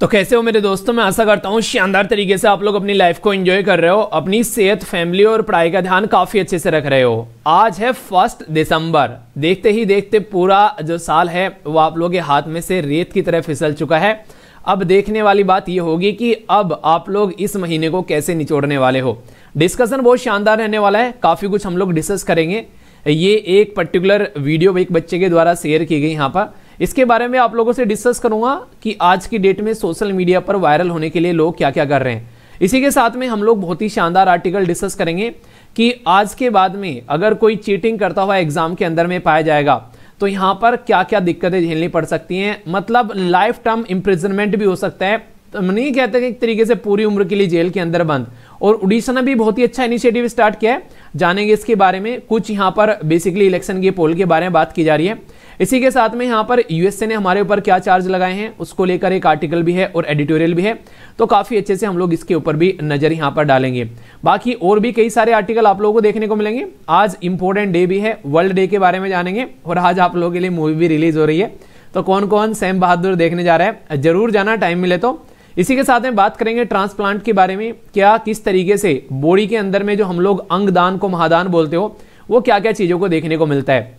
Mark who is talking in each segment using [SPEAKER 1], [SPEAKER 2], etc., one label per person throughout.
[SPEAKER 1] तो कैसे हो मेरे दोस्तों मैं आशा करता हूँ शानदार तरीके से आप लोग अपनी लाइफ को एंजॉय कर रहे हो अपनी सेहत फैमिली और पढ़ाई का ध्यान काफ़ी अच्छे से रख रहे हो आज है फर्स्ट दिसंबर देखते ही देखते पूरा जो साल है वो आप लोगों के हाथ में से रेत की तरह फिसल चुका है अब देखने वाली बात ये होगी कि अब आप लोग इस महीने को कैसे निचोड़ने वाले हो डिस्कशन बहुत शानदार रहने वाला है काफ़ी कुछ हम लोग डिस्कस करेंगे ये एक पर्टिकुलर वीडियो एक बच्चे के द्वारा शेयर की गई यहाँ पर इसके बारे में आप लोगों से डिस्कस करूंगा कि आज की डेट में सोशल मीडिया पर वायरल होने के लिए लोग क्या क्या कर रहे हैं इसी के साथ में हम लोग बहुत ही शानदार आर्टिकल डिस्कस करेंगे कि आज के बाद में अगर कोई चीटिंग करता हुआ एग्जाम के अंदर में पाया जाएगा तो यहाँ पर क्या क्या दिक्कतें झेलनी पड़ सकती हैं मतलब लाइफ टर्म इम्प्रिजनमेंट भी हो सकता है तो हम नहीं कहते कि एक तरीके से पूरी उम्र के लिए जेल के अंदर बंद और उड़ीसा ने भी बहुत ही अच्छा इनिशिएटिव स्टार्ट किया है जानेंगे इसके बारे में कुछ यहाँ पर बेसिकली इलेक्शन के पोल के बारे में बात की जा रही है इसी के साथ में यहाँ पर यूएसए ने हमारे ऊपर क्या चार्ज लगाए हैं उसको लेकर एक आर्टिकल भी है और एडिटोरियल भी है तो काफ़ी अच्छे से हम लोग इसके ऊपर भी नज़र यहाँ पर डालेंगे बाकी और भी कई सारे आर्टिकल आप लोगों को देखने को मिलेंगे आज इंपॉर्टेंट डे भी है वर्ल्ड डे के बारे में जानेंगे और आज आप लोगों के लिए मूवी भी रिलीज हो रही है तो कौन कौन सैम बहादुर देखने जा रहा है जरूर जाना टाइम मिले तो इसी के साथ में बात करेंगे ट्रांसप्लांट के बारे में क्या किस तरीके से बॉडी के अंदर में जो हम लोग अंगदान को महादान बोलते हो वो क्या क्या चीज़ों को देखने को मिलता है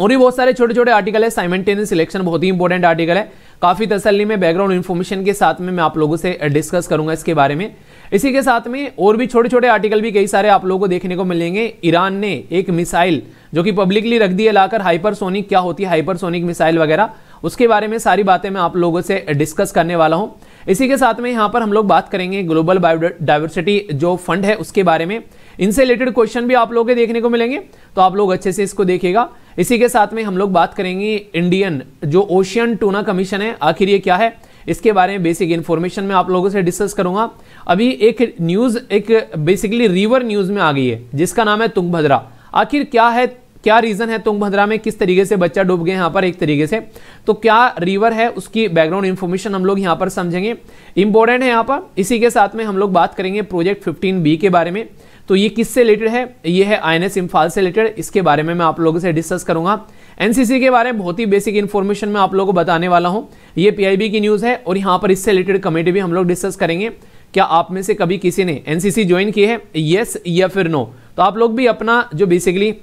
[SPEAKER 1] और भी बहुत सारे छोटे छोटे आर्टिकल है साइमेंटेनियस इलेक्शन बहुत ही इंपॉर्टेंट आर्टिकल है काफ़ी तसल्ली में बैकग्राउंड इन्फॉर्मेशन के साथ में मैं आप लोगों से डिस्कस करूंगा इसके बारे में इसी के साथ में और भी छोटे छोटे आर्टिकल भी कई सारे आप लोगों को देखने को मिलेंगे ईरान ने एक मिसाइल जो कि पब्लिकली रख दी है लाकर हाइपरसोनिक क्या होती है हाइपरसोनिक मिसाइल वगैरह उसके बारे में सारी बातें मैं आप लोगों से डिस्कस करने वाला हूँ इसी के साथ में यहाँ पर हम लोग बात करेंगे ग्लोबल बायोडाइवर्सिटी जो फंड है उसके बारे में इनसे रिलेटेड क्वेश्चन भी आप लोगों के देखने को मिलेंगे तो आप लोग अच्छे से इसको देखेगा इसी के साथ में हम लोग बात करेंगे इंडियन जो ओशियन टूना कमीशन है आखिर ये क्या है इसके बारे में बेसिक इन्फॉर्मेशन में आप लोगों से डिस्कस करूंगा अभी एक न्यूज़ एक बेसिकली रिवर न्यूज़ में आ गई है जिसका नाम है तुंगभद्रा आखिर क्या है क्या रीज़न है तुंगभद्रा में किस तरीके से बच्चा डूब गया यहाँ पर एक तरीके से तो क्या रिवर है उसकी बैकग्राउंड इन्फॉर्मेशन हम लोग यहाँ पर समझेंगे इंपॉर्टेंट है यहाँ पर इसी के साथ में हम लोग बात करेंगे प्रोजेक्ट 15 बी के बारे में तो ये किससे रिलेटेड है ये है आई एन से रिलेटेड इसके बारे में मैं आप लोगों से डिस्कस करूंगा एनसीसी के बारे में बहुत ही बेसिक इन्फॉर्मेशन मैं आप लोगों को बताने वाला हूँ ये पीआईबी की न्यूज़ है और यहाँ पर इससे रिलेटेड कमेटी भी हम लोग डिस्कस करेंगे क्या आप में से कभी किसी ने सी ज्वाइन की है येस या फिर नो तो आप लोग भी अपना जो बेसिकली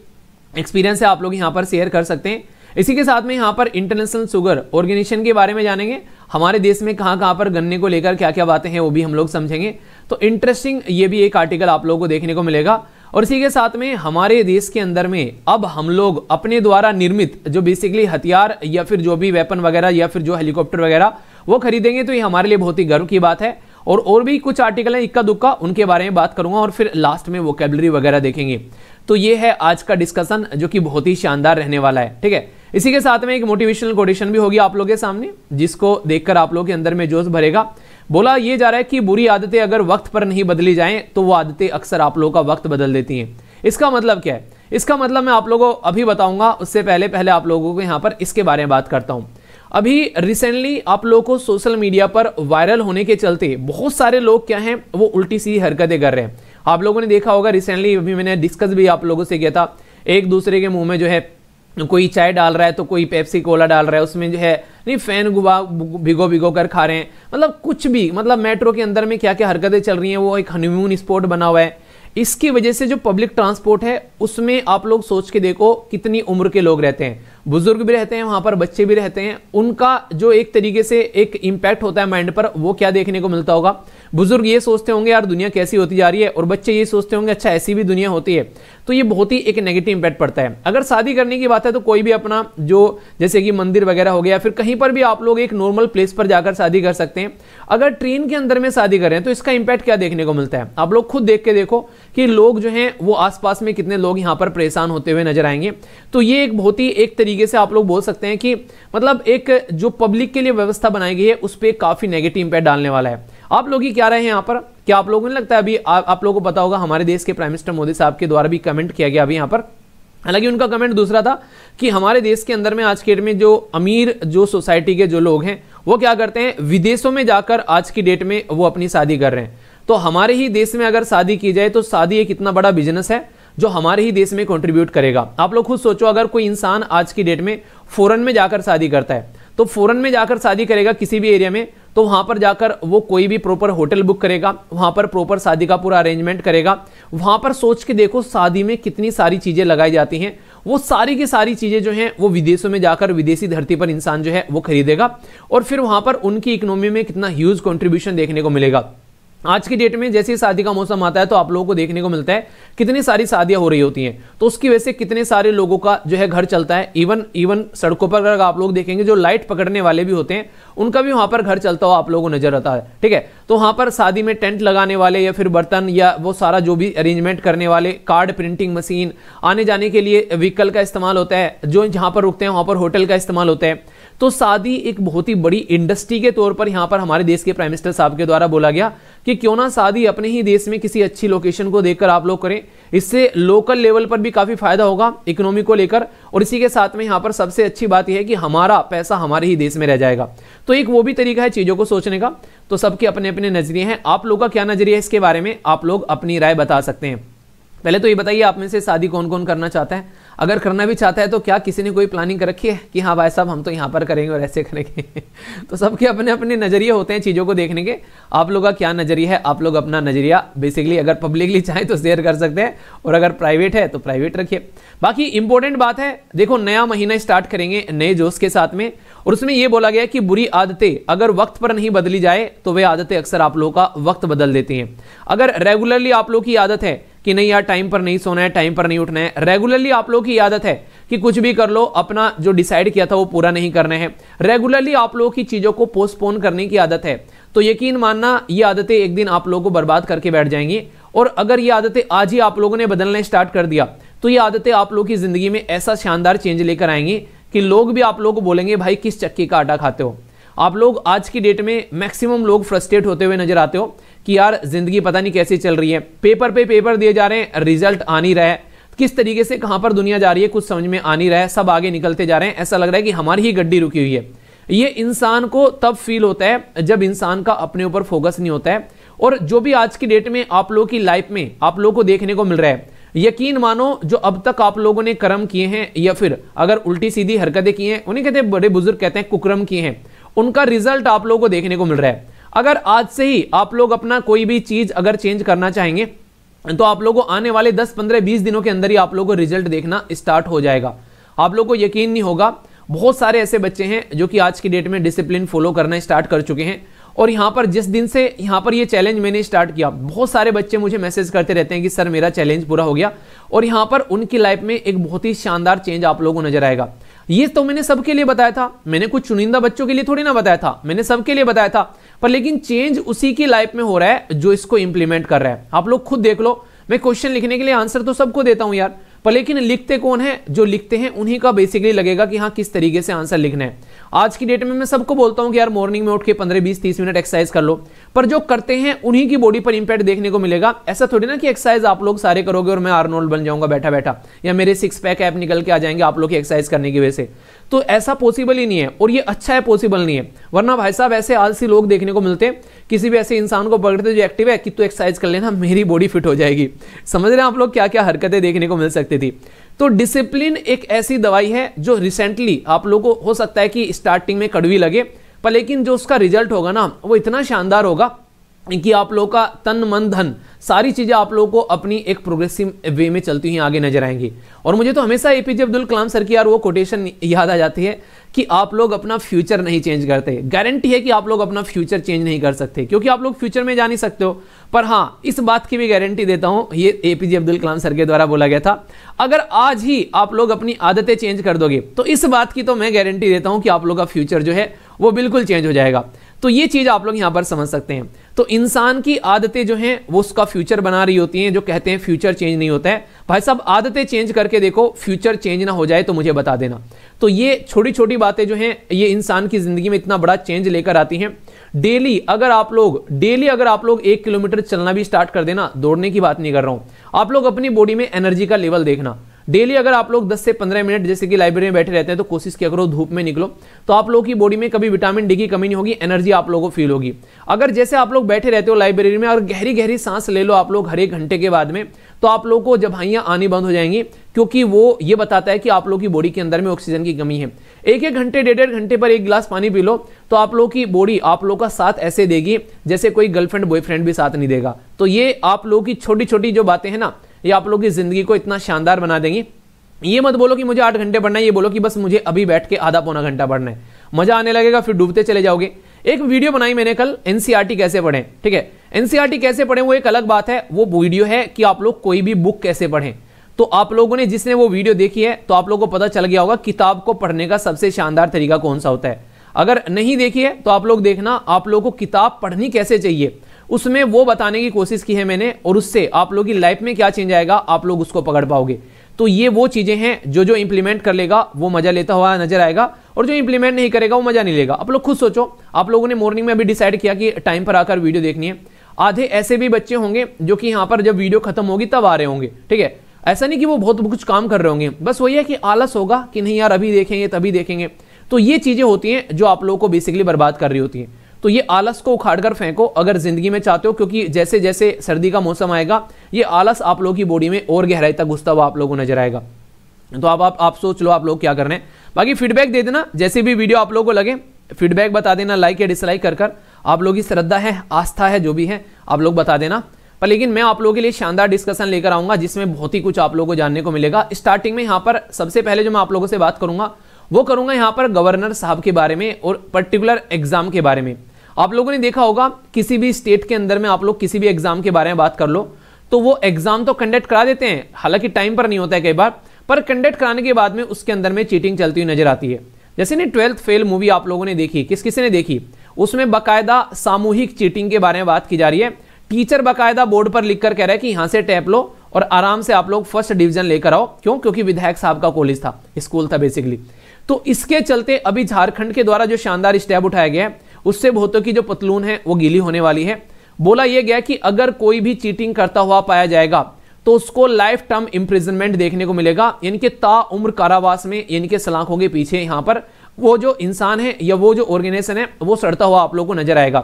[SPEAKER 1] एक्सपीरियंस है आप लोग यहाँ पर शेयर कर सकते हैं इसी के साथ में यहाँ पर इंटरनेशनल शुगर ऑर्गेनाइजेशन के बारे में जानेंगे हमारे देश में कहाँ कहाँ पर गन्ने को लेकर क्या क्या बातें हैं वो भी हम लोग समझेंगे तो इंटरेस्टिंग ये भी एक आर्टिकल आप लोगों को देखने को मिलेगा और इसी के साथ में हमारे देश के अंदर में अब हम लोग अपने द्वारा निर्मित जो बेसिकली हथियार या फिर जो भी वेपन वगैरह या फिर जो हेलीकॉप्टर वगैरह वो खरीदेंगे तो ये हमारे लिए बहुत ही गर्व की बात है और और भी कुछ आर्टिकल हैं इक्का दुक्का उनके बारे में बात करूंगा और फिर लास्ट में वोकेबलरी वगैरह देखेंगे तो ये है आज का डिस्कशन जो कि बहुत ही शानदार रहने वाला है ठीक है इसी के साथ में एक मोटिवेशनल कोडिशन भी होगी आप लोग के सामने जिसको देखकर आप लोग के अंदर में जोश भरेगा बोला ये जा रहा है कि बुरी आदतें अगर वक्त पर नहीं बदली जाएं तो वो आदतें अक्सर आप लोगों का वक्त बदल देती हैं इसका मतलब क्या है इसका मतलब मैं आप लोगों को अभी बताऊंगा उससे पहले पहले आप लोगों को यहाँ पर इसके बारे में बात करता हूँ अभी रिसेंटली आप लोगों को सोशल मीडिया पर वायरल होने के चलते बहुत सारे लोग क्या हैं वो उल्टी सी हरकतें कर रहे हैं आप लोगों ने देखा होगा रिसेंटली अभी मैंने डिस्कस भी आप लोगों से किया था एक दूसरे के मुंह में जो है कोई चाय डाल रहा है तो कोई पेप्सी कोला डाल रहा है उसमें जो है नहीं फैन गुबा भिगो भिगो कर खा रहे हैं मतलब कुछ भी मतलब मेट्रो के अंदर में क्या क्या हरकतें चल रही हैं वो एक हनीमून स्पॉट बना हुआ है इसकी वजह से जो पब्लिक ट्रांसपोर्ट है उसमें आप लोग सोच के देखो कितनी उम्र के लोग रहते हैं बुजुर्ग भी रहते हैं वहां पर बच्चे भी रहते हैं उनका जो एक तरीके से एक इम्पैक्ट होता है माइंड पर वो क्या देखने को मिलता होगा बुजुर्ग ये सोचते होंगे यार दुनिया कैसी होती जा रही है और बच्चे ये सोचते होंगे अच्छा ऐसी भी दुनिया होती है तो ये बहुत ही एक नेगेटिव इम्पैक्ट पड़ता है अगर शादी करने की बात है तो कोई भी अपना जो जैसे कि मंदिर वगैरह हो गया फिर कहीं पर भी आप लोग एक नॉर्मल प्लेस पर जाकर शादी कर सकते हैं अगर ट्रेन के अंदर में शादी करें तो इसका इम्पैक्ट क्या देखने को मिलता है आप लोग खुद देख के देखो कि लोग जो हैं वो आसपास में कितने लोग यहाँ पर परेशान होते हुए नजर आएंगे तो ये एक बहुत ही एक तरीके से आप लोग बोल सकते हैं कि मतलब एक जो पब्लिक के लिए व्यवस्था बनाई गई है उस पर काफ़ी नेगेटिव इम्पैक्ट डालने वाला है आप लोग ही क्या रहे हैं यहाँ पर क्या आप लोगों ने लगता है अभी आ, आप लोगों को पता होगा हमारे देश के प्राइम मिनिस्टर मोदी साहब के द्वारा भी कमेंट किया गया अभी यहाँ पर हालांकि उनका कमेंट दूसरा था कि हमारे देश के अंदर में आज के डेट में जो अमीर जो सोसाइटी के जो लोग हैं वो क्या करते हैं विदेशों में जाकर आज की डेट में वो अपनी शादी कर रहे हैं तो हमारे ही देश में अगर शादी की जाए तो शादी एक इतना बड़ा बिजनेस है जो हमारे ही देश में कंट्रीब्यूट करेगा आप लोग खुद सोचो अगर कोई इंसान आज की डेट में फॉरन में जाकर शादी करता है तो फॉरन में जाकर शादी करेगा किसी भी एरिया में तो वहाँ पर जाकर वो कोई भी प्रॉपर होटल बुक करेगा वहाँ पर प्रॉपर शादी का पूरा अरेंजमेंट करेगा वहाँ पर सोच के देखो शादी में कितनी सारी चीज़ें लगाई जाती हैं वो सारी की सारी चीज़ें जो हैं वो विदेशों में जाकर विदेशी धरती पर इंसान जो है वो खरीदेगा और फिर वहाँ पर उनकी इकोनॉमी में कितना ह्यूज कॉन्ट्रीब्यूशन देखने को मिलेगा आज की डेट में जैसे ही शादी का मौसम आता है तो आप लोगों को देखने को मिलता है कितनी सारी शादियां हो रही होती हैं तो उसकी वजह से कितने सारे लोगों का जो है घर चलता है इवन इवन सड़कों पर अगर आप लोग देखेंगे जो लाइट पकड़ने वाले भी होते हैं उनका भी वहां पर घर चलता हुआ आप लोगों को नजर आता है ठीक है तो वहां पर शादी में टेंट लगाने वाले या फिर बर्तन या वो सारा जो भी अरेंजमेंट करने वाले कार्ड प्रिंटिंग मशीन आने जाने के लिए व्हीकल का इस्तेमाल होता है जो जहाँ पर रुकते हैं वहां पर होटल का इस्तेमाल होता है तो शादी एक बहुत ही बड़ी इंडस्ट्री के तौर पर यहां पर हमारे देश के प्राइम मिनिस्टर साहब के द्वारा बोला गया कि क्यों ना शादी अपने ही देश में किसी अच्छी लोकेशन को देखकर आप लोग करें इससे लोकल लेवल पर भी काफ़ी फायदा होगा इकोनॉमी को लेकर और इसी के साथ में यहाँ पर सबसे अच्छी बात यह है कि हमारा पैसा हमारे ही देश में रह जाएगा तो एक वो भी तरीका है चीज़ों को सोचने का तो सबके अपने अपने नज़रिए हैं आप लोग का क्या नज़रिया है इसके बारे में आप लोग अपनी राय बता सकते हैं पहले तो ये बताइए आप में से शादी कौन कौन करना चाहता है अगर करना भी चाहता है तो क्या किसी ने कोई प्लानिंग कर रखी है कि हाँ भाई साहब हम तो यहाँ पर करेंगे और ऐसे करेंगे तो सबके अपने अपने नज़रिए होते हैं चीज़ों को देखने के आप लोग का क्या नज़रिया है आप लोग अपना नज़रिया बेसिकली अगर पब्लिकली चाहें तो शेयर कर सकते हैं और अगर प्राइवेट है तो प्राइवेट रखिए बाकी इंपॉर्टेंट बात है देखो नया महीना स्टार्ट करेंगे नए जोश के साथ में और उसमें यह बोला गया कि बुरी आदतें अगर वक्त पर नहीं बदली जाए तो वे आदतें अक्सर आप लोगों का वक्त बदल देती हैं अगर रेगुलरली आप लोग की आदत है कि नहीं यार टाइम पर नहीं सोना है टाइम पर नहीं उठना है रेगुलरली आप लोगों की आदत है कि कुछ भी कर लो अपना जो डिसाइड किया था वो पूरा नहीं करना है रेगुलरली आप लोगों की चीज़ों को पोस्टपोन करने की आदत है तो यकीन मानना ये आदतें एक दिन आप लोगों को बर्बाद करके बैठ जाएंगी और अगर ये आदतें आज ही आप लोगों ने बदलना स्टार्ट कर दिया तो ये आदतें आप लोगों की ज़िंदगी में ऐसा शानदार चेंज लेकर आएंगी कि लोग भी आप लोगों को बोलेंगे भाई किस चक्की का आटा खाते हो आप लोग आज की डेट में मैक्सिमम लोग फ्रस्ट्रेट होते हुए नजर आते हो कि यार ज़िंदगी पता नहीं कैसे चल रही है पेपर पे पेपर दिए जा रहे हैं रिजल्ट आ नहीं रहा है किस तरीके से कहाँ पर दुनिया जा रही है कुछ समझ में आ नहीं रहा है सब आगे निकलते जा रहे हैं ऐसा लग रहा है कि हमारी ही गड्डी रुकी हुई है ये इंसान को तब फील होता है जब इंसान का अपने ऊपर फोकस नहीं होता है और जो भी आज की डेट में आप लोगों की लाइफ में आप लोगों को देखने को मिल रहा है यकीन मानो जो अब तक आप लोगों ने कर्म किए हैं या फिर अगर उल्टी सीधी हरकतें की हैं उन्हें कहते हैं बड़े बुजुर्ग कहते हैं कुकर्म किए हैं उनका रिजल्ट आप लोगों को देखने को मिल रहा है अगर आज से ही आप लोग अपना कोई भी चीज अगर चेंज करना चाहेंगे तो आप लोगों को आने वाले 10, 15, 20 दिनों के अंदर ही आप लोगों को रिजल्ट देखना स्टार्ट हो जाएगा आप लोगों को यकीन नहीं होगा बहुत सारे ऐसे बच्चे हैं जो कि आज की डेट में डिसिप्लिन फॉलो करना स्टार्ट कर चुके हैं और यहां पर जिस दिन से यहां पर ये चैलेंज मैंने स्टार्ट किया बहुत सारे बच्चे मुझे मैसेज करते रहते हैं कि सर मेरा चैलेंज पूरा हो गया और यहाँ पर उनकी लाइफ में एक बहुत ही शानदार चेंज आप लोगों को नजर आएगा ये तो मैंने सबके लिए बताया था मैंने कुछ चुनिंदा बच्चों के लिए थोड़ी ना बताया था मैंने सबके लिए बताया था पर लेकिन चेंज उसी की लाइफ में हो रहा है जो इसको इंप्लीमेंट कर रहा है आप लोग खुद देख लो मैं क्वेश्चन लिखने के लिए आंसर तो सबको देता हूं यार पर लेकिन लिखते कौन है जो लिखते हैं उन्हीं का बेसिकली लगेगा कि हाँ किस तरीके से आंसर लिखना है आज की डेट में मैं सबको बोलता हूं कि यार मॉर्निंग में उठ के पंद्रह बीस तीस मिनट एक्सरसाइज कर लो पर जो करते हैं उन्हीं की बॉडी पर इंपैक्ट देखने को मिलेगा ऐसा थोड़ी ना कि एक्सरसाइज आप लोग सारे करोगे और मैं आर्नोल्ड बन जाऊंगा बैठा बैठा या मेरे सिक्स पैक ऐप निकल के आ जाएंगे आप लोग की एक्सरसाइज करने की वजह से तो ऐसा पॉसिबल ही नहीं है और ये अच्छा है पॉसिबल नहीं है वरना भाई साहब ऐसे आलसी लोग देखने को मिलते हैं किसी भी ऐसे इंसान को पकड़ते जो एक्टिव है कि तू एक्सरसाइज कर लेना मेरी बॉडी फिट हो जाएगी समझ रहे हैं आप लोग क्या क्या हरकतें देखने को मिल सकती थी तो डिसिप्लिन एक ऐसी दवाई है जो रिसेंटली आप लोगों को हो सकता है कि स्टार्टिंग में कड़वी लगे पर लेकिन जो उसका रिजल्ट होगा ना वो इतना शानदार होगा कि आप लोगों का तन मन धन सारी चीज़ें आप लोगों को अपनी एक प्रोग्रेसिव वे में चलती हुई आगे नजर आएंगी और मुझे तो हमेशा एपीजे अब्दुल कलाम सर की यार वो कोटेशन याद आ जाती है कि आप लोग अपना फ्यूचर नहीं चेंज करते गारंटी है कि आप लोग अपना फ्यूचर चेंज नहीं कर सकते क्योंकि आप लोग फ्यूचर में जा नहीं सकते हो पर हाँ इस बात की भी गारंटी देता हूँ ये एपीजे अब्दुल कलाम सर के द्वारा बोला गया था अगर आज ही आप लोग अपनी आदतें चेंज कर दोगे तो इस बात की तो मैं गारंटी देता हूँ कि आप लोग का फ्यूचर जो है वो बिल्कुल चेंज हो जाएगा तो ये चीज़ आप लोग यहाँ पर समझ सकते हैं तो इंसान की आदतें जो हैं वो उसका फ्यूचर बना रही होती हैं जो कहते हैं फ्यूचर चेंज नहीं होता है भाई साहब आदतें चेंज करके देखो फ्यूचर चेंज ना हो जाए तो मुझे बता देना तो ये छोटी छोटी बातें जो हैं ये इंसान की ज़िंदगी में इतना बड़ा चेंज लेकर आती हैं डेली अगर आप लोग डेली अगर आप लोग एक किलोमीटर चलना भी स्टार्ट कर देना दौड़ने की बात नहीं कर रहा हूं आप लोग अपनी बॉडी में एनर्जी का लेवल देखना डेली अगर आप लोग 10 से 15 मिनट जैसे कि लाइब्रेरी में बैठे रहते हैं तो कोशिश किया करो धूप में निकलो तो आप लोगों की बॉडी में कभी विटामिन डी की कमी नहीं होगी एनर्जी आप लोगों को फील होगी अगर जैसे आप लोग बैठे रहते हो लाइब्रेरी में और गहरी गहरी सांस ले लो आप लोग हर एक घंटे के बाद में तो आप लोग को जबाइयाँ आनी बंद हो जाएंगी क्योंकि वो ये बताता है कि आप लोग की बॉडी के अंदर में ऑक्सीजन की कमी है एक एक घंटे डेढ़ डेढ़ घंटे पर एक गिलास पानी पी लो तो आप लोगों की बॉडी आप लोग का साथ ऐसे देगी जैसे कोई गर्लफ्रेंड बॉयफ्रेंड भी साथ नहीं देगा तो ये आप लोगों की छोटी छोटी जो बातें हैं ना ये आप लोग की ज़िंदगी को इतना शानदार बना देंगी ये मत बोलो कि मुझे आठ घंटे पढ़ना है ये बोलो कि बस मुझे अभी बैठ के आधा पौना घंटा पढ़ना है मज़ा आने लगेगा फिर डूबते चले जाओगे एक वीडियो बनाई मैंने कल एनसीईआरटी e कैसे पढ़े ठीक है एनसीईआरटी e कैसे पढ़े वो एक अलग बात है वो वीडियो है कि आप लोग कोई भी बुक कैसे पढ़े तो आप लोगों ने जिसने वो वीडियो देखी है तो आप लोगों को पता चल गया होगा किताब को पढ़ने का सबसे शानदार तरीका कौन सा होता है अगर नहीं देखी है तो आप लोग देखना आप लोगों को किताब पढ़नी कैसे चाहिए उसमें वो बताने की कोशिश की है मैंने और उससे आप लोग की लाइफ में क्या चेंज आएगा आप लोग उसको पकड़ पाओगे तो ये वो चीज़ें हैं जो जो इंप्लीमेंट कर लेगा वो मज़ा लेता हुआ नजर आएगा और जो इंप्लीमेंट नहीं करेगा वो मज़ा नहीं लेगा आप लोग खुद सोचो आप लोगों ने मॉर्निंग में अभी डिसाइड किया कि टाइम पर आकर वीडियो देखनी है आधे ऐसे भी बच्चे होंगे जो कि यहाँ पर जब वीडियो खत्म होगी तब आ रहे होंगे ठीक है ऐसा नहीं कि वो बहुत कुछ काम कर रहे होंगे बस वही है कि आलस होगा कि नहीं यार अभी देखेंगे तभी देखेंगे तो ये चीज़ें होती हैं जो आप लोगों को बेसिकली बर्बाद कर रही होती हैं तो ये आलस को उखाड़ कर फेंको अगर ज़िंदगी में चाहते हो क्योंकि जैसे जैसे सर्दी का मौसम आएगा ये आलस आप लोगों की बॉडी में और गहराई तक घुसता हुआ आप लोगों को नजर आएगा तो आप आप, आप सोच लो आप लोग क्या कर रहे हैं बाकी फीडबैक दे देना जैसे भी वीडियो आप लोगों को लगे फीडबैक बता देना लाइक या डिसलाइक कर कर आप लोग की श्रद्धा है आस्था है जो भी है आप लोग बता देना पर लेकिन मैं आप लोगों के लिए शानदार डिस्कशन लेकर आऊंगा जिसमें बहुत ही कुछ आप लोगों को जानने को मिलेगा स्टार्टिंग में यहाँ पर सबसे पहले जो मैं आप लोगों से बात करूंगा वो करूंगा यहाँ पर गवर्नर साहब के बारे में और पर्टिकुलर एग्जाम के बारे में आप लोगों ने देखा होगा किसी भी स्टेट के अंदर में आप लोग किसी भी एग्जाम के बारे में बात कर लो तो वो एग्जाम तो कंडक्ट करा देते हैं हालांकि टाइम पर नहीं होता है कई बार पर कंडक्ट कराने के बाद में उसके अंदर में चीटिंग चलती हुई नजर आती है जैसे नहीं ट्वेल्थ फेल मूवी आप लोगों ने देखी किस किसी ने देखी उसमें बाकायदा सामूहिक चीटिंग के बारे में बात की जा रही है टीचर बाकायदा बोर्ड पर लिखकर कह रहा है कि यहां से टैप लो और आराम से आप लोग फर्स्ट डिवीजन लेकर आओ क्यों क्योंकि विधायक साहब का कॉलेज था स्कूल था बेसिकली तो इसके चलते अभी झारखंड के द्वारा जो शानदार स्टेप उठाया गया है उससे बहुतों की जो पतलून है वो गीली होने वाली है बोला यह गया कि अगर कोई भी चीटिंग करता हुआ पाया जाएगा तो उसको लाइफ टर्म इंप्रिजनमेंट देखने को मिलेगा इनके ता उम्र कारावास में इनके सलाखों के पीछे यहां पर वो जो इंसान है या वो जो ऑर्गेनाइजेशन है वो सड़ता हुआ आप लोगों को नजर आएगा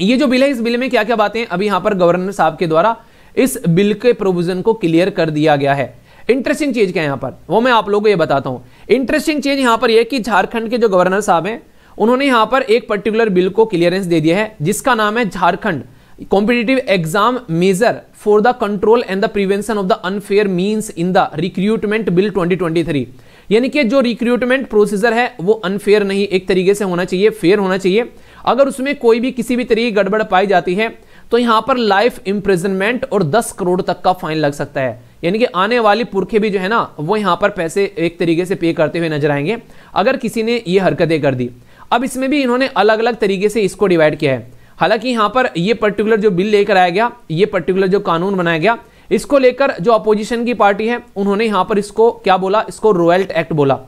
[SPEAKER 1] ये जो बिल है इस बिल में क्या क्या बातें अभी यहां पर गवर्नर साहब के द्वारा इस बिल के प्रोविजन को क्लियर कर दिया गया है इंटरेस्टिंग चीज क्या है यहाँ पर वो मैं आप लोगों को ये बताता हूँ इंटरेस्टिंग चीज यहां पर यह कि झारखंड के जो गवर्नर साहब हैं उन्होंने यहाँ पर एक पर्टिकुलर बिल को क्लियरेंस दे दिया है जिसका नाम है Jharkhand competitive exam measure for the control and the prevention of the unfair mean in the recruitment bill 2023 यानी कि जो रिक्रूटमेंट प्रोसीजर है वो अनफेयर नहीं एक तरीके से होना चाहिए फेयर होना चाहिए अगर उसमें कोई भी किसी भी तरीके गड़बड़ पाई जाती है तो यहाँ पर लाइफ इम्प्रिजनमेंट और 10 करोड़ तक का फाइन लग सकता है यानी कि आने वाले पुरखे भी जो है ना वो यहाँ पर पैसे एक तरीके से पे करते हुए नजर आएंगे अगर किसी ने ये हरकतें कर दी अब इसमें भी इन्होंने अलग अलग तरीके से इसको डिवाइड किया है हालांकि यहाँ पर ये पर्टिकुलर जो बिल लेकर आया गया ये पर्टिकुलर जो कानून बनाया गया इसको लेकर जो अपोजिशन की पार्टी है उन्होंने यहाँ पर इसको क्या बोला इसको रोयल्ट एक्ट बोला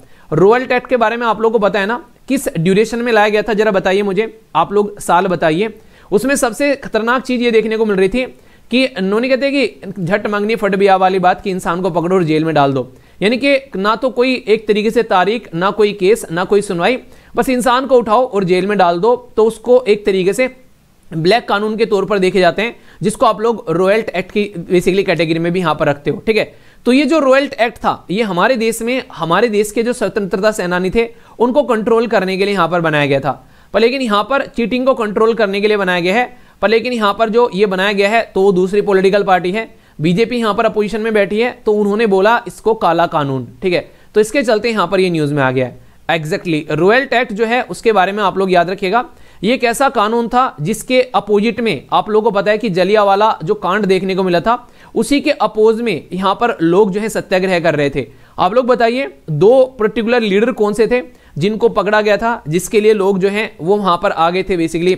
[SPEAKER 1] रोयल्ट एक्ट के बारे में आप लोगों को बताया ना किस ड्यूरेशन में लाया गया था जरा बताइए मुझे आप लोग साल बताइए उसमें सबसे खतरनाक चीज़ ये देखने को मिल रही थी कि उन्होंने कहते कि झट मांगनी फट बिया वाली बात कि इंसान को पकड़ो और जेल में डाल दो यानी कि ना तो कोई एक तरीके से तारीख ना कोई केस ना कोई सुनवाई बस इंसान को उठाओ और जेल में डाल दो तो उसको एक तरीके से ब्लैक कानून के तौर पर देखे जाते हैं जिसको आप लोग रॉयल्ट एक्ट की बेसिकली कैटेगरी में भी यहां पर रखते हो ठीक है तो ये जो रॉयल्ट एक्ट था ये हमारे देश में हमारे देश के जो स्वतंत्रता सेनानी थे उनको कंट्रोल करने के लिए यहां पर बनाया गया था पर लेकिन यहां पर चीटिंग को कंट्रोल करने के लिए बनाया गया है पर लेकिन यहां पर जो ये बनाया गया है तो दूसरी पॉलिटिकल पार्टी है बीजेपी यहां पर अपोजिशन में बैठी है तो उन्होंने बोला इसको काला कानून ठीक है तो इसके चलते यहां पर ये न्यूज़ में आ गया है एग्जैक्टली रोयल्ट एक्ट जो है उसके बारे में आप लोग याद रखिएगा ये कैसा कानून था जिसके अपोजिट में आप लोगों को पता है कि जलियावाला जो कांड देखने को मिला था उसी के अपोज में यहाँ पर लोग जो है सत्याग्रह कर रहे थे आप लोग बताइए दो पर्टिकुलर लीडर कौन से थे जिनको पकड़ा गया था जिसके लिए लोग जो हैं वो वहां पर आ गए थे बेसिकली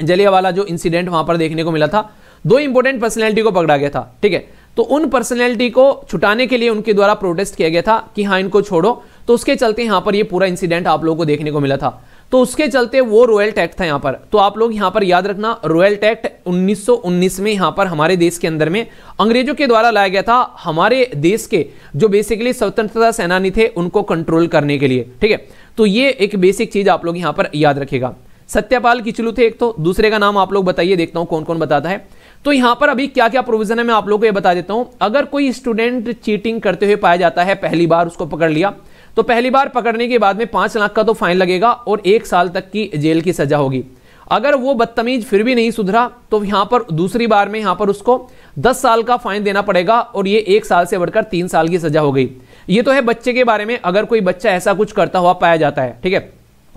[SPEAKER 1] जलियावाला जो इंसिडेंट वहां पर देखने को मिला था दो इंपॉर्टेंट पर्सनैलिटी को पकड़ा गया था ठीक है तो उन पर्सनैलिटी को छुटाने के लिए उनके द्वारा प्रोटेस्ट किया गया था कि हाँ इनको छोड़ो तो उसके चलते यहाँ पर ये पूरा इंसिडेंट आप लोगों को देखने को मिला था तो उसके चलते वो रॉयल टैक्ट था यहाँ पर तो आप लोग यहाँ पर याद रखना रॉयल टैक्ट 1919 में यहाँ पर हमारे देश के अंदर में अंग्रेजों के द्वारा लाया गया था हमारे देश के जो बेसिकली स्वतंत्रता सेनानी थे उनको कंट्रोल करने के लिए ठीक है तो ये एक बेसिक चीज आप लोग यहाँ पर याद रखेगा सत्यपाल किचलू थे एक तो दूसरे का नाम आप लोग बताइए देखता हूँ कौन कौन बताता है तो यहां पर अभी क्या क्या प्रोविजन है मैं आप लोगों को ये बता देता हूं अगर कोई स्टूडेंट चीटिंग करते हुए पाया जाता है पहली बार उसको पकड़ लिया तो पहली बार पकड़ने के बाद में पांच लाख का तो फाइन लगेगा और एक साल तक की जेल की सजा होगी अगर वो बदतमीज फिर भी नहीं सुधरा तो यहां पर दूसरी बार में यहां पर उसको दस साल का फाइन देना पड़ेगा और ये एक साल से बढ़कर तीन साल की सजा हो गई ये तो है बच्चे के बारे में अगर कोई बच्चा ऐसा कुछ करता हुआ पाया जाता है ठीक है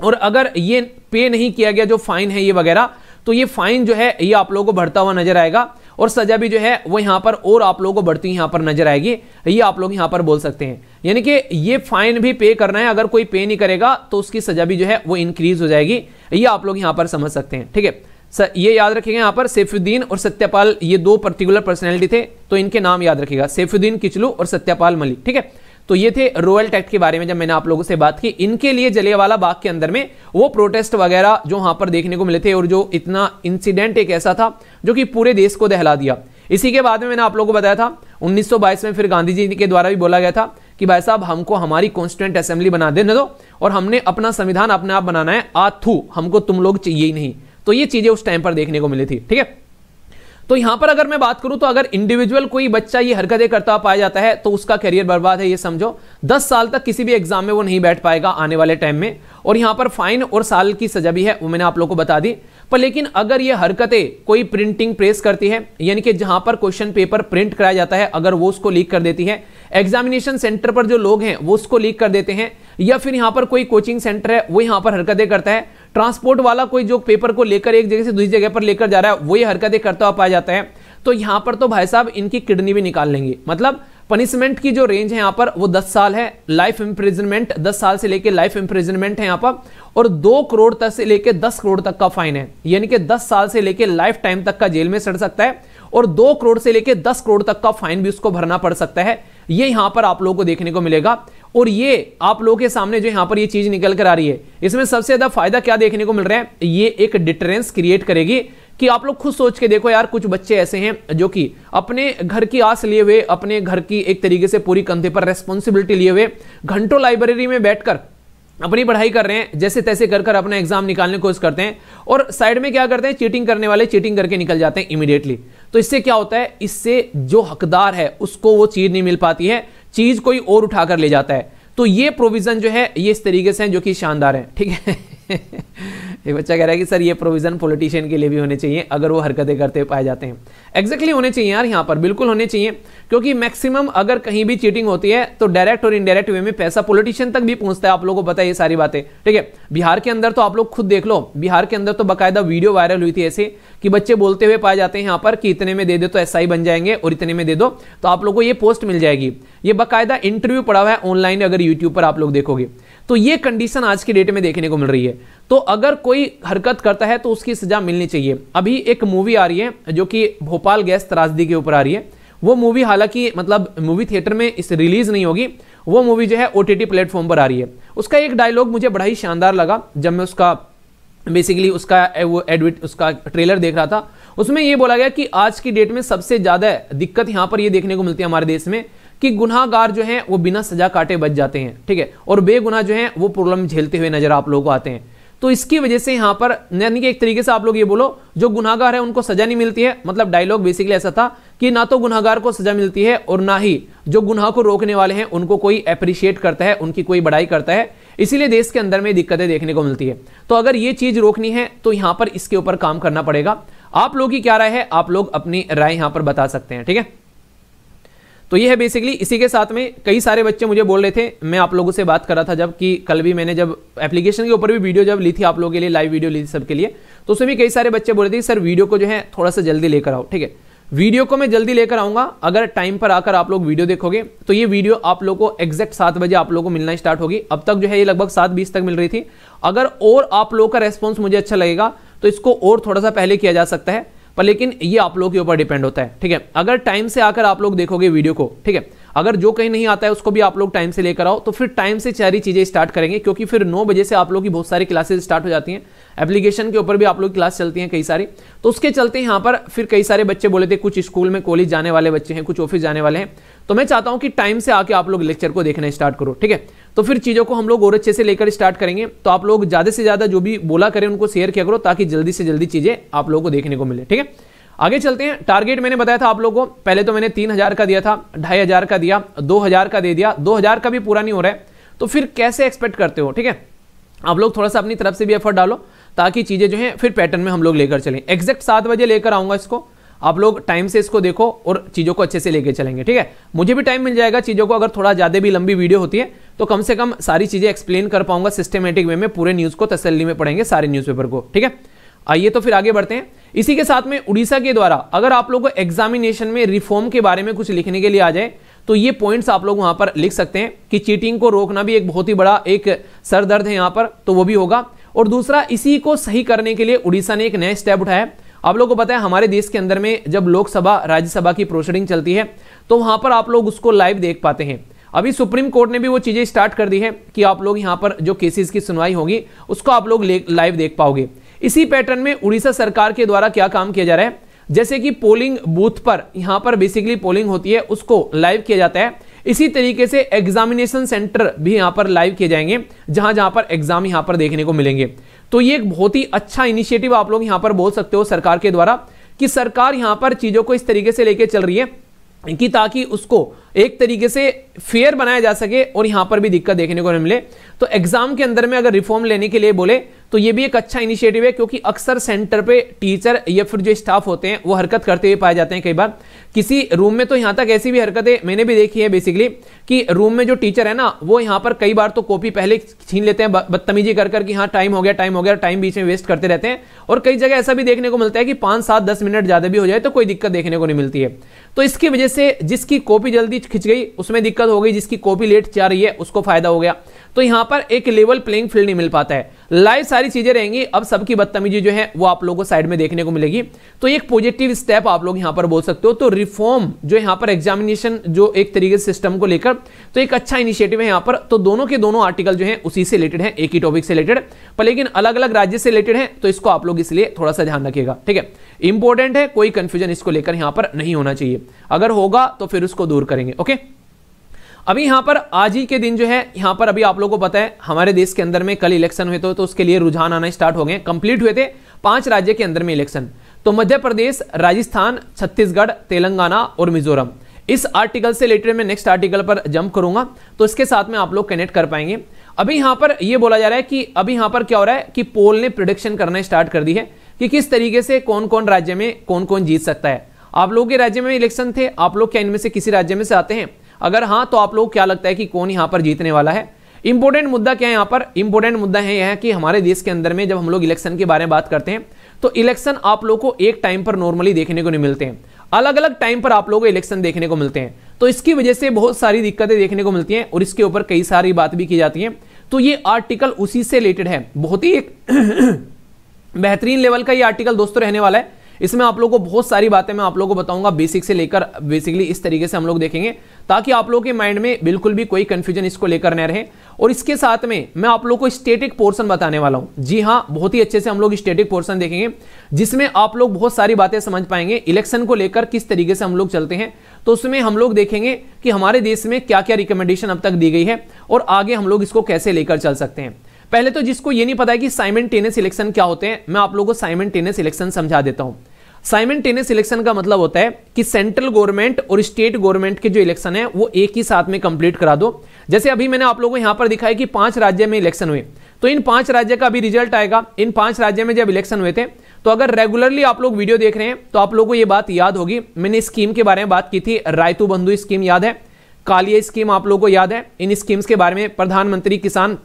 [SPEAKER 1] और अगर ये पे नहीं किया गया जो फाइन है ये वगैरह तो ये फाइन जो है ये आप लोगों को बढ़ता हुआ नजर आएगा और सजा भी जो है वो यहाँ पर और आप लोगों को बढ़ती यहां यहाँ पर नजर आएगी ये आप लोग यहाँ पर बोल सकते हैं यानी कि ये फाइन भी पे करना है अगर कोई पे नहीं करेगा तो उसकी सजा भी जो है वो इंक्रीज हो जाएगी ये आप लोग यहाँ पर समझ सकते हैं ठीक है ये याद रखेगा यहाँ पर सैफुद्दीन और सत्यपाल ये दो पर्टिकुलर पर्सनैलिटी थे तो इनके नाम याद रखेगा सैफुद्दीन किचलू और सत्यपाल मलिक ठीक है तो ये थे रोयल टेक्ट के बारे में जब मैंने आप लोगों से बात की इनके लिए जलियावाला बाग के अंदर में वो प्रोटेस्ट वगैरह जो वहां पर देखने को मिले थे और जो इतना इंसिडेंट एक ऐसा था जो कि पूरे देश को दहला दिया इसी के बाद में मैंने आप लोगों को बताया था 1922 में फिर गांधी जी के द्वारा भी बोला गया था कि भाई साहब हमको हमारी कॉन्स्टिट्यूंट असेंबली बना देने दो और हमने अपना संविधान अपने आप बनाना है आ हमको तुम लोग चाहिए ही नहीं तो ये चीजें उस टाइम पर देखने को मिली थी ठीक है तो यहां पर अगर मैं बात करूं तो अगर इंडिविजुअल कोई बच्चा ये हरकतें करता पाया जाता है तो उसका करियर बर्बाद है ये समझो दस साल तक किसी भी एग्जाम में वो नहीं बैठ पाएगा आने वाले टाइम में और यहां पर फाइन और साल की सजा भी है वो मैंने आप लोग को बता दी पर लेकिन अगर ये हरकतें कोई प्रिंटिंग प्रेस करती है यानी कि जहां पर क्वेश्चन पेपर प्रिंट कराया जाता है अगर वो उसको लीक कर देती है एग्जामिनेशन सेंटर पर जो लोग हैं वो उसको लीक कर देते हैं या फिर यहां पर कोई कोचिंग सेंटर है वो यहां पर हरकतें करता है ट्रांसपोर्ट वाला कोई जो पेपर को लेकर एक जगह से दूसरी जगह पर लेकर जा रहा है वो ये हरकतें करता हुआ पाया जाता है तो यहाँ पर तो भाई साहब इनकी किडनी भी निकाल लेंगे मतलब पनिशमेंट की जो रेंज है यहाँ पर वो 10 साल है लाइफ इंप्रिजनमेंट 10 साल से लेके लाइफ इंप्रिजनमेंट है यहाँ पर और 2 करोड़ तक से लेके 10 करोड़ तक का फाइन है यानी कि 10 साल से लेके लाइफ टाइम तक का जेल में सड़ सकता है और 2 करोड़ से लेके 10 करोड़ तक का फाइन भी उसको भरना पड़ सकता है ये यहाँ पर आप लोगों को देखने को मिलेगा और ये आप लोगों के सामने जो यहां पर ये चीज निकल कर आ रही है इसमें सबसे ज्यादा फायदा क्या देखने को मिल रहा है ये एक डिटरेंस क्रिएट करेगी कि आप लोग खुद सोच के देखो यार कुछ बच्चे ऐसे हैं जो कि अपने घर की आस लिए हुए अपने घर की एक तरीके से पूरी कंधे पर रेस्पॉन्सिबिलिटी लिए हुए घंटों लाइब्रेरी में बैठकर अपनी पढ़ाई कर रहे हैं जैसे तैसे कर कर अपना एग्जाम निकालने की कोशिश करते हैं और साइड में क्या करते हैं चीटिंग करने वाले चीटिंग करके निकल जाते हैं इमीडिएटली तो इससे क्या होता है इससे जो हकदार है उसको वो चीज़ नहीं मिल पाती है चीज़ कोई और उठाकर ले जाता है तो ये प्रोविज़न जो है ये इस तरीके से हैं जो कि शानदार है ठीक है ये बच्चा कह रहा है कि सर ये प्रोविज़न पॉलिटिशियन के लिए भी होने चाहिए अगर वो हरकतें करते पाए जाते हैं एग्जैक्टली exactly होने चाहिए यार यहाँ पर बिल्कुल होने चाहिए क्योंकि मैक्सिमम अगर कहीं भी चीटिंग होती है तो डायरेक्ट और इनडायरेक्ट वे में पैसा पॉलिटिशियन तक भी पहुंचता है आप लोगों को पता है ये सारी बातें ठीक है बिहार के अंदर तो आप लोग खुद देख लो बिहार के अंदर तो बाकायदा वीडियो वायरल हुई थी ऐसे कि बच्चे बोलते हुए पाए जाते हैं यहाँ पर कि इतने में दे दो तो एस बन जाएंगे और इतने में दे दो तो आप लोग को ये पोस्ट मिल जाएगी ये बाकायदा इंटरव्यू पड़ा हुआ है ऑनलाइन अगर यूट्यूब पर आप लोग देखोगे तो ये कंडीशन आज की डेट में देखने को मिल रही है तो अगर कोई हरकत करता है तो उसकी सजा मिलनी चाहिए अभी एक मूवी आ रही है जो कि भोपाल गैस त्रासदी के ऊपर आ रही है वो मूवी हालांकि मतलब मूवी थिएटर में इस रिलीज नहीं होगी वो मूवी जो है ओ टी प्लेटफॉर्म पर आ रही है उसका एक डायलॉग मुझे बड़ा ही शानदार लगा जब मैं उसका बेसिकली उसका वो एडविट उसका ट्रेलर देख रहा था उसमें ये बोला गया कि आज की डेट में सबसे ज़्यादा दिक्कत यहाँ पर ये देखने को मिलती है हमारे देश में कि गुनाहगार जो हैं वो बिना सजा काटे बच जाते हैं ठीक है और बेगुनाह जो हैं वो प्रॉब्लम झेलते हुए नजर आप लोगों को आते हैं तो इसकी वजह से यहाँ पर यानी कि एक तरीके से आप लोग ये बोलो जो गुनाहगार है उनको सजा नहीं मिलती है मतलब डायलॉग बेसिकली ऐसा था कि ना तो गुनाहगार को सजा मिलती है और ना ही जो गुनाह को रोकने वाले हैं उनको कोई अप्रिशिएट करता है उनकी कोई बड़ाई करता है इसीलिए देश के अंदर में दिक्कतें देखने को मिलती है तो अगर ये चीज रोकनी है तो यहाँ पर इसके ऊपर काम करना पड़ेगा आप लोग की क्या राय है आप लोग अपनी राय यहाँ पर बता सकते हैं ठीक है तो ये है बेसिकली इसी के साथ में कई सारे बच्चे मुझे बोल रहे थे मैं आप लोगों से बात कर रहा था जब कि कल भी मैंने जब एप्लीकेशन के ऊपर भी वीडियो जब ली थी आप लोगों के लिए लाइव वीडियो ली थी सबके लिए तो उसमें भी कई सारे बच्चे बोल रहे थे सर वीडियो को जो है थोड़ा सा जल्दी लेकर आओ ठीक है वीडियो को मैं जल्दी लेकर आऊंगा अगर टाइम पर आकर आप लोग वीडियो देखोगे तो ये वीडियो आप लोग को एग्जैक्ट सात बजे आप लोग को मिलना स्टार्ट होगी अब तक जो है ये लगभग सात बीस तक मिल रही थी अगर और आप लोगों का रेस्पॉन्स मुझे अच्छा लगेगा तो इसको और थोड़ा सा पहले किया जा सकता है पर लेकिन ये आप लोगों के ऊपर डिपेंड होता है ठीक है अगर टाइम से आकर आप लोग देखोगे वीडियो को ठीक है अगर जो कहीं नहीं आता है उसको भी आप लोग टाइम से लेकर आओ तो फिर टाइम से सारी चीज़ें स्टार्ट करेंगे क्योंकि फिर नौ बजे से आप लोग की बहुत सारी क्लासेस स्टार्ट हो जाती हैं एप्लीकेशन के ऊपर भी आप लोग की क्लास चलती हैं कई सारी तो उसके चलते यहां पर फिर कई सारे बच्चे बोले थे कुछ स्कूल में कॉलेज जाने वाले बच्चे हैं कुछ ऑफिस जाने वाले हैं तो मैं चाहता हूं कि टाइम से आके आप लोग लेक्चर को देखना स्टार्ट करो ठीक है तो फिर चीज़ों को हम लोग और अच्छे से लेकर स्टार्ट करेंगे तो आप लोग ज़्यादा से ज़्यादा जो भी बोला करें उनको शेयर किया करो ताकि जल्दी से जल्दी चीज़ें आप लोगों को देखने को मिले ठीक है आगे चलते हैं टारगेट मैंने बताया था आप लोगों को पहले तो मैंने तीन हजार का दिया था ढाई हजार का दिया दो हजार का दे दिया दो हजार का भी पूरा नहीं हो रहा है तो फिर कैसे एक्सपेक्ट करते हो ठीक है आप लोग थोड़ा सा अपनी तरफ से भी एफर्ट डालो ताकि चीज़ें जो है फिर पैटर्न में हम लोग लेकर चलें एग्जैक्ट सात बजे लेकर आऊंगा इसको आप लोग टाइम से इसको देखो और चीज़ों को अच्छे से लेके चलेंगे ठीक है मुझे भी टाइम मिल जाएगा चीज़ों को अगर थोड़ा ज़्यादा भी लंबी वीडियो होती है तो कम से कम सारी चीज़ें एक्सप्लेन कर पाऊंगा सिस्टमेटिक वे में पूरे न्यूज़ को तसली में पढ़ेंगे सारे न्यूज को ठीक है आइए तो फिर आगे बढ़ते हैं इसी के साथ में उड़ीसा के द्वारा अगर आप लोग एग्जामिनेशन में रिफॉर्म के बारे में कुछ लिखने के लिए आ जाए तो ये पॉइंट्स आप लोग वहां पर लिख सकते हैं कि चीटिंग को रोकना भी एक बहुत ही बड़ा एक सरदर्द है यहाँ पर तो वो भी होगा और दूसरा इसी को सही करने के लिए उड़ीसा ने एक नया स्टेप उठाया आप लोगों को पता है हमारे देश के अंदर में जब लोकसभा राज्यसभा की प्रोसीडिंग चलती है तो वहां पर आप लोग उसको लाइव देख पाते हैं अभी सुप्रीम कोर्ट ने भी वो चीज़ें स्टार्ट कर दी है कि आप लोग यहाँ पर जो केसेस की सुनवाई होगी उसको आप लोग लाइव देख पाओगे इसी पैटर्न में उड़ीसा सरकार के द्वारा क्या काम किया जा रहा है जैसे कि पोलिंग बूथ पर यहाँ पर बेसिकली पोलिंग होती है उसको लाइव किया जाता है इसी तरीके से एग्जामिनेशन सेंटर भी यहाँ पर लाइव किए जाएंगे जहां जहां पर एग्जाम यहाँ पर देखने को मिलेंगे तो ये एक बहुत ही अच्छा इनिशिएटिव आप लोग यहां पर बोल सकते हो सरकार के द्वारा कि सरकार यहां पर चीज़ों को इस तरीके से लेके चल रही है कि ताकि उसको एक तरीके से फेयर बनाया जा सके और यहां पर भी दिक्कत देखने को मिले तो एग्जाम के अंदर में अगर रिफॉर्म लेने के लिए बोले तो ये भी एक अच्छा इनिशिएटिव है क्योंकि अक्सर सेंटर पे टीचर या फिर जो स्टाफ होते हैं वो हरकत करते हुए पाए जाते हैं कई बार किसी रूम में तो यहां तक ऐसी भी हरकतें मैंने भी देखी है बेसिकली कि रूम में जो टीचर है ना वो यहां पर कई बार तो कॉपी पहले छीन लेते हैं बदतमीजी कर कर कि हाँ टाइम हो गया टाइम हो गया टाइम बीच में वेस्ट करते रहते हैं और कई जगह ऐसा भी देखने को मिलता है कि पांच सात दस मिनट ज़्यादा भी हो जाए तो कोई दिक्कत देखने को नहीं मिलती है तो इसकी वजह से जिसकी कॉपी जल्दी खिंच गई उसमें दिक्कत हो गई जिसकी कॉपी लेट जा रही है उसको फायदा हो गया तो यहां पर एक लेवल प्लेइंग फील्ड नहीं मिल पाता है लाइव सारी चीजें रहेंगी अब सबकी बदतमीजी जो है वो आप लोगों को साइड में देखने को मिलेगी तो एक पॉजिटिव स्टेप आप लोग यहां पर बोल सकते हो तो रिफॉर्म जो यहां पर एग्जामिनेशन जो एक तरीके से सिस्टम को लेकर तो एक अच्छा इनिशिएटिव है यहां पर तो दोनों के दोनों आर्टिकल जो है उसी से रिलेटेड है एक ही टॉपिक से रिलेटेड पर लेकिन अलग अलग राज्य से रिलेटेड है तो इसको आप लोग इसलिए थोड़ा सा ध्यान रखिएगा ठीक है इंपॉर्टेंट है कोई कंफ्यूजन इसको लेकर यहां पर नहीं होना चाहिए अगर होगा तो फिर उसको दूर करेंगे ओके okay? अभी यहां पर आज ही के दिन जो है यहां पर अभी आप लोगों को पता है हमारे देश के अंदर में कल इलेक्शन हुए थे तो, तो उसके लिए रुझान आना स्टार्ट हो गए कंप्लीट हुए थे पांच राज्य के अंदर में इलेक्शन तो मध्य प्रदेश राजस्थान छत्तीसगढ़ तेलंगाना और मिजोरम इस आर्टिकल से रिलेटेड मैं नेक्स्ट आर्टिकल पर जंप करूंगा तो इसके साथ में आप लोग कनेक्ट कर पाएंगे अभी यहां पर यह बोला जा रहा है कि अभी यहां पर क्या हो रहा है कि पोल ने प्रोडिक्शन करना स्टार्ट कर दी है कि किस तरीके से कौन कौन राज्य में कौन कौन जीत सकता है आप लोगों के राज्य में इलेक्शन थे आप लोग क्या इनमें से किसी राज्य में से आते हैं अगर हाँ तो आप लोग क्या लगता है कि कौन यहाँ पर जीतने वाला है इंपोर्टेंट मुद्दा क्या है यहाँ पर इंपोर्टेंट मुद्दा है यह है कि हमारे देश के अंदर में जब हम लोग इलेक्शन के बारे में बात करते हैं तो इलेक्शन आप लोग को एक टाइम पर नॉर्मली देखने को नहीं मिलते हैं अलग अलग टाइम पर आप लोगों को इलेक्शन देखने को मिलते हैं तो इसकी वजह से बहुत सारी दिक्कतें देखने को मिलती हैं और इसके ऊपर कई सारी बात भी की जाती है तो ये आर्टिकल उसी से रिलेटेड है बहुत ही एक बेहतरीन लेवल का ये आर्टिकल दोस्तों रहने वाला है इसमें आप लोग को बहुत सारी बातें मैं आप लोग को बताऊंगा बेसिक से लेकर बेसिकली इस तरीके से हम लोग देखेंगे ताकि आप लोगों के माइंड में बिल्कुल भी कोई कंफ्यूजन इसको लेकर न रहे और इसके साथ में मैं आप लोग को स्टेटिक पोर्सन बताने वाला हूं जी हाँ बहुत ही अच्छे से हम लोग स्टेटिक पोर्सन देखेंगे जिसमें आप लोग बहुत सारी बातें समझ पाएंगे इलेक्शन को लेकर किस तरीके से हम लोग चलते हैं तो उसमें हम लोग देखेंगे कि हमारे देश में क्या क्या रिकमेंडेशन अब तक दी गई है और आगे हम लोग इसको कैसे लेकर चल सकते हैं पहले तो जिसको ये नहीं पता है कि साइमन साइमेंटेनियस इलेक्शन क्या होते हैं मैं आप लोगों को साइमन साइमेंटेनियस इलेक्शन समझा देता हूं टेनिस इलेक्शन का मतलब होता है कि सेंट्रल गवर्नमेंट और स्टेट गवर्नमेंट के जो इलेक्शन है वो एक ही साथ में कंप्लीट करा दो जैसे अभी मैंने आप लोगों को यहां पर दिखाया कि पांच राज्य में इलेक्शन हुए तो इन पांच राज्य का अभी रिजल्ट आएगा इन पांच राज्य में जब इलेक्शन हुए थे तो अगर रेगुलरली आप लोग वीडियो देख रहे हैं तो आप लोगों को ये बात याद होगी मैंने स्कीम के बारे में बात की थी रायतू बंधु स्कीम याद है कालिया स्कीम आप लोगों को याद है इन स्कीम्स के बारे में प्रधानमंत्री किसान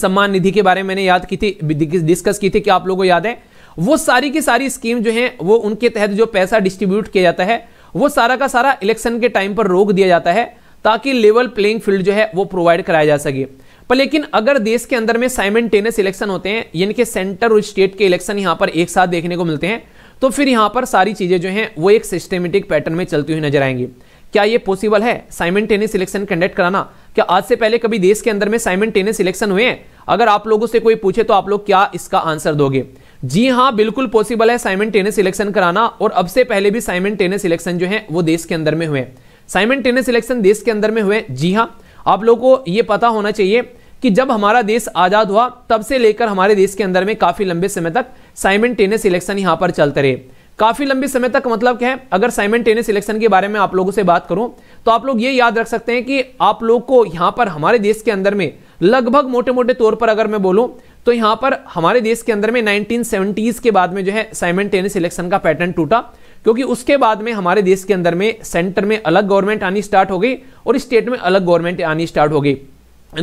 [SPEAKER 1] सम्मान निधि के बारे में मैंने याद की थी डिस्कस की थी कि आप लोगों को याद है वो सारी की सारी स्कीम जो है वो उनके तहत जो पैसा डिस्ट्रीब्यूट किया जाता है वो सारा का सारा इलेक्शन के टाइम पर रोक दिया जाता है ताकि लेवल प्लेइंग फील्ड जो है वो प्रोवाइड कराया जा सके पर लेकिन अगर देश के अंदर में साइमेंटेनियस इलेक्शन होते हैं यानी कि सेंटर और स्टेट के इलेक्शन यहां पर एक साथ देखने को मिलते हैं तो फिर यहां पर सारी चीज़ें जो हैं वो एक सिस्टमेटिक पैटर्न में चलती हुई नजर आएंगी क्या ये पॉसिबल है साइमेंटेनियस इलेक्शन कंडक्ट कराना क्या आज से पहले कभी देश के अंदर में साइमेंटेनियस इलेक्शन हुए हैं अगर आप लोगों से कोई पूछे तो आप लोग क्या इसका आंसर दोगे जी हाँ बिल्कुल पॉसिबल है साइमन टेनिस इलेक्शन कराना और अब से पहले भी साइमन टेनिस इलेक्शन जो है वो देश के अंदर में हुए साइमन टेनिस इलेक्शन देश के अंदर में हुए जी हाँ आप लोगों को ये पता होना चाहिए कि जब हमारा देश आज़ाद हुआ तब से लेकर हमारे देश के अंदर में काफ़ी लंबे समय तक साइमन टेनिस इलेक्शन यहाँ पर चलते रहे काफ़ी लंबे समय तक मतलब क्या है अगर साइमन टेनिस इलेक्शन के बारे में आप लोगों से बात करूं तो आप लोग ये याद रख सकते हैं कि आप लोग को यहाँ पर हमारे देश के अंदर में लगभग मोटे मोटे तौर पर अगर मैं बोलूं तो यहां पर हमारे देश के अंदर में नाइनटीन के बाद में जो है साइमन टेनिस इलेक्शन का पैटर्न टूटा क्योंकि उसके बाद में हमारे देश के अंदर में सेंटर में अलग गवर्नमेंट आनी स्टार्ट हो गई और स्टेट में अलग गवर्नमेंट आनी स्टार्ट हो गई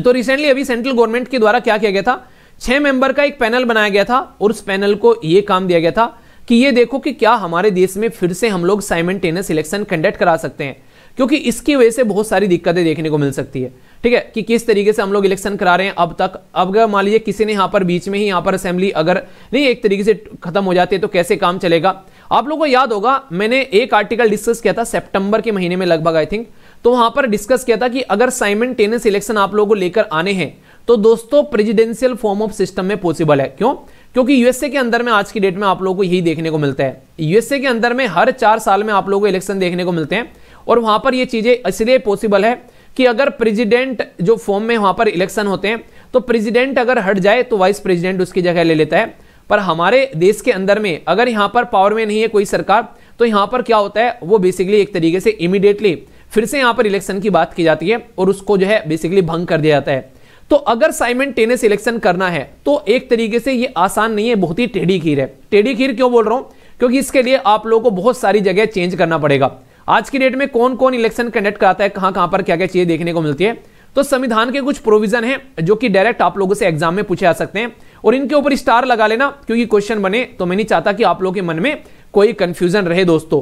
[SPEAKER 1] तो रिसेंटली अभी सेंट्रल गवर्नमेंट के द्वारा क्या किया गया था छह मेंबर का एक पैनल बनाया गया था और उस पैनल को यह काम दिया गया था कि ये देखो कि क्या हमारे देश में फिर से हम लोग साइमन टेनिस इलेक्शन कंडक्ट करा सकते हैं क्योंकि इसकी वजह से बहुत सारी दिक्कतें देखने को मिल सकती है ठीक है कि किस तरीके से हम लोग इलेक्शन करा रहे हैं अब तक अब मान लीजिए किसी ने यहां पर बीच में ही यहां पर असेंबली अगर नहीं एक तरीके से खत्म हो जाती है तो कैसे काम चलेगा आप लोगों को याद होगा मैंने एक आर्टिकल डिस्कस किया था सितंबर के महीने में लगभग आई थिंक तो वहां पर डिस्कस किया था कि अगर साइमन टेनिस इलेक्शन आप लोगों को लेकर आने हैं तो दोस्तों प्रेजिडेंशियल फॉर्म ऑफ सिस्टम में पॉसिबल है क्यों क्योंकि यूएसए के अंदर में आज की डेट में आप लोगों को यही देखने को मिलता है यूएसए के अंदर में हर चार साल में आप लोगों को इलेक्शन देखने को मिलते हैं और वहां पर ये चीजें इसलिए पॉसिबल है कि अगर प्रेसिडेंट जो फॉर्म में वहां पर इलेक्शन होते हैं तो प्रेसिडेंट अगर हट जाए तो वाइस प्रेसिडेंट उसकी जगह ले लेता है पर हमारे देश के अंदर में अगर यहां पर पावर में नहीं है कोई सरकार तो यहां पर क्या होता है वो बेसिकली एक तरीके से इमीडिएटली फिर से यहां पर इलेक्शन की बात की जाती है और उसको जो है बेसिकली भंग कर दिया जाता है तो अगर साइमेंट टेनिस इलेक्शन करना है तो एक तरीके से ये आसान नहीं है बहुत ही टेढ़ी खीर है टेढ़ी खीर क्यों बोल रहा हूँ क्योंकि इसके लिए आप लोगों को बहुत सारी जगह चेंज करना पड़ेगा आज की डेट में कौन कौन इलेक्शन कंडक्ट कराता है कहां कहां पर क्या क्या चीजें देखने को मिलती है तो संविधान के कुछ प्रोविजन है जो कि डायरेक्ट आप लोगों से एग्जाम में पूछे जा सकते हैं और इनके ऊपर स्टार लगा लेना क्योंकि क्वेश्चन बने तो मैं नहीं चाहता कि आप लोगों के मन में कोई कंफ्यूजन रहे दोस्तों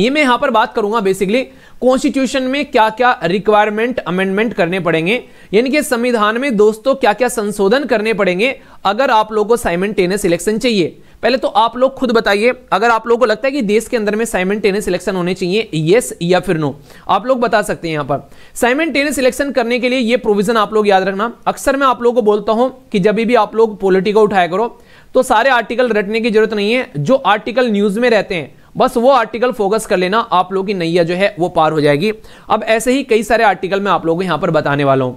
[SPEAKER 1] ये मैं यहां पर बात करूंगा बेसिकली कॉन्स्टिट्यूशन में क्या क्या रिक्वायरमेंट अमेंडमेंट करने पड़ेंगे यानी कि संविधान में दोस्तों क्या क्या संशोधन करने पड़ेंगे अगर आप लोगों को साइमेंटेनियस इलेक्शन चाहिए पहले तो आप लोग खुद बताइए अगर आप लोगों को लगता है कि देश के अंदर में साइमन टेनिस इलेक्शन होने चाहिए यस या फिर नो आप लोग बता सकते हैं यहां पर साइमन टेनिस इलेक्शन करने के लिए ये प्रोविजन आप लोग याद रखना अक्सर मैं आप लोगों को बोलता हूं कि जब भी आप लोग पोलिटिकल उठाया करो तो सारे आर्टिकल रटने की जरूरत नहीं है जो आर्टिकल न्यूज में रहते हैं बस वो आर्टिकल फोकस कर लेना आप लोगों की नैया जो है वो पार हो जाएगी अब ऐसे ही कई सारे आर्टिकल मैं आप लोगों को यहां पर बताने वाला हूं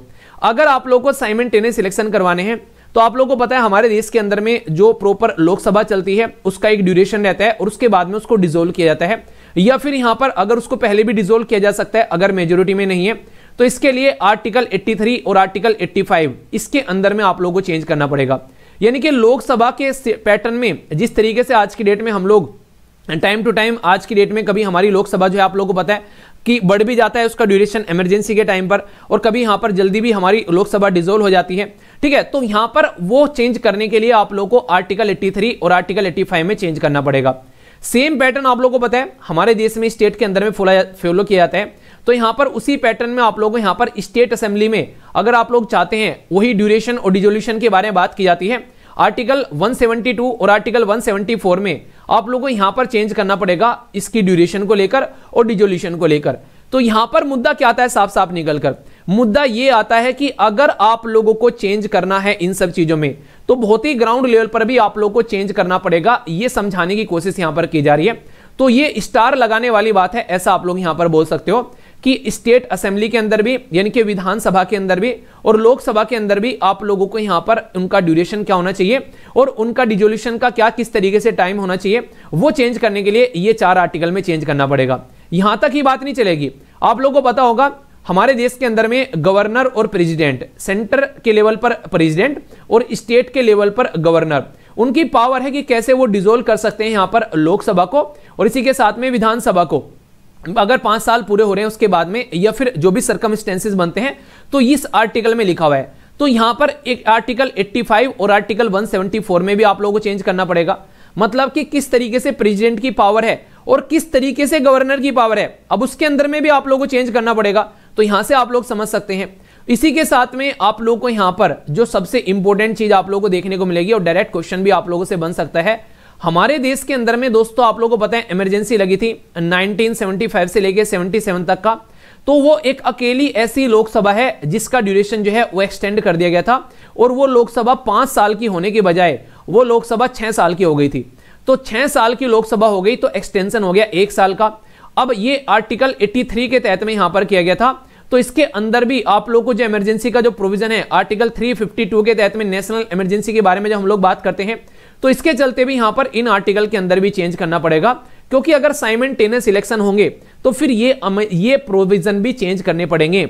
[SPEAKER 1] अगर आप लोगों को साइमन टेनिस सिलेक्शन करवाने हैं तो आप लोगों को पता है हमारे देश के अंदर में जो प्रॉपर लोकसभा चलती है उसका एक ड्यूरेशन रहता है और उसके बाद में उसको डिजोल्व किया जाता है या फिर यहां पर अगर उसको पहले भी डिजोल्व किया जा सकता है अगर मेजोरिटी में नहीं है तो इसके लिए आर्टिकल 83 और आर्टिकल 85 इसके अंदर में आप लोगों को चेंज करना पड़ेगा यानी कि लोकसभा के पैटर्न में जिस तरीके से आज की डेट में हम लोग टाइम टू टाइम आज की डेट में कभी हमारी लोकसभा जो है आप लोगों को पता है कि बढ़ भी जाता है उसका ड्यूरेशन इमरजेंसी के टाइम पर और कभी यहाँ पर जल्दी भी हमारी लोकसभा डिजोल्व हो जाती है ठीक है तो यहाँ पर वो चेंज करने के लिए आप लोग को आर्टिकल 83 और आर्टिकल 85 में चेंज करना पड़ेगा सेम पैटर्न आप लोगों को पता है हमारे देश में स्टेट के अंदर में फॉलो किया जाता है तो यहाँ पर उसी पैटर्न में आप लोगों को यहाँ पर स्टेट असेंबली में अगर आप लोग चाहते हैं वही ड्यूरेशन और डिजोल्यूशन के बारे में बात की जाती है आर्टिकल 172 और आर्टिकल 174 में आप लोगों को यहां पर चेंज करना पड़ेगा इसकी ड्यूरेशन को लेकर और डिजोल्यूशन को लेकर तो यहां पर मुद्दा क्या आता है साफ साफ निकलकर मुद्दा ये आता है कि अगर आप लोगों को चेंज करना है इन सब चीजों में तो बहुत ही ग्राउंड लेवल पर भी आप लोगों को चेंज करना पड़ेगा यह समझाने की कोशिश यहां पर की जा रही है तो ये स्टार लगाने वाली बात है ऐसा आप लोग यहां पर बोल सकते हो कि स्टेट असेंबली के अंदर भी यानी कि विधानसभा के अंदर भी और लोकसभा के अंदर भी आप लोगों को यहां पर उनका ड्यूरेशन क्या होना चाहिए और उनका डिजोल्यूशन का क्या किस तरीके से टाइम होना चाहिए वो चेंज करने के लिए ये चार आर्टिकल में चेंज करना पड़ेगा यहां तक ही बात नहीं चलेगी आप लोगों को पता होगा हमारे देश के अंदर में गवर्नर और प्रेसिडेंट सेंटर के लेवल पर प्रेसिडेंट और स्टेट के लेवल पर गवर्नर उनकी पावर है कि कैसे वो डिजोल्व कर सकते हैं यहाँ पर लोकसभा को और इसी के साथ में विधानसभा को अगर पांच साल पूरे हो रहे हैं उसके बाद में या फिर जो भी सरकम बनते हैं तो इस आर्टिकल में लिखा हुआ है तो यहां पर एक आर्टिकल 85 और आर्टिकल 174 में भी आप लोगों को चेंज करना पड़ेगा मतलब कि किस तरीके से प्रेसिडेंट की पावर है और किस तरीके से गवर्नर की पावर है अब उसके अंदर में भी आप लोगों को चेंज करना पड़ेगा तो यहां से आप लोग समझ सकते हैं इसी के साथ में आप लोगों को यहां पर जो सबसे इंपॉर्टेंट चीज आप लोगों को देखने को मिलेगी और डायरेक्ट क्वेश्चन भी आप लोगों से बन सकता है हमारे देश के अंदर में दोस्तों आप लोगों को पता है इमरजेंसी लगी थी 1975 से लेके 77 तक का तो वो एक अकेली ऐसी लोकसभा है जिसका ड्यूरेशन जो है वो एक्सटेंड कर दिया गया था और वो लोकसभा पांच साल की होने के बजाय वो लोकसभा छह साल की हो गई थी तो छह साल की लोकसभा हो गई तो एक्सटेंशन हो गया एक साल का अब ये आर्टिकल 83 के तहत में यहां पर किया गया था तो इसके अंदर भी आप लोग को जो इमरजेंसी का जो प्रोविजन है आर्टिकल 352 के तहत में नेशनल इमरजेंसी के बारे में जब हम लोग बात करते हैं तो इसके चलते भी यहां पर इन आर्टिकल के अंदर भी चेंज करना पड़ेगा क्योंकि अगर साइमेंटेनियस इलेक्शन होंगे तो फिर ये ये प्रोविजन भी चेंज करने पड़ेंगे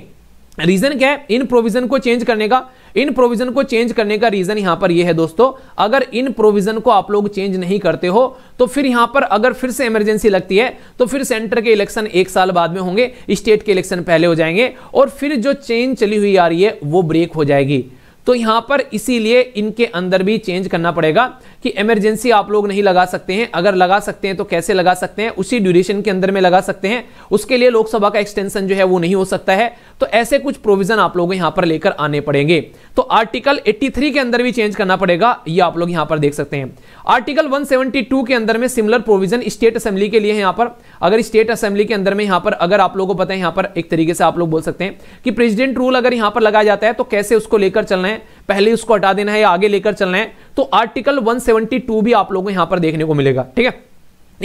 [SPEAKER 1] रीजन क्या है इन प्रोविजन को चेंज करने का इन प्रोविजन को चेंज करने का रीजन यहां पर यह है दोस्तों अगर इन प्रोविजन को आप लोग चेंज नहीं करते हो तो फिर यहां पर अगर फिर से इमरजेंसी लगती है तो फिर सेंटर के इलेक्शन एक साल बाद में होंगे स्टेट के इलेक्शन पहले हो जाएंगे और फिर जो चेंज चली हुई आ रही है वो ब्रेक हो जाएगी तो यहां पर इसीलिए इनके अंदर भी चेंज करना पड़ेगा कि इमरजेंसी आप लोग नहीं लगा सकते हैं अगर लगा सकते हैं तो कैसे लगा सकते हैं उसी ड्यूरेशन के अंदर में लगा सकते हैं उसके लिए लोकसभा का एक्सटेंशन जो है वो नहीं हो सकता है तो ऐसे कुछ प्रोविजन आप लोगों यहां पर लेकर आने पड़ेंगे तो आर्टिकल 83 के अंदर भी चेंज करना पड़ेगा ये आप लोग यहां पर देख सकते हैं आर्टिकल 172 के अंदर में सिमिलर प्रोविजन स्टेट असेंबली के लिए यहां पर अगर स्टेट असेंबली के अंदर में यहां पर अगर आप लोगों को पता है यहां पर एक तरीके से आप लोग बोल सकते हैं कि प्रेसिडेंट रूल अगर यहां पर लगाया जाता है तो कैसे उसको लेकर चलना है है पहले उसको हटा देना है या आगे लेकर चलना है तो आर्टिकल 172 भी आप लोगों को यहां पर देखने को मिलेगा ठीक है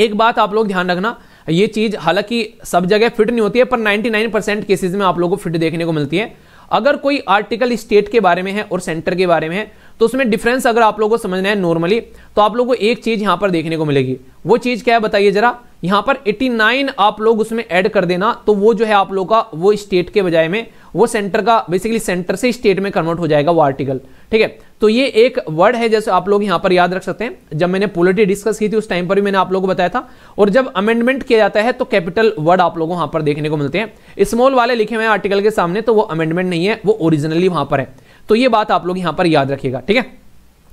[SPEAKER 1] एक बात आप लोग ध्यान रखना ये चीज हालांकि सब जगह फिट नहीं होती है पर 99 परसेंट केसेज में आप लोगों को फिट देखने को मिलती है अगर कोई आर्टिकल स्टेट के बारे में है और सेंटर के बारे में है तो उसमें डिफरेंस अगर आप लोगों को समझना है नॉर्मली तो आप लोगों को एक चीज यहां पर देखने को मिलेगी वो चीज क्या है बताइए जरा यहां पर 89 आप लोग उसमें ऐड कर देना तो वो जो है आप लोगों का वो स्टेट के बजाय में वो सेंटर का बेसिकली सेंटर से स्टेट में कन्वर्ट हो जाएगा वो आर्टिकल ठीक है तो ये एक वर्ड है जैसे आप लोग यहां पर याद रख सकते हैं जब मैंने पोलिटी डिस्कस की थी उस टाइम पर भी मैंने आप लोगों को बताया था और जब अमेंडमेंट किया जाता है तो कैपिटल वर्ड आप लोगों को वहां पर देखने को मिलते हैं स्मॉल वाले लिखे हुए आर्टिकल के सामने तो वो अमेंडमेंट नहीं है वो ओरिजिनली वहां पर है तो ये बात आप लोग यहां पर याद रखिएगा ठीक है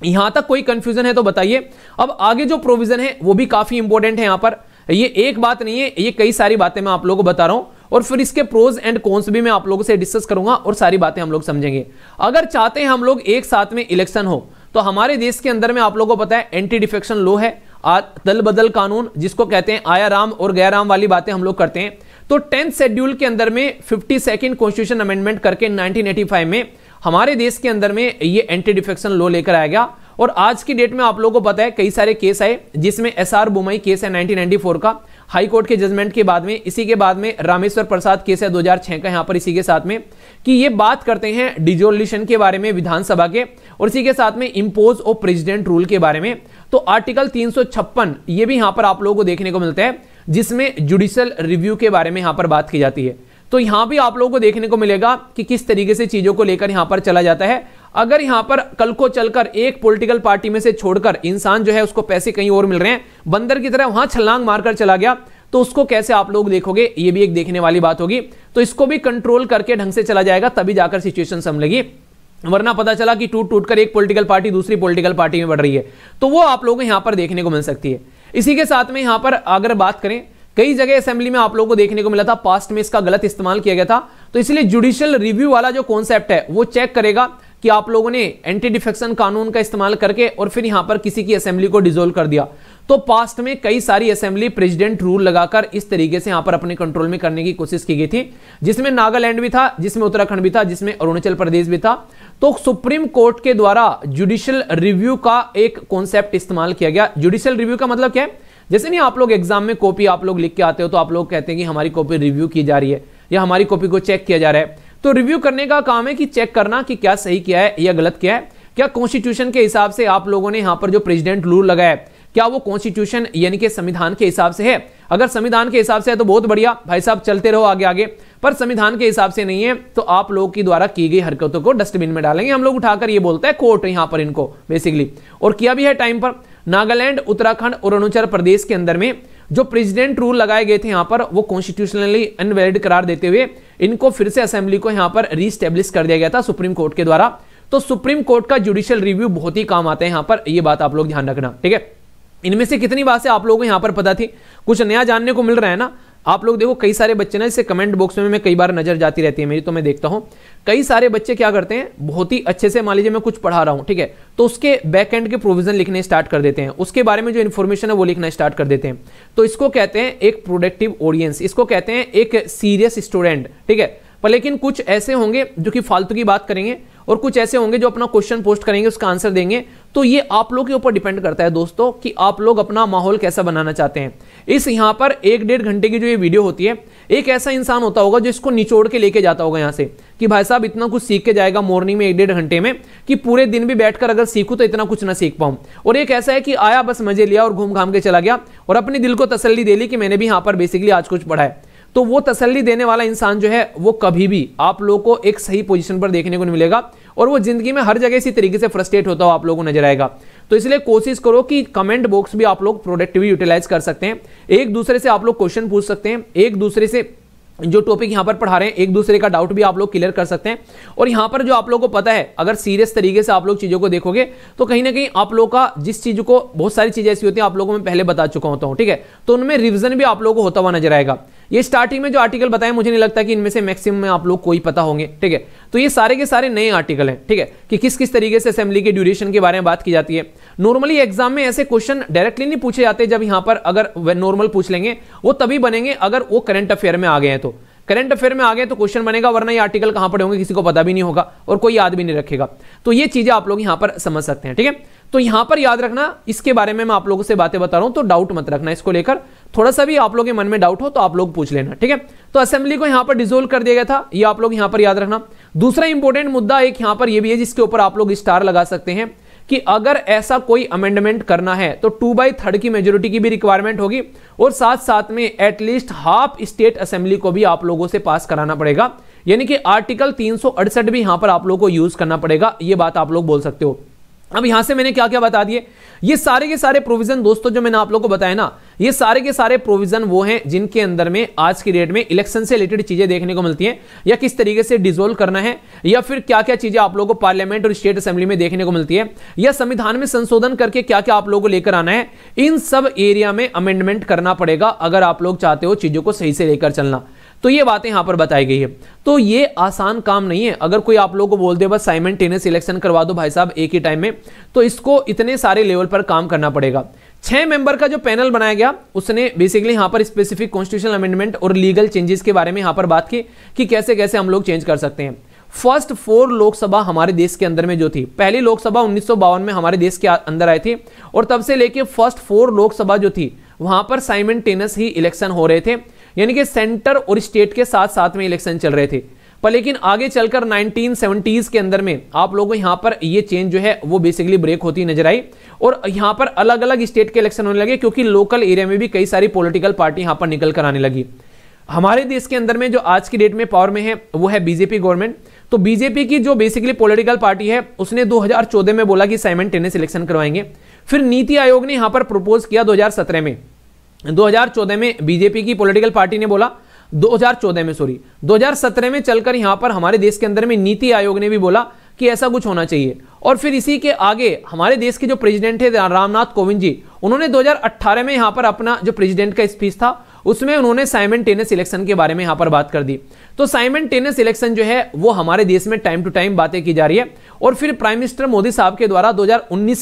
[SPEAKER 1] यहां तक कोई कंफ्यूजन है तो बताइए अब आगे जो प्रोविजन है वो भी काफी इंपॉर्टेंट है यहां पर ये एक बात नहीं है ये कई सारी बातें मैं आप लोगों को बता रहा हूं और फिर इसके प्रोज एंड कॉन्स भी मैं आप लोगों से डिस्कस करूंगा और सारी बातें हम लोग समझेंगे अगर चाहते हैं हम लोग एक साथ में इलेक्शन हो तो हमारे देश के अंदर में आप लोगों को पता है एंटी डिफेक्शन लो है दल बदल कानून जिसको कहते हैं आया राम और गया राम वाली बातें हम लोग करते हैं तो टेंथ शेड्यूल के अंदर में फिफ्टी सेकेंड कॉन्स्टिट्यूशन अमेंडमेंट करके नाइनटीन में हमारे देश के अंदर में ये एंटी डिफेक्शन लॉ लेकर आया गया और आज की डेट में आप लोगों को पता है कई सारे केस आए जिसमें एस आर बुमई केस है 1994 का हाई कोर्ट के जजमेंट के बाद में इसी के बाद में रामेश्वर प्रसाद केस है 2006 का यहाँ पर इसी के साथ में कि ये बात करते हैं डिजोल्यूशन के बारे में विधानसभा के और इसी के साथ में इम्पोज ऑफ प्रेसिडेंट रूल के बारे में तो आर्टिकल तीन ये भी यहाँ पर आप लोगों को देखने को मिलता है जिसमें जुडिशल रिव्यू के बारे में यहाँ पर बात की जाती है तो यहां भी आप लोगों को देखने को मिलेगा कि किस तरीके से चीज़ों को लेकर यहां पर चला जाता है अगर यहां पर कल को चलकर एक पॉलिटिकल पार्टी में से छोड़कर इंसान जो है उसको पैसे कहीं और मिल रहे हैं बंदर की तरह वहां छलांग मारकर चला गया तो उसको कैसे आप लोग देखोगे ये भी एक देखने वाली बात होगी तो इसको भी कंट्रोल करके ढंग से चला जाएगा तभी जाकर सिचुएशन संभलेगी वरना पता चला कि टूट टूट कर एक पॉलिटिकल पार्टी दूसरी पॉलिटिकल पार्टी में बढ़ रही है तो वो आप लोगों को यहां पर देखने को मिल सकती है इसी के साथ में यहां पर अगर बात करें कई जगह असेंबली में आप लोगों को देखने को मिला था पास्ट में इसका गलत इस्तेमाल किया गया था तो इसलिए जुडिशियल रिव्यू वाला जो कॉन्सेप्ट है वो चेक करेगा कि आप लोगों ने एंटी डिफेक्शन कानून का इस्तेमाल करके और फिर यहां पर किसी की असेंबली को डिजोल्व कर दिया तो पास्ट में कई सारी असेंबली प्रेसिडेंट रूल लगाकर इस तरीके से यहां पर अपने कंट्रोल में करने की कोशिश की गई थी जिसमें नागालैंड भी था जिसमें उत्तराखंड भी था जिसमें अरुणाचल प्रदेश भी था तो सुप्रीम कोर्ट के द्वारा जुडिशियल रिव्यू का एक कॉन्सेप्ट इस्तेमाल किया गया जुडिशियल रिव्यू का मतलब क्या है जैसे नहीं आप लोग एग्जाम में कॉपी आप लोग लिख के आते हो तो आप लोग कहते हैं कि हमारी कॉपी रिव्यू की जा रही है या हमारी कॉपी को चेक किया जा रहा है तो रिव्यू करने का काम है कि चेक करना कि क्या सही किया है या गलत किया है क्या कॉन्स्टिट्यूशन के हिसाब से आप लोगों ने यहां पर जो प्रेसिडेंट रूल लगाया है क्या वो कॉन्स्टिट्यूशन यानी कि संविधान के हिसाब से है अगर संविधान के हिसाब से है तो बहुत बढ़िया भाई साहब चलते रहो आगे आगे पर संविधान के हिसाब से नहीं है तो आप लोगों की द्वारा की गई हरकतों को डस्टबिन में डालेंगे हम लोग उठाकर ये बोलते हैं कोर्ट यहां पर इनको बेसिकली और किया भी है टाइम पर नागालैंड उत्तराखंड और अरुणाचल प्रदेश के अंदर में जो प्रेसिडेंट रूल लगाए गए थे यहाँ पर वो कॉन्स्टिट्यूशनली अनवैलिड करार देते हुए इनको फिर से असेंबली को यहाँ पर रीस्टेब्लिश कर दिया गया था सुप्रीम कोर्ट के द्वारा तो सुप्रीम कोर्ट का जुडिशियल रिव्यू बहुत ही काम आता है यहां पर ये बात आप लोग ध्यान रखना ठीक है इनमें से कितनी बातें आप लोगों को यहाँ पर पता थी कुछ नया जानने को मिल रहा है ना आप लोग देखो कई सारे बच्चे ना इसे कमेंट बॉक्स में मैं कई बार नजर जाती रहती है मेरी तो मैं देखता हूं कई सारे बच्चे क्या करते हैं बहुत ही अच्छे से मान लीजिए मैं कुछ पढ़ा रहा हूं ठीक है तो उसके बैक एंड के प्रोविजन लिखने स्टार्ट कर देते हैं उसके बारे में जो इन्फॉर्मेशन है वो लिखना स्टार्ट कर देते हैं तो इसको कहते हैं एक प्रोडक्टिव ऑडियंस इसको कहते हैं एक सीरियस स्टूडेंट ठीक है पर लेकिन कुछ ऐसे होंगे जो कि फालतू की बात करेंगे और कुछ ऐसे होंगे जो अपना क्वेश्चन पोस्ट करेंगे उसका आंसर देंगे तो ये आप लोग के ऊपर डिपेंड करता है दोस्तों कि आप लोग अपना माहौल कैसा बनाना चाहते हैं इस यहाँ पर एक डेढ़ घंटे की जो ये वीडियो होती है एक ऐसा इंसान होता होगा जो इसको निचोड़ के लेके जाता होगा यहाँ से कि भाई साहब इतना कुछ सीख के जाएगा मॉर्निंग में एक डेढ़ घंटे में कि पूरे दिन भी बैठकर अगर सीखू तो इतना कुछ ना सीख पाऊँ और एक ऐसा है कि आया बस मजे लिया और घूम घाम के चला गया और अपने दिल को तसली दे ली कि मैंने भी यहाँ पर बेसिकली आज कुछ पढ़ा है तो वो तसल्ली देने वाला इंसान जो है वो कभी भी आप लोगों को एक सही पोजीशन पर देखने को नहीं मिलेगा और वो जिंदगी में हर जगह इसी तरीके से फ्रस्ट्रेट होता हुआ आप लोगों को नजर आएगा तो इसलिए कोशिश करो कि कमेंट बॉक्स भी आप लोग प्रोडक्टिव यूटिलाइज कर सकते हैं एक दूसरे से आप लोग क्वेश्चन पूछ सकते हैं एक दूसरे से जो टॉपिक यहां पर पढ़ा रहे हैं एक दूसरे का डाउट भी आप लोग क्लियर कर सकते हैं और यहां पर जो आप लोगों को पता है अगर सीरियस तरीके से आप लोग चीज़ों को देखोगे तो कहीं ना कहीं आप लोग का जिस चीज़ को बहुत सारी चीज़ें ऐसी होती हैं आप लोगों को मैं पहले बता चुका होता हूँ ठीक है तो उनमें रिविजन भी आप लोगों को होता हुआ नजर आएगा ये स्टार्टिंग में जो आर्टिकल बताए मुझे नहीं लगता कि इनमें से मैक्सिमम में आप लोग कोई पता होंगे ठीक है तो ये सारे के सारे नए आर्टिकल हैं ठीक है कि किस किस तरीके से असेंबली के ड्यूरेशन के बारे में बात की जाती है नॉर्मली एग्जाम में ऐसे क्वेश्चन डायरेक्टली नहीं पूछे जाते जब यहाँ पर अगर नॉर्मल पूछ लेंगे वो तभी बनेंगे अगर वो करंट अफेयर में आ गए हैं तो करंट अफेयर में आ गए तो क्वेश्चन बनेगा वरना ये आर्टिकल कहां पड़े होंगे किसी को पता भी नहीं होगा और कोई याद भी नहीं रखेगा तो ये चीजें आप लोग यहां पर समझ सकते हैं ठीक है तो यहां पर याद रखना इसके बारे में मैं आप लोगों से बातें बता रहा हूं तो डाउट मत रखना इसको लेकर थोड़ा सा भी आप लोगों के मन में डाउट हो तो आप लोग पूछ लेना ठीक है तो असेंबली को यहां पर डिजोल्व कर दिया गया था ये आप लोग यहां पर याद रखना दूसरा इंपॉर्टेंट मुद्दा एक यहां पर यह भी है जिसके ऊपर आप लोग स्टार लगा सकते हैं कि अगर ऐसा कोई अमेंडमेंट करना है तो टू बाई थर्ड की मेजोरिटी की भी रिक्वायरमेंट होगी और साथ साथ में एटलीस्ट हाफ स्टेट असेंबली को भी आप लोगों से पास कराना पड़ेगा यानी कि आर्टिकल तीन भी यहां पर आप लोगों को यूज करना पड़ेगा ये बात आप लोग बोल सकते हो अब यहां से मैंने क्या क्या बता दिए ये सारे के सारे प्रोविजन दोस्तों जो मैंने आप लोगों को बताया ना ये सारे के सारे प्रोविजन वो हैं जिनके अंदर में आज की डेट में इलेक्शन से रिलेटेड चीजें देखने को मिलती हैं या किस तरीके से डिजोल्व करना है या फिर क्या क्या चीजें आप लोगों को पार्लियामेंट और स्टेट असेंबली में देखने को मिलती है या संविधान में संशोधन करके क्या क्या आप लोगों को लेकर आना है इन सब एरिया में अमेंडमेंट करना पड़ेगा अगर आप लोग चाहते हो चीजों को सही से लेकर चलना तो ये बातें यहां पर बताई गई है तो ये आसान काम नहीं है अगर कोई आप लोगों को बोल दे बस साइमन टेनिस इलेक्शन करवा दो भाई साहब एक ही टाइम में तो इसको इतने सारे लेवल पर काम करना पड़ेगा छह मेंबर का जो पैनल बनाया गया उसने बेसिकली यहां पर स्पेसिफिक कॉन्स्टिट्यूशन अमेंडमेंट और लीगल चेंजेस के बारे में यहां पर बात की कि कैसे कैसे हम लोग चेंज कर सकते हैं फर्स्ट फोर लोकसभा हमारे देश के अंदर में जो थी पहली लोकसभा उन्नीस में हमारे देश के अंदर आई थी और तब से लेके फर्स्ट फोर लोकसभा जो थी वहां पर साइमन टेनस ही इलेक्शन हो रहे थे यानी कि सेंटर और स्टेट के साथ साथ में इलेक्शन चल रहे थे पर लेकिन आगे चलकर 1970s के अंदर में आप लोगों को यहाँ पर ये चेंज जो है वो बेसिकली ब्रेक होती नजर आई और यहाँ पर अलग अलग स्टेट के इलेक्शन होने लगे क्योंकि लोकल एरिया में भी कई सारी पॉलिटिकल पार्टी यहाँ पर निकल कर आने लगी हमारे देश के अंदर में जो आज की डेट में पावर में है वो है बीजेपी गवर्नमेंट तो बीजेपी की जो बेसिकली पॉलिटिकल पार्टी है उसने 2014 में बोला कि साइमन टेनिस इलेक्शन करवाएंगे फिर नीति आयोग ने यहां पर प्रपोज किया 2017 में 2014 में बीजेपी की पॉलिटिकल पार्टी ने बोला 2014 में सॉरी 2017 में चलकर यहां पर हमारे देश के अंदर में नीति आयोग ने भी बोला कि ऐसा कुछ होना चाहिए और फिर इसी के आगे हमारे देश के जो प्रेसिडेंट है रामनाथ कोविंद जी उन्होंने 2018 में यहां पर अपना जो प्रेसिडेंट का स्पीच था उसमें उन्होंने साइमन टेनिस इलेक्शन के बारे में यहां पर बात कर दी तो साइमन टेनिस इलेक्शन जो है वो हमारे देश में टाइम टू टाइम बातें की जा रही है और फिर प्राइम मिनिस्टर मोदी साहब के द्वारा दो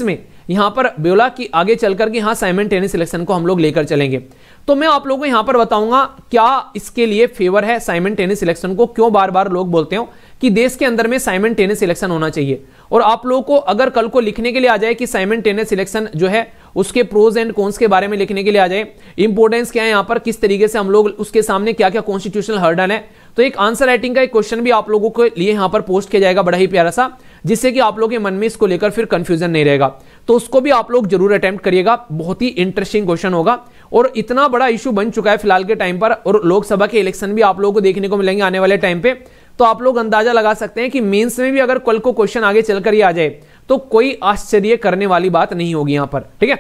[SPEAKER 1] में यहां पर बोला कि आगे चल करके यहां हाँ साइमन टेनिस सिलेक्शन को हम लोग लेकर चलेंगे तो मैं आप लोगों को यहाँ पर बताऊंगा क्या इसके लिए फेवर है साइमन टेनिस सिलेक्शन को क्यों बार बार लोग बोलते हो कि देश के अंदर में साइमन टेनिस सिलेक्शन होना चाहिए और आप लोगों को अगर कल को लिखने के लिए आ जाए कि साइमन टेनिस सिलेक्शन जो है उसके प्रोज एंड कॉन्स के बारे में लिखने के लिए आ जाए इंपोर्टेंस क्या है यहाँ पर किस तरीके से हम लोग उसके सामने क्या क्या कॉन्स्टिट्यूशनल हर्डन है तो एक आंसर राइटिंग का एक क्वेश्चन भी आप लोगों के लिए यहाँ पर पोस्ट किया जाएगा बड़ा ही प्यारा सा जिससे कि आप लोगों के मन में इसको लेकर फिर कंफ्यूजन नहीं रहेगा तो उसको भी आप लोग जरूर अटेम्प्ट करिएगा बहुत ही इंटरेस्टिंग क्वेश्चन होगा और इतना बड़ा इशू बन चुका है फिलहाल के टाइम पर और लोकसभा के इलेक्शन भी आप लोगों को देखने को मिलेंगे आने वाले टाइम पे तो आप लोग अंदाजा लगा सकते हैं कि मेंस में भी अगर कल को क्वेश्चन आगे चलकर ही आ जाए तो कोई आश्चर्य करने वाली बात नहीं होगी यहां पर ठीक है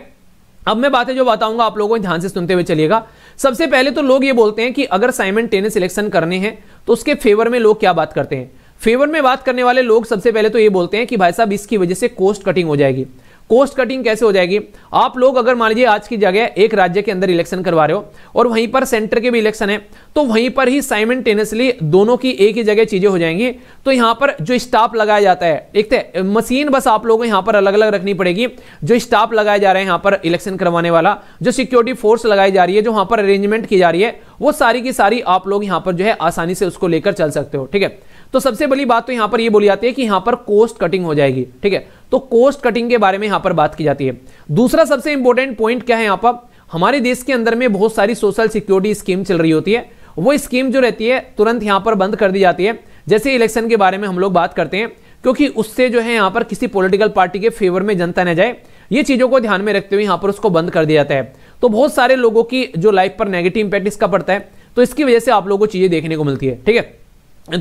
[SPEAKER 1] अब मैं बातें जो बताऊंगा आप लोगों को ध्यान से सुनते हुए चलिएगा सबसे पहले तो लोग ये बोलते हैं कि अगर साइमन टेनिस इलेक्शन करने हैं तो उसके फेवर में लोग क्या बात करते हैं फेवर में बात करने वाले लोग सबसे पहले तो ये बोलते हैं कि भाई साहब इसकी वजह से कोस्ट कटिंग हो जाएगी कोस्ट कटिंग कैसे हो जाएगी आप लोग अगर मान लीजिए आज की जगह एक राज्य के अंदर इलेक्शन करवा रहे हो और वहीं पर सेंटर के भी इलेक्शन है तो वहीं पर ही साइमेंटेनियसली दोनों की एक ही जगह चीजें हो जाएंगी तो यहां पर जो स्टाफ लगाया जाता है एक थे तो मशीन बस आप लोगों को यहां पर अलग अलग रखनी पड़ेगी जो स्टाफ लगाया जा रहा है यहां पर इलेक्शन करवाने वाला जो सिक्योरिटी फोर्स लगाई जा रही है जो वहां पर अरेंजमेंट की जा रही है वो सारी की सारी आप लोग यहां पर जो है आसानी से उसको लेकर चल सकते हो ठीक है तो सबसे बड़ी बात तो यहां पर यह बोली जाती है कि यहां पर कोस्ट कटिंग हो जाएगी ठीक है तो कोस्ट कटिंग के बारे में यहां पर बात की जाती है दूसरा सबसे इंपॉर्टेंट पॉइंट क्या है यहां पर हमारे देश के अंदर में बहुत सारी सोशल सिक्योरिटी स्कीम चल रही होती है वो स्कीम जो रहती है तुरंत यहां पर बंद कर दी जाती है जैसे इलेक्शन के बारे में हम लोग बात करते हैं क्योंकि उससे जो है यहां पर किसी पॉलिटिकल पार्टी के फेवर में जनता न जाए ये चीजों को ध्यान में रखते हुए यहां पर उसको बंद कर दिया जाता है तो बहुत सारे लोगों की जो लाइफ पर नेगेटिव इंपैक्ट इसका पड़ता है तो इसकी वजह से आप लोगों को चीजें देखने को मिलती है ठीक है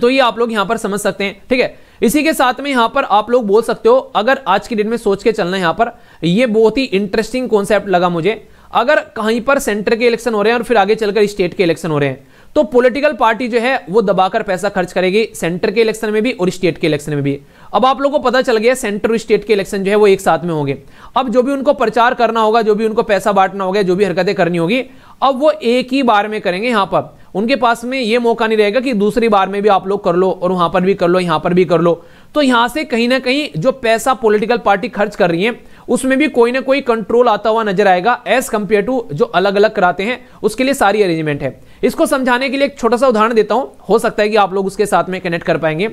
[SPEAKER 1] तो ये आप लोग यहां पर समझ सकते हैं ठीक है इसी के साथ में यहां पर आप लोग बोल सकते हो अगर आज की डेट में सोच के चलना यहां पर ये बहुत ही इंटरेस्टिंग कॉन्सेप्ट लगा मुझे अगर कहीं पर सेंटर के इलेक्शन हो रहे हैं और फिर आगे चलकर स्टेट के इलेक्शन हो रहे हैं तो पॉलिटिकल पार्टी जो है वो दबाकर पैसा खर्च करेगी सेंटर के इलेक्शन में भी और स्टेट के इलेक्शन में भी अब आप लोगों को पता चल गया सेंटर और स्टेट के इलेक्शन जो है वो एक साथ में होंगे अब जो भी उनको प्रचार करना होगा जो भी उनको पैसा बांटना होगा जो भी हरकतें करनी होगी अब वो एक ही बार में करेंगे यहां पर उनके पास में ये मौका नहीं रहेगा कि दूसरी बार में भी आप लोग कर लो और वहां पर भी कर लो यहां पर भी कर लो तो यहां से कहीं ना कहीं जो पैसा पॉलिटिकल पार्टी खर्च कर रही है उसमें भी कोई ना कोई कंट्रोल आता हुआ नजर आएगा एज कंपेयर टू जो अलग अलग कराते हैं उसके लिए सारी अरेंजमेंट है इसको समझाने के लिए एक छोटा सा उदाहरण देता हूं हो सकता है कि आप लोग उसके साथ में कनेक्ट कर पाएंगे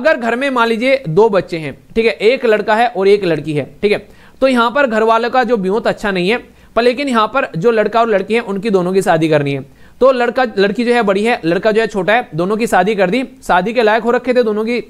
[SPEAKER 1] अगर घर में मान लीजिए दो बच्चे हैं ठीक है एक लड़का है और एक लड़की है ठीक है तो यहां पर घर वालों का जो ब्योत अच्छा नहीं है पर लेकिन यहां पर जो लड़का और लड़की है उनकी दोनों की शादी करनी है तो लड़का लड़की जो है बड़ी है लड़का जो है छोटा है दोनों की शादी कर दी शादी के लायक हो रखे थे दोनों की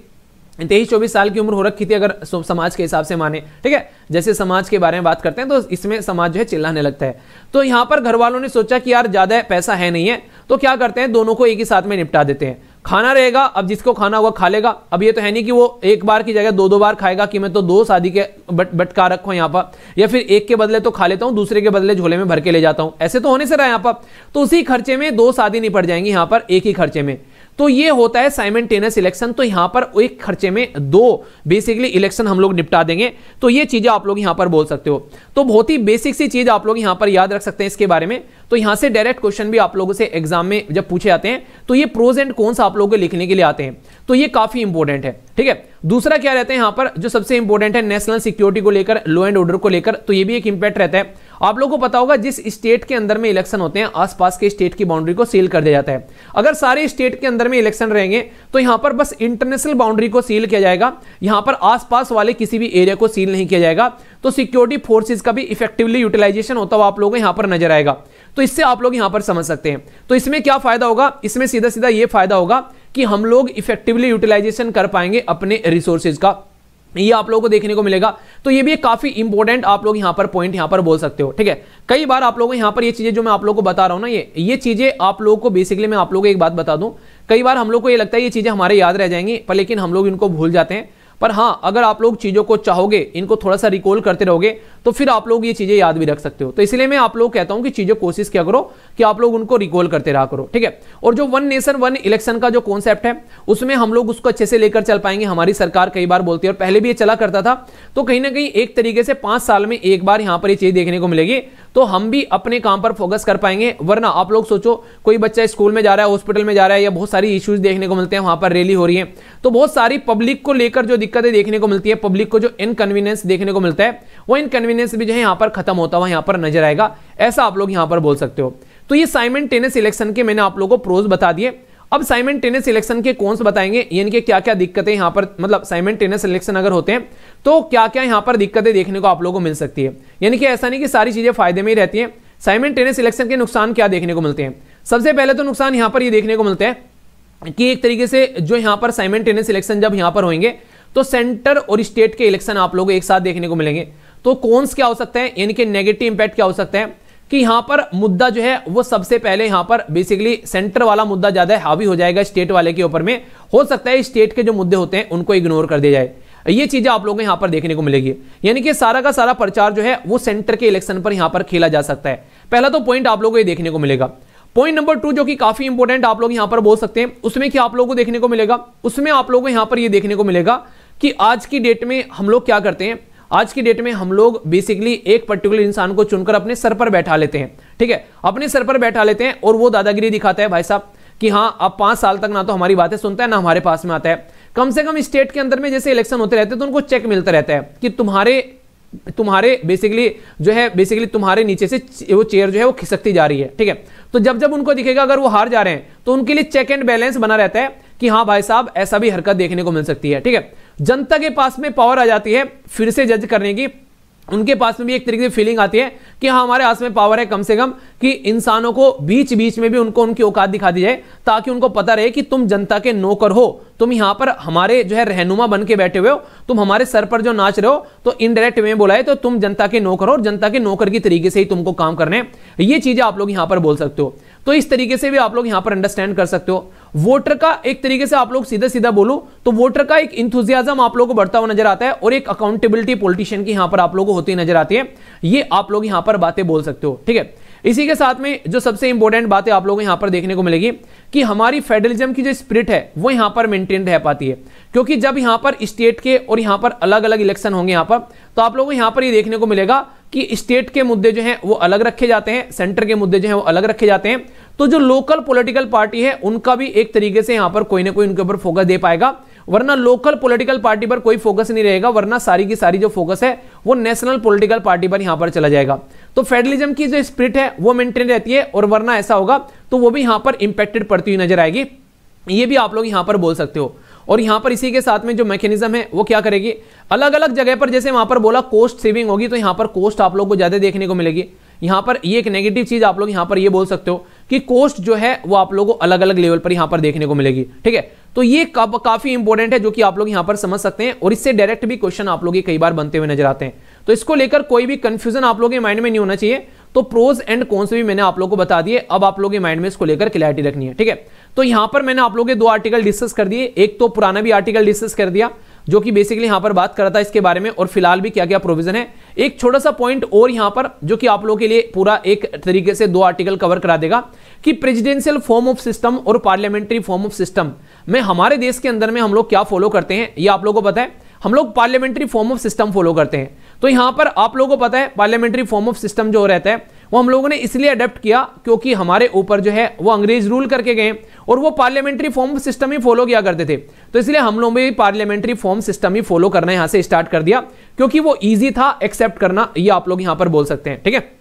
[SPEAKER 1] तेईस चौबीस साल की उम्र हो रखी थी अगर समाज के हिसाब से माने ठीक है जैसे समाज के बारे में बात करते हैं तो इसमें समाज जो है चिल्लाने लगता है तो यहाँ पर घर वालों ने सोचा कि यार ज़्यादा पैसा है नहीं है तो क्या करते हैं दोनों को एक ही साथ में निपटा देते हैं खाना रहेगा अब जिसको खाना होगा खा लेगा अब ये तो है नहीं कि वो एक बार की जगह दो दो बार खाएगा कि मैं तो दो शादी के बट बटका रखो यहाँ पर या फिर एक के बदले तो खा लेता हूँ दूसरे के बदले झोले में भर के ले जाता हूँ ऐसे तो होने से रहा यहाँ पर तो उसी खर्चे में दो शादी नहीं पड़ जाएंगी यहाँ पर एक ही खर्चे में तो ये होता है साइमेंटेनियस इलेक्शन तो यहां पर एक खर्चे में दो बेसिकली इलेक्शन हम लोग निपटा देंगे तो ये चीजें आप लोग यहां पर बोल सकते हो तो बहुत ही बेसिक सी चीज आप लोग यहां पर याद रख सकते हैं इसके बारे में तो यहां से डायरेक्ट क्वेश्चन भी आप लोगों से एग्जाम में जब पूछे आते हैं तो ये प्रोज एंड कौन आप लोगों को लिखने के लिए आते हैं तो ये काफी इंपॉर्टेंट है ठीक है दूसरा क्या रहता है यहां पर जो सबसे इंपॉर्टेंट है नेशनल सिक्योरिटी को लेकर लॉ एंड ऑर्डर को लेकर तो यह भी एक इंपैक्ट रहता है आप लोगों को पता होगा जिस स्टेट के अंदर में इलेक्शन होते हैं आसपास के स्टेट की बाउंड्री को सील कर दिया जाता है अगर सारे स्टेट के अंदर में इलेक्शन रहेंगे तो यहां पर बस इंटरनेशनल बाउंड्री को सील किया जाएगा यहां पर आसपास वाले किसी भी एरिया को सील नहीं किया जाएगा तो सिक्योरिटी फोर्सेज का भी इफेक्टिवली यूटिलाइजेशन होता हुआ आप लोगों को यहां पर नजर आएगा तो इससे आप लोग यहां पर समझ सकते हैं तो इसमें क्या फायदा होगा इसमें सीधा सीधा ये फायदा होगा कि हम लोग इफेक्टिवली यूटिलाइजेशन कर पाएंगे अपने रिसोर्सेज का ये आप लोगों को देखने को मिलेगा तो ये भी एक काफी इंपॉर्टेंट आप लोग यहाँ पर पॉइंट यहां पर बोल सकते हो ठीक है कई बार आप लोगों यहां पर ये चीजें जो मैं आप लोगों को बता रहा हूं ना ये ये चीजें आप लोगों को बेसिकली मैं आप लोगों को एक बात बता दूं कई बार हम लोग को ये लगता है ये चीजें हमारे याद रह जाएंगी पर लेकिन हम लोग इनको भूल जाते हैं पर हाँ अगर आप लोग चीज़ों को चाहोगे इनको थोड़ा सा रिकॉल करते रहोगे तो फिर आप लोग ये चीजें याद भी रख सकते हो तो इसलिए मैं आप लोग कहता हूं कि चीजें कोशिश क्या करो कि आप लोग उनको रिकॉल करते रहा करो ठीक है और जो वन नेशन वन इलेक्शन का जो कॉन्सेप्ट है उसमें हम लोग उसको अच्छे से लेकर चल पाएंगे हमारी सरकार कई बार बोलती है और पहले भी ये चला करता था तो कहीं ना कहीं एक तरीके से पांच साल में एक बार यहां पर यह चीज देखने को मिलेगी तो हम भी अपने काम पर फोकस कर पाएंगे वरना आप लोग सोचो कोई बच्चा स्कूल में जा रहा है हॉस्पिटल में जा रहा है या बहुत सारी इश्यूज देखने को मिलते हैं वहां पर रैली हो रही है तो बहुत सारी पब्लिक को लेकर जो दिक्कतें देखने को मिलती है पब्लिक को जो इनकन्वीनियंस देखने को मिलता है वो इनकन्वीनियंस कन्वीनियंस भी जो है यहाँ पर खत्म होता हुआ यहाँ पर नजर आएगा ऐसा आप लोग यहाँ पर बोल सकते हो तो ये साइमन टेनिस इलेक्शन के मैंने आप लोगों को प्रोज बता दिए अब साइमन टेनिस इलेक्शन के कौन से बताएंगे यानी कि क्या क्या दिक्कतें यहाँ पर मतलब साइमन टेनिस इलेक्शन अगर होते हैं तो क्या क्या यहाँ पर दिक्कतें देखने को आप लोगों को मिल सकती है यानी कि ऐसा नहीं कि सारी चीज़ें फायदे में ही रहती है साइमन टेनिस इलेक्शन के नुकसान क्या देखने को मिलते हैं सबसे पहले तो नुकसान यहाँ पर ये देखने को मिलते हैं कि एक तरीके से जो यहाँ पर साइमन टेनिस इलेक्शन जब यहाँ पर होंगे तो सेंटर और स्टेट के इलेक्शन आप लोगों को एक साथ देखने को मिलेंगे तो कौनस क्या हो सकते हैं यानी कि नेगेटिव इंपैक्ट क्या हो सकते हैं कि यहां पर मुद्दा जो है वो सबसे पहले यहां पर बेसिकली सेंटर वाला मुद्दा ज़्यादा हावी हो जाएगा स्टेट वाले के ऊपर में हो सकता है स्टेट के जो मुद्दे होते हैं उनको इग्नोर कर दिया जाए ये चीज़ें आप लोगों को यहां पर देखने को मिलेगी यानी कि सारा का सारा प्रचार जो है वो सेंटर के इलेक्शन पर यहां पर खेला जा सकता है पहला तो पॉइंट आप लोगों को ये देखने को मिलेगा पॉइंट नंबर टू जो कि काफी इंपोर्टेंट आप लोग यहां पर बोल सकते हैं उसमें क्या आप लोगों को देखने को मिलेगा उसमें आप लोगों को यहां पर ये देखने को मिलेगा कि आज की डेट में हम लोग क्या करते हैं आज की डेट में हम लोग बेसिकली एक पर्टिकुलर इंसान को चुनकर अपने सर पर बैठा लेते हैं ठीक है अपने सर पर बैठा लेते हैं और वो दादागिरी दिखाता है भाई साहब कि हाँ अब पांच साल तक ना तो हमारी बातें सुनता है ना हमारे पास में आता है कम से कम स्टेट के अंदर में जैसे इलेक्शन होते रहते हैं तो उनको चेक मिलता रहता है कि तुम्हारे तुम्हारे बेसिकली जो है बेसिकली तुम्हारे नीचे से वो चेयर जो है वो खिसकती जा रही है ठीक है तो जब जब उनको दिखेगा अगर वो हार जा रहे हैं तो उनके लिए चेक एंड बैलेंस बना रहता है कि हाँ भाई साहब ऐसा भी हरकत देखने को मिल सकती है ठीक है जनता के पास में पावर आ जाती है फिर से जज करने की उनके पास में भी एक तरीके से फीलिंग आती है कि हाँ हमारे पास में पावर है कम से कम कि इंसानों को बीच बीच में भी उनको उनकी औकात दिखा दी जाए ताकि उनको पता रहे कि तुम जनता के नौकर हो तुम यहां पर हमारे जो है रहनुमा बन के बैठे हुए हो तुम हमारे सर पर जो नाच रहे हो तो इनडायरेक्ट वे में बोला है तो तुम जनता के नौकर हो और जनता के नौकर की तरीके से ही तुमको काम करने ये चीज़ें आप लोग यहाँ पर बोल सकते हो तो इस तरीके से भी आप लोग यहां पर अंडरस्टैंड कर सकते हो वोटर का एक तरीके से आप लोग सीधे सीधा बोलो तो वोटर का एक इंथुजियाजम आप लोगों को बढ़ता हुआ नजर आता है और एक अकाउंटेबिलिटी पॉलिटिशियन की यहां पर आप लोग को होती नजर आती है ये आप लोग यहां पर बातें बोल सकते हो ठीक है इसी के साथ में जो सबसे इंपॉर्टेंट बातें आप लोगों को यहां पर देखने को मिलेगी कि हमारी फेडरलिज्म की जो स्पिरिट है वो यहां पर मेंटेन रह पाती है क्योंकि जब यहां पर स्टेट के और यहां पर अलग अलग इलेक्शन होंगे यहां पर तो आप लोगों को यहां पर ये देखने को मिलेगा कि स्टेट के मुद्दे जो हैं वो अलग रखे जाते हैं सेंटर के मुद्दे जो हैं वो अलग रखे जाते हैं तो जो लोकल पॉलिटिकल पार्टी है उनका भी एक तरीके से यहां पर कोई ना कोई उनके ऊपर फोकस दे पाएगा वरना लोकल पॉलिटिकल पार्टी पर कोई फोकस नहीं रहेगा वरना सारी की सारी जो फोकस है वो नेशनल पॉलिटिकल पार्टी पर यहां पर चला जाएगा तो फेडरलिज्म की जो स्प्रिट है वो मेंटेन रहती है और वरना ऐसा होगा तो वो भी यहां पर इंपैक्टेड पड़ती हुई नजर आएगी ये भी आप लोग यहां पर बोल सकते हो और यहां पर इसी के साथ में जो मैकेनिज्म है वो क्या करेगी अलग अलग जगह पर जैसे वहां पर बोला कोस्ट सेविंग होगी तो यहां पर कोस्ट आप लोग को ज्यादा देखने को मिलेगी यहां पर ये एक नेगेटिव चीज आप लोग यहां पर ये बोल सकते हो कि कोस्ट जो है वो आप लोगों को अलग अलग लेवल पर यहां पर देखने को मिलेगी ठीक है तो ये का, काफी इंपॉर्टेंट है जो कि आप लोग यहां पर समझ सकते हैं और इससे डायरेक्ट भी क्वेश्चन आप लोग कई बार बनते हुए नजर आते हैं तो इसको लेकर कोई भी कंफ्यूजन आप लोगों के माइंड में नहीं होना चाहिए तो प्रोज एंड कॉन्स भी मैंने आप लोगों को बता दिए अब आप लोगों के माइंड में इसको लेकर क्लैरिटी रखनी है ठीक है तो यहां पर मैंने आप लोगों के दो आर्टिकल डिस्कस कर दिए एक तो पुराना भी आर्टिकल डिस्कस कर दिया जो कि बेसिकली यहां पर बात कर रहा था इसके बारे में और फिलहाल भी क्या क्या प्रोविजन है एक छोटा सा पॉइंट और यहां पर जो कि आप लोगों के लिए पूरा एक तरीके से दो आर्टिकल कवर करा देगा कि प्रेजिडेंशियल फॉर्म ऑफ सिस्टम और पार्लियामेंट्री फॉर्म ऑफ सिस्टम में हमारे देश के अंदर में हम लोग क्या फॉलो करते हैं ये आप लोगों को पता है हम लोग parliamentary form of system follow करते हैं तो यहां पर आप लोगों को पता है पार्लियामेंट्री फॉर्म ऑफ सिस्टम जो रहता है वो हम लोगों ने इसलिए अडेप्ट किया क्योंकि हमारे ऊपर जो है वो अंग्रेज रूल करके गए और वो पार्लियामेंट्री फॉर्म सिस्टम ही फॉलो किया करते थे तो इसलिए हम लोग भी पार्लियामेंट्री फॉर्म सिस्टम ही फॉलो करना यहां से स्टार्ट कर दिया क्योंकि वो ईजी था एक्सेप्ट करना ये आप लोग यहां पर बोल सकते हैं ठीक है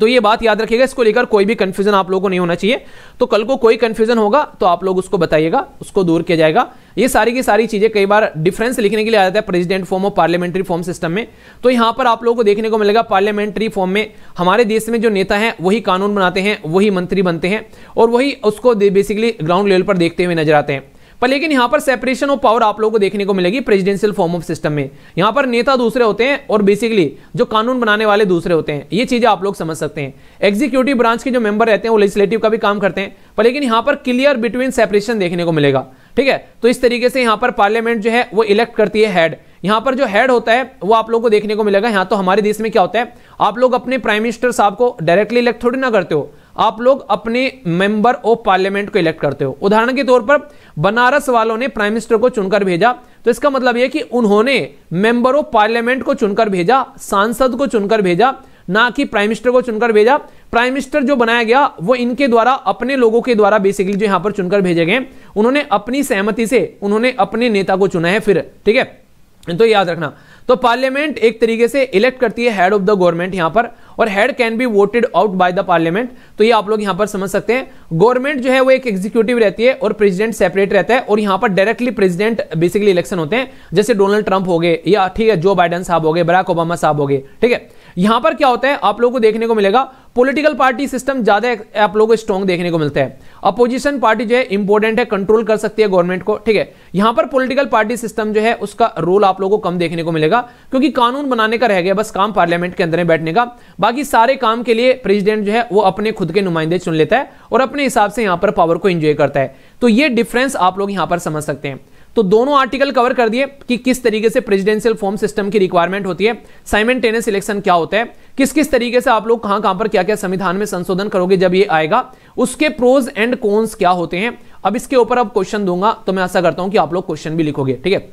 [SPEAKER 1] तो ये बात याद रखिएगा इसको लेकर कोई भी कंफ्यूजन आप लोगों को नहीं होना चाहिए तो कल को कोई कंफ्यूजन होगा तो आप लोग उसको बताइएगा उसको दूर किया जाएगा ये सारी की सारी चीज़ें कई बार डिफरेंस लिखने के लिए आ जाता है प्रेसिडेंट फॉर्म और पार्लियामेंट्री फॉर्म सिस्टम में तो यहां पर आप लोगों को देखने को मिलेगा पार्लियामेंट्री फॉर्म में हमारे देश में जो नेता है वही कानून बनाते हैं वही मंत्री बनते हैं और वही उसको बेसिकली ग्राउंड लेवल पर देखते हुए नजर आते हैं पर लेकिन यहां पर सेपरेशन ऑफ पावर आप लोगों को देखने को मिलेगी प्रेसिडेंशियल फॉर्म ऑफ सिस्टम में यहां पर नेता दूसरे होते हैं और बेसिकली जो कानून बनाने वाले दूसरे होते हैं ये चीजें आप लोग समझ सकते हैं एग्जीक्यूटिव ब्रांच के जो मेंबर रहते हैं वो लेजिस्लेटिव का भी काम करते हैं पर लेकिन यहां पर क्लियर बिटवीन सेपरेशन देखने को मिलेगा ठीक है तो इस तरीके से यहां पर पार्लियामेंट जो है वो इलेक्ट करती है हेड यहां पर जो हेड होता है वो आप लोगों को देखने को मिलेगा यहां तो हमारे देश में क्या होता है आप लोग अपने प्राइम मिनिस्टर साहब को डायरेक्टली इलेक्ट थोड़ी ना करते हो आप लोग अपने मेंबर ऑफ पार्लियामेंट को इलेक्ट करते हो उदाहरण के तौर पर बनारस वालों ने प्राइम मिनिस्टर को चुनकर भेजा तो इसका मतलब यह कि उन्होंने मेंबर ऑफ पार्लियामेंट को चुनकर भेजा सांसद को चुनकर भेजा ना कि प्राइम मिनिस्टर को चुनकर भेजा प्राइम मिनिस्टर जो बनाया गया वो इनके द्वारा अपने लोगों के द्वारा बेसिकली जो यहां पर चुनकर भेजे गए उन्होंने अपनी सहमति से उन्होंने अपने नेता को चुना है फिर ठीक है तो याद रखना तो पार्लियामेंट एक तरीके से इलेक्ट करती है हेड ऑफ द गवर्नमेंट यहां पर और head can be voted out by the parliament तो ये आप लोग यहां पर समझ सकते हैं गवर्नमेंट जो है वो एक एग्जीक्यूटिव रहती है और प्रेसिडेंट सेपरेट रहता है और यहां पर डायरेक्टली प्रेसिडेंट बेसिकली इलेक्शन होते हैं जैसे डोनाल्ड ट्रंप हो गए या ठीक है जो बाइडन साहब हो गए बराक ओबामा साहब हो गए ठीक है यहां पर क्या होता है आप लोगों को देखने को मिलेगा पॉलिटिकल पार्टी सिस्टम ज्यादा आप लोगों को स्ट्रॉन्ग देखने को मिलता है अपोजिशन पार्टी जो है इंपॉर्टेंट है कंट्रोल कर सकती है गवर्नमेंट को ठीक है यहां पर पॉलिटिकल पार्टी सिस्टम जो है उसका रोल आप लोगों को कम देखने को मिलेगा क्योंकि कानून बनाने का रह गया बस काम पार्लियामेंट के अंदर में बैठने का बाकी सारे काम के लिए प्रेसिडेंट जो है वो अपने खुद के नुमाइंदे चुन लेता है और अपने हिसाब से यहां पर पावर को एंजॉय करता है तो ये डिफरेंस आप लोग यहां पर समझ सकते हैं तो दोनों आर्टिकल कवर कर दिए कि किस तरीके से प्रेसिडेंशियल फॉर्म सिस्टम की रिक्वायरमेंट होती है साइमेंटेनियस इलेक्शन क्या होता है किस किस तरीके से आप लोग कहां कहां पर क्या क्या संविधान में संशोधन करोगे जब ये आएगा उसके प्रोज एंड कॉन्स क्या होते हैं अब इसके ऊपर अब क्वेश्चन दूंगा तो मैं ऐसा करता हूं कि आप लोग क्वेश्चन भी लिखोगे ठीक है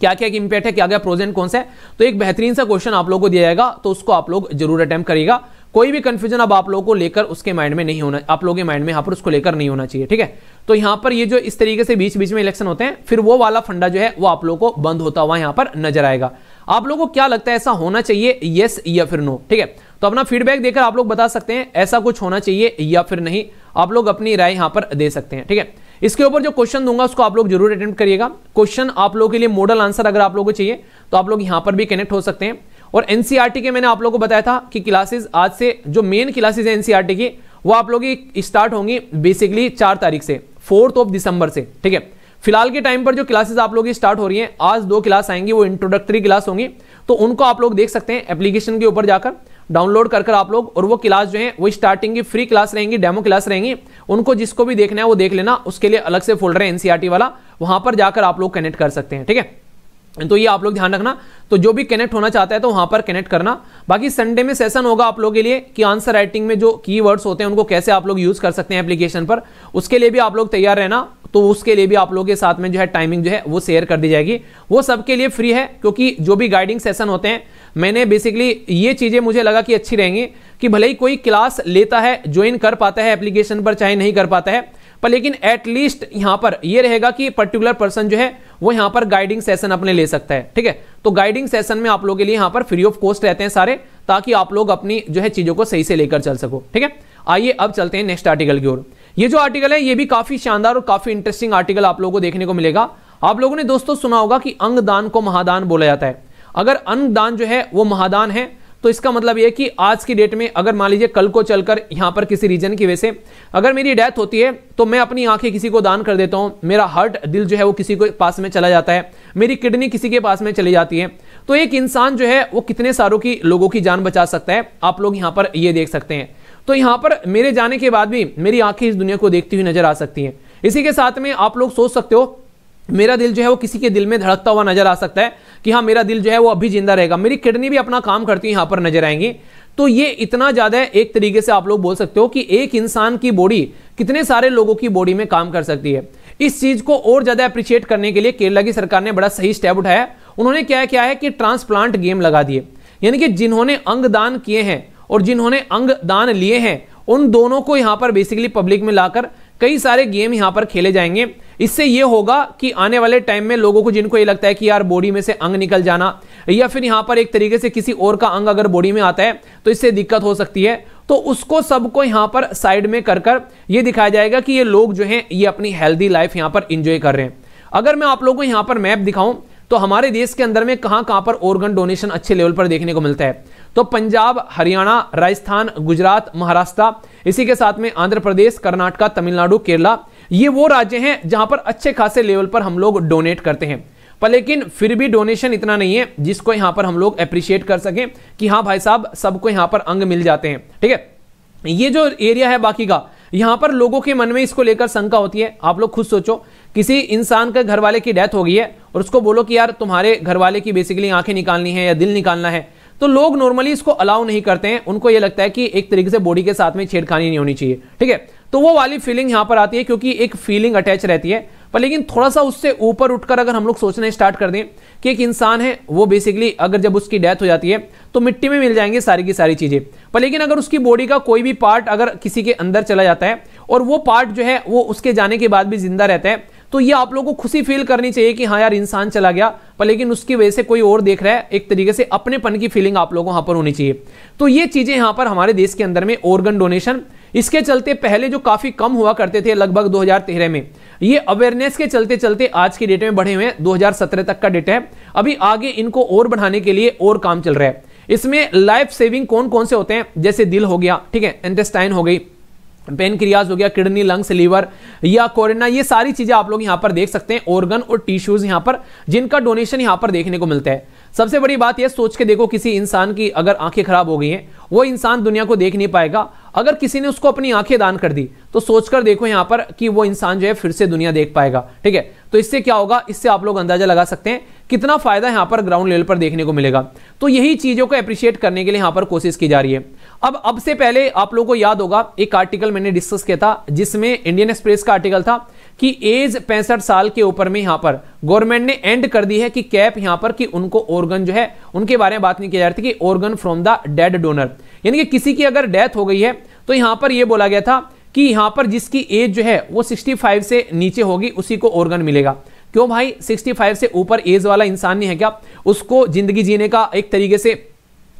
[SPEAKER 1] क्या क्या इंपैक्ट है क्या क्या प्रोजेंट कौन सा है तो एक बेहतरीन सा क्वेश्चन आप लोग को दिया जाएगा तो उसको आप लोग जरूर अटेम्प्ट करिएगा कोई भी कंफ्यूजन अब आप लोगों को लेकर उसके माइंड में नहीं होना आप लोगों के माइंड में यहां पर उसको लेकर नहीं होना चाहिए ठीक है तो यहां पर ये जो इस तरीके से बीच बीच में इलेक्शन होते हैं फिर वो वाला फंडा जो है वो आप लोगों को बंद होता हुआ यहां पर नजर आएगा आप लोगों को क्या लगता है ऐसा होना चाहिए यस या फिर नो ठीक है तो अपना फीडबैक देकर आप लोग बता सकते हैं ऐसा कुछ होना चाहिए या फिर नहीं आप लोग अपनी राय यहां पर दे सकते हैं ठीक है इसके ऊपर जो क्वेश्चन दूंगा उसको आप लोग जरूर अटेंड करिएगा क्वेश्चन आप लोगों के लिए मॉडल आंसर अगर आप लोगों को चाहिए तो आप लोग यहाँ पर भी कनेक्ट हो सकते हैं और एनसीईआरटी e के मैंने आप लोगों को बताया था कि क्लासेस आज से जो मेन क्लासेस है एनसीईआरटी की वो आप लोग स्टार्ट होंगी बेसिकली चार तारीख से फोर्थ ऑफ दिसंबर से ठीक है फिलहाल के टाइम पर जो क्लासेस आप लोग की स्टार्ट हो रही हैं आज दो क्लास आएंगी वो इंट्रोडक्टरी क्लास होंगी तो उनको आप लोग देख सकते हैं एप्लीकेशन के ऊपर जाकर डाउनलोड कर कर आप लोग और वो क्लास जो है वो स्टार्टिंग की फ्री क्लास रहेंगी डेमो क्लास रहेंगी उनको जिसको भी देखना है वो देख लेना उसके लिए अलग से फोल्डर है एनसीआरटी e वाला वहां पर जाकर आप लोग कनेक्ट कर सकते हैं ठीक है तो ये आप लोग ध्यान रखना तो जो भी कनेक्ट होना चाहता है तो वहां पर कनेक्ट करना बाकी संडे में सेशन होगा आप लोगों के लिए कि आंसर राइटिंग में जो कीवर्ड्स होते हैं उनको कैसे आप लोग यूज कर सकते हैं एप्लीकेशन पर उसके लिए भी आप लोग तैयार रहना तो उसके लिए भी आप लोगों के साथ में जो है टाइमिंग जो है वो शेयर कर दी जाएगी वो सबके लिए फ्री है क्योंकि जो भी गाइडिंग सेशन होते हैं मैंने बेसिकली ये चीज़ें मुझे लगा कि अच्छी रहेंगी कि भले ही कोई क्लास लेता है ज्वाइन कर पाता है एप्लीकेशन पर चाहे नहीं कर पाता है पर लेकिन एटलीस्ट यहां पर यह रहेगा कि पर्टिकुलर पर्सन जो है वो यहां पर गाइडिंग सेशन अपने ले सकता है ठीक है तो गाइडिंग सेशन में आप लोगों के लिए यहां पर फ्री ऑफ कॉस्ट रहते हैं सारे ताकि आप लोग अपनी जो है चीजों को सही से लेकर चल सको ठीक है आइए अब चलते हैं नेक्स्ट आर्टिकल की ओर ये जो आर्टिकल है ये भी काफी शानदार और काफी इंटरेस्टिंग आर्टिकल आप लोगों को देखने को मिलेगा आप लोगों ने दोस्तों सुना होगा कि अंगदान को महादान बोला जाता है अगर अंगदान जो है वो महादान है तो इसका मतलब यह कि आज की डेट में अगर मान लीजिए कल को चलकर यहाँ पर किसी रीजन की वजह से अगर मेरी डेथ होती है तो मैं अपनी आंखें किसी को दान कर देता हूं मेरा हार्ट दिल जो है वो किसी के पास में चला जाता है मेरी किडनी किसी के पास में चली जाती है तो एक इंसान जो है वो कितने सारों की लोगों की जान बचा सकता है आप लोग यहाँ पर ये देख सकते हैं तो यहाँ पर मेरे जाने के बाद भी मेरी आंखें इस दुनिया को देखती हुई नजर आ सकती हैं इसी के साथ में आप लोग सोच सकते हो मेरा दिल जो है वो किसी के दिल में धड़कता हुआ नजर आ सकता है कि हाँ मेरा दिल जो है वो अभी जिंदा रहेगा मेरी किडनी भी अपना काम करती है यहाँ पर नजर आएंगी तो ये इतना ज़्यादा एक तरीके से आप लोग बोल सकते हो कि एक इंसान की बॉडी कितने सारे लोगों की बॉडी में काम कर सकती है इस चीज़ को और ज़्यादा अप्रिशिएट करने के लिए केरला की सरकार ने बड़ा सही स्टेप उठाया उन्होंने क्या किया है कि ट्रांसप्लांट गेम लगा दिए यानी कि जिन्होंने अंग दान किए हैं और जिन्होंने अंग दान लिए हैं उन दोनों को यहाँ पर बेसिकली पब्लिक में लाकर कई सारे गेम यहाँ पर खेले जाएंगे इससे ये होगा कि आने वाले टाइम में लोगों को जिनको ये लगता है कि यार बॉडी में से अंग निकल जाना या फिर यहाँ पर एक तरीके से किसी और का अंग अगर बॉडी में आता है तो इससे दिक्कत हो सकती है तो उसको सबको यहाँ पर साइड में कर कर ये दिखाया जाएगा कि ये लोग जो हैं ये अपनी हेल्दी लाइफ यहां पर इंजॉय कर रहे हैं अगर मैं आप लोगों को यहाँ पर मैप दिखाऊं तो हमारे देश के अंदर में कहां कहां पर ऑर्गन डोनेशन अच्छे लेवल पर देखने को मिलता है तो पंजाब हरियाणा राजस्थान गुजरात महाराष्ट्र इसी के साथ में आंध्र प्रदेश कर्नाटका तमिलनाडु केरला ये वो राज्य हैं जहां पर अच्छे खासे लेवल पर हम लोग डोनेट करते हैं पर लेकिन फिर भी डोनेशन इतना नहीं है जिसको यहां पर हम लोग अप्रिशिएट कर सकें कि हाँ भाई साहब सबको यहां पर अंग मिल जाते हैं ठीक है ये जो एरिया है बाकी का यहां पर लोगों के मन में इसको लेकर शंका होती है आप लोग खुद सोचो किसी इंसान के घर वाले की डेथ हो गई है और उसको बोलो कि यार तुम्हारे घर वाले की बेसिकली आंखें निकालनी है या दिल निकालना है तो लोग नॉर्मली इसको अलाउ नहीं करते हैं उनको ये लगता है कि एक तरीके से बॉडी के साथ में छेड़खानी नहीं होनी चाहिए ठीक है तो वो वाली फीलिंग यहाँ पर आती है क्योंकि एक फीलिंग अटैच रहती है पर लेकिन थोड़ा सा उससे ऊपर उठकर अगर हम लोग सोचना स्टार्ट कर दें कि एक इंसान है वो बेसिकली अगर जब उसकी डेथ हो जाती है तो मिट्टी में मिल जाएंगे सारी की सारी चीज़ें पर लेकिन अगर उसकी बॉडी का कोई भी पार्ट अगर किसी के अंदर चला जाता है और वो पार्ट जो है वो उसके जाने के बाद भी जिंदा रहता है तो ये आप लोगों को खुशी फील करनी चाहिए कि हाँ यार इंसान चला गया पर लेकिन उसकी वजह से कोई और देख रहा है एक तरीके से अपनेपन की फीलिंग आप लोगों को पर होनी चाहिए तो ये चीज़ें यहाँ पर हमारे देश के अंदर में ऑर्गन डोनेशन इसके चलते पहले जो काफ़ी कम हुआ करते थे लगभग 2013 में ये अवेयरनेस के चलते चलते आज के डेट में बढ़े हुए हैं 2017 तक का डेटा है अभी आगे इनको और बढ़ाने के लिए और काम चल रहा है इसमें लाइफ सेविंग कौन कौन से होते हैं जैसे दिल हो गया ठीक है एंटेस्टाइन हो गई पेन क्रियाज हो गया किडनी लंग्स लीवर या कोरोना ये सारी चीज़ें आप लोग यहां पर देख सकते हैं ऑर्गन और टिश्यूज़ यहां पर जिनका डोनेशन यहां पर देखने को मिलता है सबसे बड़ी बात यह सोच के देखो किसी इंसान की अगर आंखें खराब हो गई हैं वो इंसान दुनिया को देख नहीं पाएगा अगर किसी ने उसको अपनी आंखें दान कर दी तो सोचकर देखो यहां पर कि वो इंसान जो है फिर से दुनिया देख पाएगा ठीक है तो इससे क्या होगा इससे आप लोग अंदाजा लगा सकते हैं कितना फायदा यहां पर ग्राउंड लेवल पर देखने को मिलेगा तो यही चीज़ों को अप्रिशिएट करने के लिए यहां पर कोशिश की जा रही है अब अब से पहले आप लोगों को याद होगा एक आर्टिकल मैंने डिस्कस किया था जिसमें इंडियन एक्सप्रेस का आर्टिकल था कि एज पैंसठ साल के ऊपर में यहाँ पर गवर्नमेंट ने एंड कर दी है कि कैप यहाँ पर कि उनको ऑर्गन जो है उनके बारे में बात नहीं की जा रही थी कि organ from the dead donor यानी कि किसी की अगर डेथ हो गई है तो यहां पर यह बोला गया था कि यहाँ पर जिसकी एज जो है वो 65 से नीचे होगी उसी को ऑर्गन मिलेगा क्यों भाई 65 से ऊपर एज वाला इंसान नहीं है क्या उसको जिंदगी जीने का एक तरीके से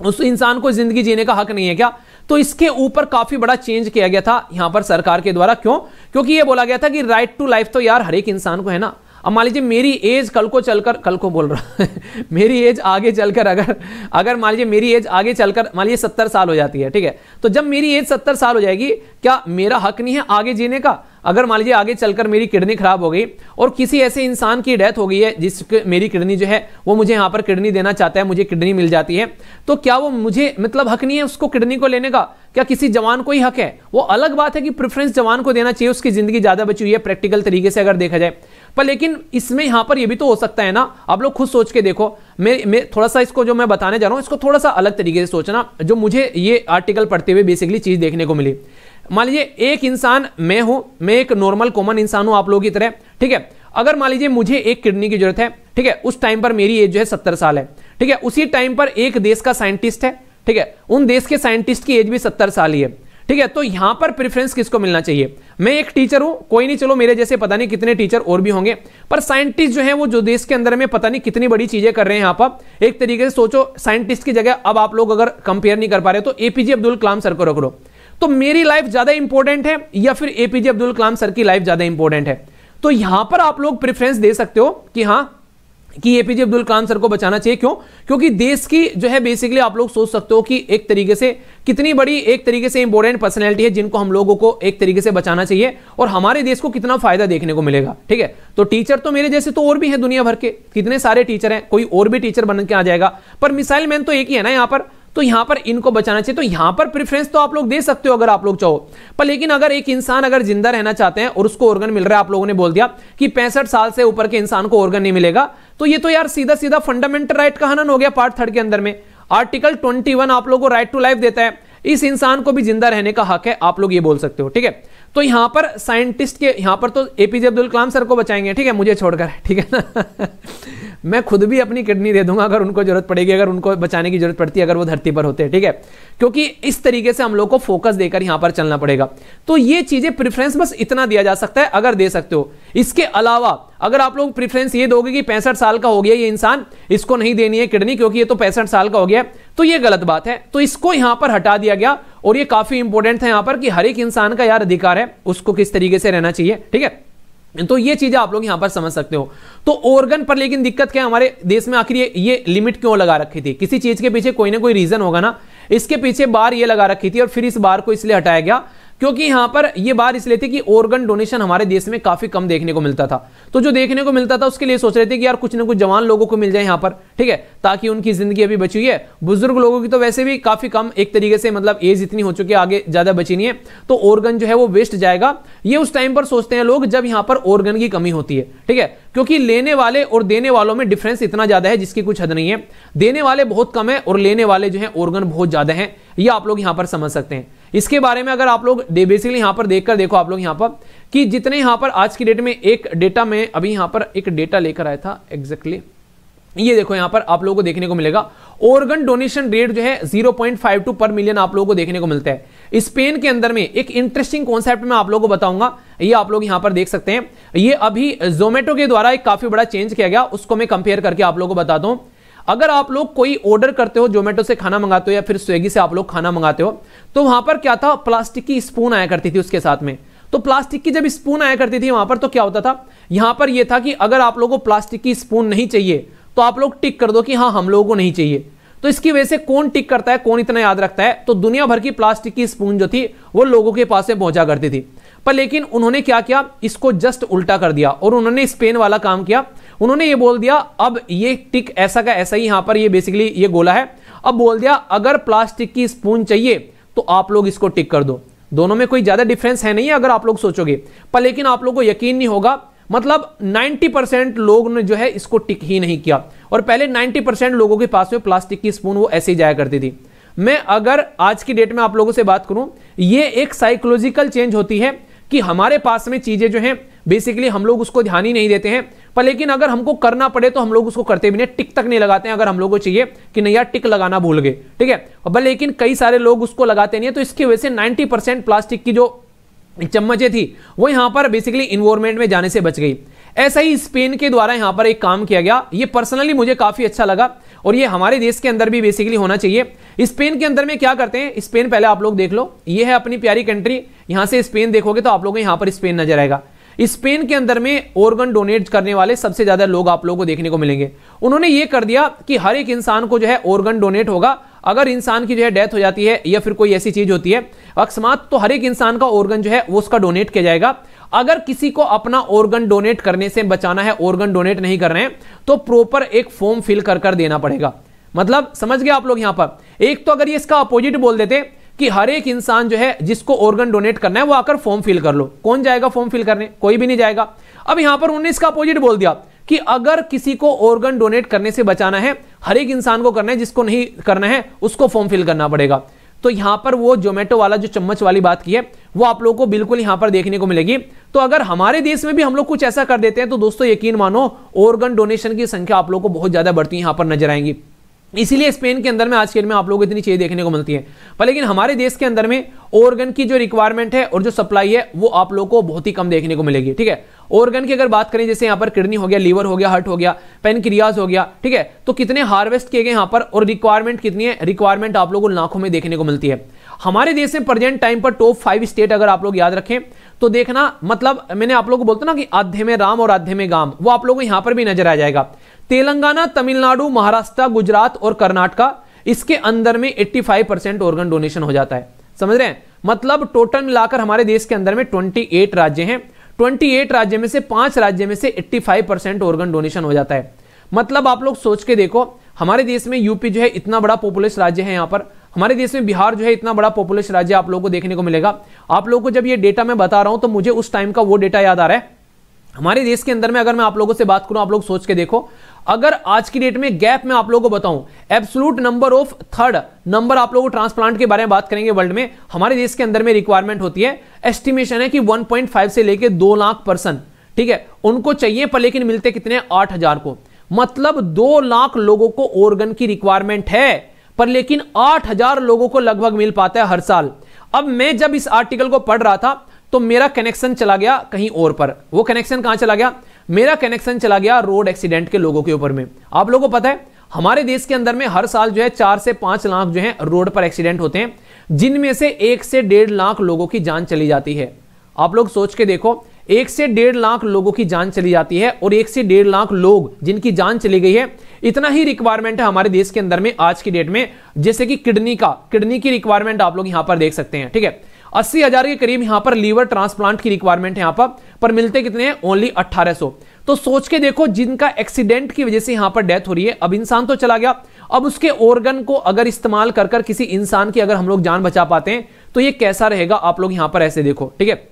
[SPEAKER 1] उस इंसान को जिंदगी जीने का हक नहीं है क्या तो इसके ऊपर काफी बड़ा चेंज किया गया था यहां पर सरकार के द्वारा क्यों क्योंकि यह बोला गया था कि राइट टू लाइफ तो यार हर एक इंसान को है ना अब मान लीजिए मेरी एज कल को चलकर कल को बोल रहा है मेरी एज आगे चलकर अगर अगर मान लीजिए मेरी एज आगे चलकर मान लीजिए सत्तर साल हो जाती है ठीक है तो जब मेरी एज सत्तर साल हो जाएगी क्या मेरा हक नहीं है आगे जीने का अगर मान लीजिए आगे चलकर मेरी किडनी खराब हो गई और किसी ऐसे इंसान की डेथ हो गई है जिस मेरी किडनी जो है वो मुझे यहां पर किडनी देना चाहता है मुझे किडनी मिल जाती है तो क्या वो मुझे मतलब हक नहीं है उसको किडनी को लेने का क्या किसी जवान को ही हक है वो अलग बात है कि प्रेफरेंस जवान को देना चाहिए उसकी जिंदगी ज़्यादा बची हुई है प्रैक्टिकल तरीके से अगर देखा जाए पर लेकिन इसमें यहाँ पर यह भी तो हो सकता है ना आप लोग खुद सोच के देखो मैं मैं थोड़ा सा इसको जो मैं बताने जा रहा हूँ इसको थोड़ा सा अलग तरीके से सोचना जो मुझे ये आर्टिकल पढ़ते हुए बेसिकली चीज़ देखने को मिली मान लीजिए एक इंसान मैं हूं मैं एक नॉर्मल कॉमन इंसान हूं आप लोगों की तरह ठीक है अगर मान लीजिए मुझे एक किडनी की जरूरत है ठीक है उस टाइम पर मेरी एज जो है सत्तर साल है ठीक है उसी टाइम पर एक देश का साइंटिस्ट है ठीक है उन देश के साइंटिस्ट की एज भी सत्तर साल ही है ठीक है तो यहां पर प्रेफरेंस किसको मिलना चाहिए मैं एक टीचर हूं कोई नहीं चलो मेरे जैसे पता नहीं कितने टीचर और भी होंगे पर साइंटिस्ट जो है वो जो देश के अंदर में पता नहीं कितनी बड़ी चीजें कर रहे हैं यहां पर एक तरीके से सोचो साइंटिस्ट की जगह अब आप लोग अगर कंपेयर नहीं कर पा रहे तो एपीजे अब्दुल कलाम सर को रख लो तो मेरी लाइफ ज्यादा इंपॉर्टेंट है या फिर एपीजे अब्दुल कलाम सर की लाइफ ज्यादा इंपॉर्टेंट है तो यहां पर आप लोग प्रेफरेंस दे सकते हो कि हाँ कि एपीजे अब्दुल कलाम सर को बचाना चाहिए क्यों क्योंकि देश की जो है बेसिकली आप लोग सोच सकते हो कि एक तरीके से कितनी बड़ी एक तरीके से इंपॉर्टेंट पर्सनैलिटी है जिनको हम लोगों को एक तरीके से बचाना चाहिए और हमारे देश को कितना फायदा देखने को मिलेगा ठीक है तो टीचर तो मेरे जैसे तो और भी है दुनिया भर के कितने सारे टीचर हैं कोई और भी टीचर बन के आ जाएगा पर मिसाइल मैन तो एक ही है ना यहां पर तो यहां पर इनको बचाना चाहिए तो यहां पर प्रिफरेंस तो आप लोग दे सकते हो अगर आप लोग चाहो पर लेकिन अगर एक इंसान अगर जिंदा रहना चाहते हैं और उसको ऑर्गन मिल रहा है आप लोगों ने बोल दिया कि पैंसठ साल से ऊपर के इंसान को ऑर्गन नहीं मिलेगा तो ये तो यार सीधा सीधा फंडामेंटल राइट का हनन हो गया पार्ट थर्ड के अंदर में आर्टिकल ट्वेंटी आप लोगों को राइट टू लाइफ देता है इस इंसान को भी जिंदा रहने का हक है आप लोग ये बोल सकते हो ठीक है तो यहां पर साइंटिस्ट के यहां पर तो एपीजे अब्दुल कलाम सर को बचाएंगे ठीक है मुझे छोड़कर ठीक है ना मैं खुद भी अपनी किडनी दे दूंगा अगर उनको जरूरत पड़ेगी अगर उनको बचाने की जरूरत पड़ती है अगर वो धरती पर होते हैं ठीक है क्योंकि इस तरीके से हम लोग को फोकस देकर यहां पर चलना पड़ेगा तो ये चीज़ें प्रिफ्रेंस बस इतना दिया जा सकता है अगर दे सकते हो इसके अलावा अगर आप लोग प्रिफरेंस ये दोगे कि पैंसठ साल का हो गया ये इंसान इसको नहीं देनी है किडनी क्योंकि ये तो पैंसठ साल का हो गया तो ये गलत बात है तो इसको यहां पर हटा दिया गया और ये काफी इंपॉर्टेंट था यहां पर कि हर एक इंसान का यार अधिकार है उसको किस तरीके से रहना चाहिए ठीक है तो ये चीजें आप लोग यहां पर समझ सकते हो तो ऑर्गन पर लेकिन दिक्कत क्या है हमारे देश में आखिर ये ये लिमिट क्यों लगा रखी थी किसी चीज के पीछे कोई ना कोई रीजन होगा ना इसके पीछे बार ये लगा रखी थी और फिर इस बार को इसलिए हटाया गया क्योंकि यहां पर यह बात इसलिए थी कि ऑर्गन डोनेशन हमारे देश में काफी कम देखने को मिलता था तो जो देखने को मिलता था उसके लिए सोच रहे थे कि यार कुछ ना कुछ जवान लोगों को मिल जाए यहां पर ठीक है ताकि उनकी जिंदगी अभी बची हुई है बुजुर्ग लोगों की तो वैसे भी काफी कम एक तरीके से मतलब एज इतनी हो चुकी है आगे ज्यादा बची नहीं है तो ऑर्गन जो है वो वेस्ट जाएगा ये उस टाइम पर सोचते हैं लोग जब यहाँ पर ऑर्गन की कमी होती है ठीक है क्योंकि लेने वाले और देने वालों में डिफरेंस इतना ज्यादा है जिसकी कुछ हद नहीं है देने वाले बहुत कम है और लेने वाले जो है ऑर्गन बहुत ज्यादा है ये आप लोग यहाँ पर समझ सकते हैं इसके बारे में अगर आप लोग बेसिकली यहाँ पर देखकर देखो आप लोग यहाँ पर कि जितने यहाँ पर आज की डेट में एक डेटा में अभी यहाँ पर एक डेटा लेकर आया था एग्जैक्टली ये देखो यहां पर आप लोगों को देखने को मिलेगा ऑर्गन डोनेशन रेट जो है 0.52 पर मिलियन आप लोगों को देखने को मिलता है स्पेन के अंदर में एक इंटरेस्टिंग कॉन्सेप्ट में आप लोगों को बताऊंगा ये आप लोग यहां पर देख सकते हैं ये अभी जोमेटो के द्वारा एक काफी बड़ा चेंज किया गया उसको मैं कंपेयर करके आप लोगों को बताता दूं अगर आप लोग कोई ऑर्डर करते हो जोमेटो से खाना मंगाते हो या फिर स्वेगी से आप लोग खाना मंगाते हो तो वहां पर क्या था प्लास्टिक की स्पून आया करती थी उसके साथ में तो प्लास्टिक की जब स्पून आया करती थी वहां पर तो क्या होता था यहां पर यह था कि अगर आप लोगों को प्लास्टिक की स्पून नहीं चाहिए तो आप लोग टिक कर दो कि हाँ हम लोगों को नहीं चाहिए तो इसकी वजह से कौन टिक करता है कौन इतना याद रखता है तो दुनिया भर की प्लास्टिक की स्पून जो थी वो लोगों के पास से पहुंचा करती थी पर लेकिन उन्होंने क्या किया इसको जस्ट उल्टा कर दिया और उन्होंने स्पेन वाला काम किया उन्होंने ये बोल दिया अब ये टिक ऐसा का ऐसा ही यहां पर ये बेसिकली ये गोला है अब बोल दिया अगर प्लास्टिक की स्पून चाहिए तो आप लोग इसको टिक कर दो दोनों में कोई ज्यादा डिफरेंस है नहीं अगर आप लोग सोचोगे पर लेकिन आप लोग को यकीन नहीं होगा मतलब 90 परसेंट लोग ने जो है इसको टिक ही नहीं किया और पहले 90 परसेंट लोगों के पास में प्लास्टिक की स्पून वो ऐसे ही जाया करती थी मैं अगर आज की डेट में आप लोगों से बात करूं ये एक साइकोलॉजिकल चेंज होती है कि हमारे पास में चीजें जो हैं बेसिकली हम लोग उसको ध्यान ही नहीं देते हैं पर लेकिन अगर हमको करना पड़े तो हम लोग उसको करते भी नहीं टिक तक नहीं लगाते हैं अगर हम लोग को चाहिए कि नहीं यार टिक लगाना भूल गए ठीक है पर लेकिन कई सारे लोग उसको लगाते नहीं है तो इसकी वजह से नाइन्टी प्लास्टिक की जो चम्मचें थी वो यहाँ पर बेसिकली इन्वॉर्मेंट में जाने से बच गई ऐसा ही स्पेन के द्वारा यहाँ पर एक काम किया गया ये पर्सनली मुझे काफ़ी अच्छा लगा और ये हमारे देश के अंदर भी बेसिकली होना चाहिए स्पेन के अंदर में क्या करते हैं स्पेन पहले आप लोग देख लो ये है अपनी प्यारी कंट्री यहां से स्पेन देखोगे तो आप लोगों को यहां पर स्पेन नजर आएगा स्पेन के अंदर में ऑर्गन डोनेट करने वाले सबसे ज्यादा लोग आप लोगों को देखने को मिलेंगे उन्होंने ये कर दिया कि हर एक इंसान को जो है ऑर्गन डोनेट होगा अगर इंसान की जो है डेथ हो जाती है या फिर कोई ऐसी चीज होती है अकस्मात तो हर एक इंसान का ऑर्गन जो है वो उसका डोनेट किया जाएगा अगर किसी को अपना ऑर्गन डोनेट करने से बचाना है ऑर्गन डोनेट नहीं कर रहे हैं तो प्रॉपर एक फॉर्म फिल कर कर देना पड़ेगा मतलब समझ गए आप लोग यहां पर एक तो अगर ये इसका अपोजिट बोल देते कि हर एक इंसान जो है जिसको ऑर्गन डोनेट करना है वो आकर फॉर्म फिल कर लो कौन जाएगा फॉर्म फिल करने कोई भी नहीं जाएगा अब यहां पर उन्होंने इसका अपोजिट बोल दिया कि अगर किसी को ऑर्गन डोनेट करने से बचाना है हर एक इंसान को करना है जिसको नहीं करना है उसको फॉर्म फिल करना पड़ेगा तो यहां पर वो जोमेटो वाला जो चम्मच वाली बात की है वो आप लोगों को बिल्कुल यहां पर देखने को मिलेगी तो अगर हमारे देश में भी हम लोग कुछ ऐसा कर देते हैं तो दोस्तों यकीन मानो ऑर्गन डोनेशन की संख्या आप लोगों को बहुत ज्यादा बढ़ती यहां पर नजर आएंगी इसीलिए स्पेन के अंदर में आज के में आप को इतनी चीज़ें देखने को मिलती है पर लेकिन हमारे देश के अंदर में ऑर्गन की जो रिक्वायरमेंट है और जो सप्लाई है वो आप लोग को बहुत ही कम देखने को मिलेगी ठीक है ऑर्गन की अगर बात करें जैसे यहाँ पर किडनी हो गया लीवर हो गया हार्ट हो गया पेनक्रियाज हो गया ठीक है तो कितने हार्वेस्ट किए गए यहाँ पर और रिक्वायरमेंट कितनी है रिक्वायरमेंट आप लोगों को लाखों में देखने को मिलती है हमारे देश में प्रेजेंट टाइम पर टॉप फाइव स्टेट अगर आप लोग याद रखें तो देखना मतलब मैंने आप लोग को बोलता ना कि आधे में राम और आधे में गाम वो आप लोगों को यहाँ पर भी नजर आ जाएगा तेलंगाना तमिलनाडु महाराष्ट्र गुजरात और कर्नाटका इसके अंदर में 85 परसेंट ऑर्गन डोनेशन हो जाता है समझ रहे हैं मतलब टोटल मिलाकर हमारे देश के अंदर में 28 राज्य हैं 28 राज्य में से पांच राज्य में से 85 फाइव परसेंट ऑर्गन डोनेशन हो जाता है मतलब आप लोग सोच के देखो हमारे देश में यूपी जो है इतना बड़ा पॉपुलेश राज्य है यहां पर हमारे देश में बिहार जो है इतना बड़ा पॉपुलेश राज्य आप लोगों को देखने को मिलेगा आप लोगों को जब ये डेटा मैं बता रहा हूं तो मुझे उस टाइम का वो डेटा याद आ रहा है हमारे देश के अंदर में अगर मैं आप लोगों से बात करूं आप लोग सोच के देखो अगर आज की डेट में गैप में आप लोगों को बताऊं absolute number of third number आप लोगों ट्रांसप्लांट के बारे में बात करेंगे वर्ल्ड में हमारे देश के अंदर में रिक्वायरमेंट होती है एस्टिमेशन है कि 1.5 से लेके 2 लाख पर्सन ठीक है उनको चाहिए पर लेकिन मिलते कितने 8000 को मतलब दो लाख लोगों को ऑर्गन की रिक्वायरमेंट है पर लेकिन आठ लोगों को लगभग मिल पाता है हर साल अब मैं जब इस आर्टिकल को पढ़ रहा था तो मेरा कनेक्शन चला गया कहीं और पर वो कनेक्शन कहां चला गया मेरा कनेक्शन चला गया रोड एक्सीडेंट के लोगों के ऊपर में आप लोगों को पता है हमारे देश के अंदर में हर साल जो है चार से पांच लाख जो है रोड पर एक्सीडेंट होते हैं जिनमें से एक से डेढ़ लाख लोगों की जान चली जाती है आप लोग सोच के देखो एक से डेढ़ लाख लोगों की जान चली जाती है और एक से डेढ़ लाख लोग जिनकी जान चली गई है इतना ही रिक्वायरमेंट है हमारे देश के अंदर में आज की डेट में जैसे कि किडनी का किडनी की रिक्वायरमेंट आप लोग यहां पर देख सकते हैं ठीक है अस्सी हजार के करीब यहां पर लीवर ट्रांसप्लांट की रिक्वायरमेंट यहां पर पर मिलते कितने हैं ओनली 1800 तो सोच के देखो जिनका एक्सीडेंट की वजह से यहां पर डेथ हो रही है अब इंसान तो चला गया अब उसके ऑर्गन को अगर इस्तेमाल कर कर किसी इंसान की अगर हम लोग जान बचा पाते हैं तो ये कैसा रहेगा आप लोग यहां पर ऐसे देखो ठीक है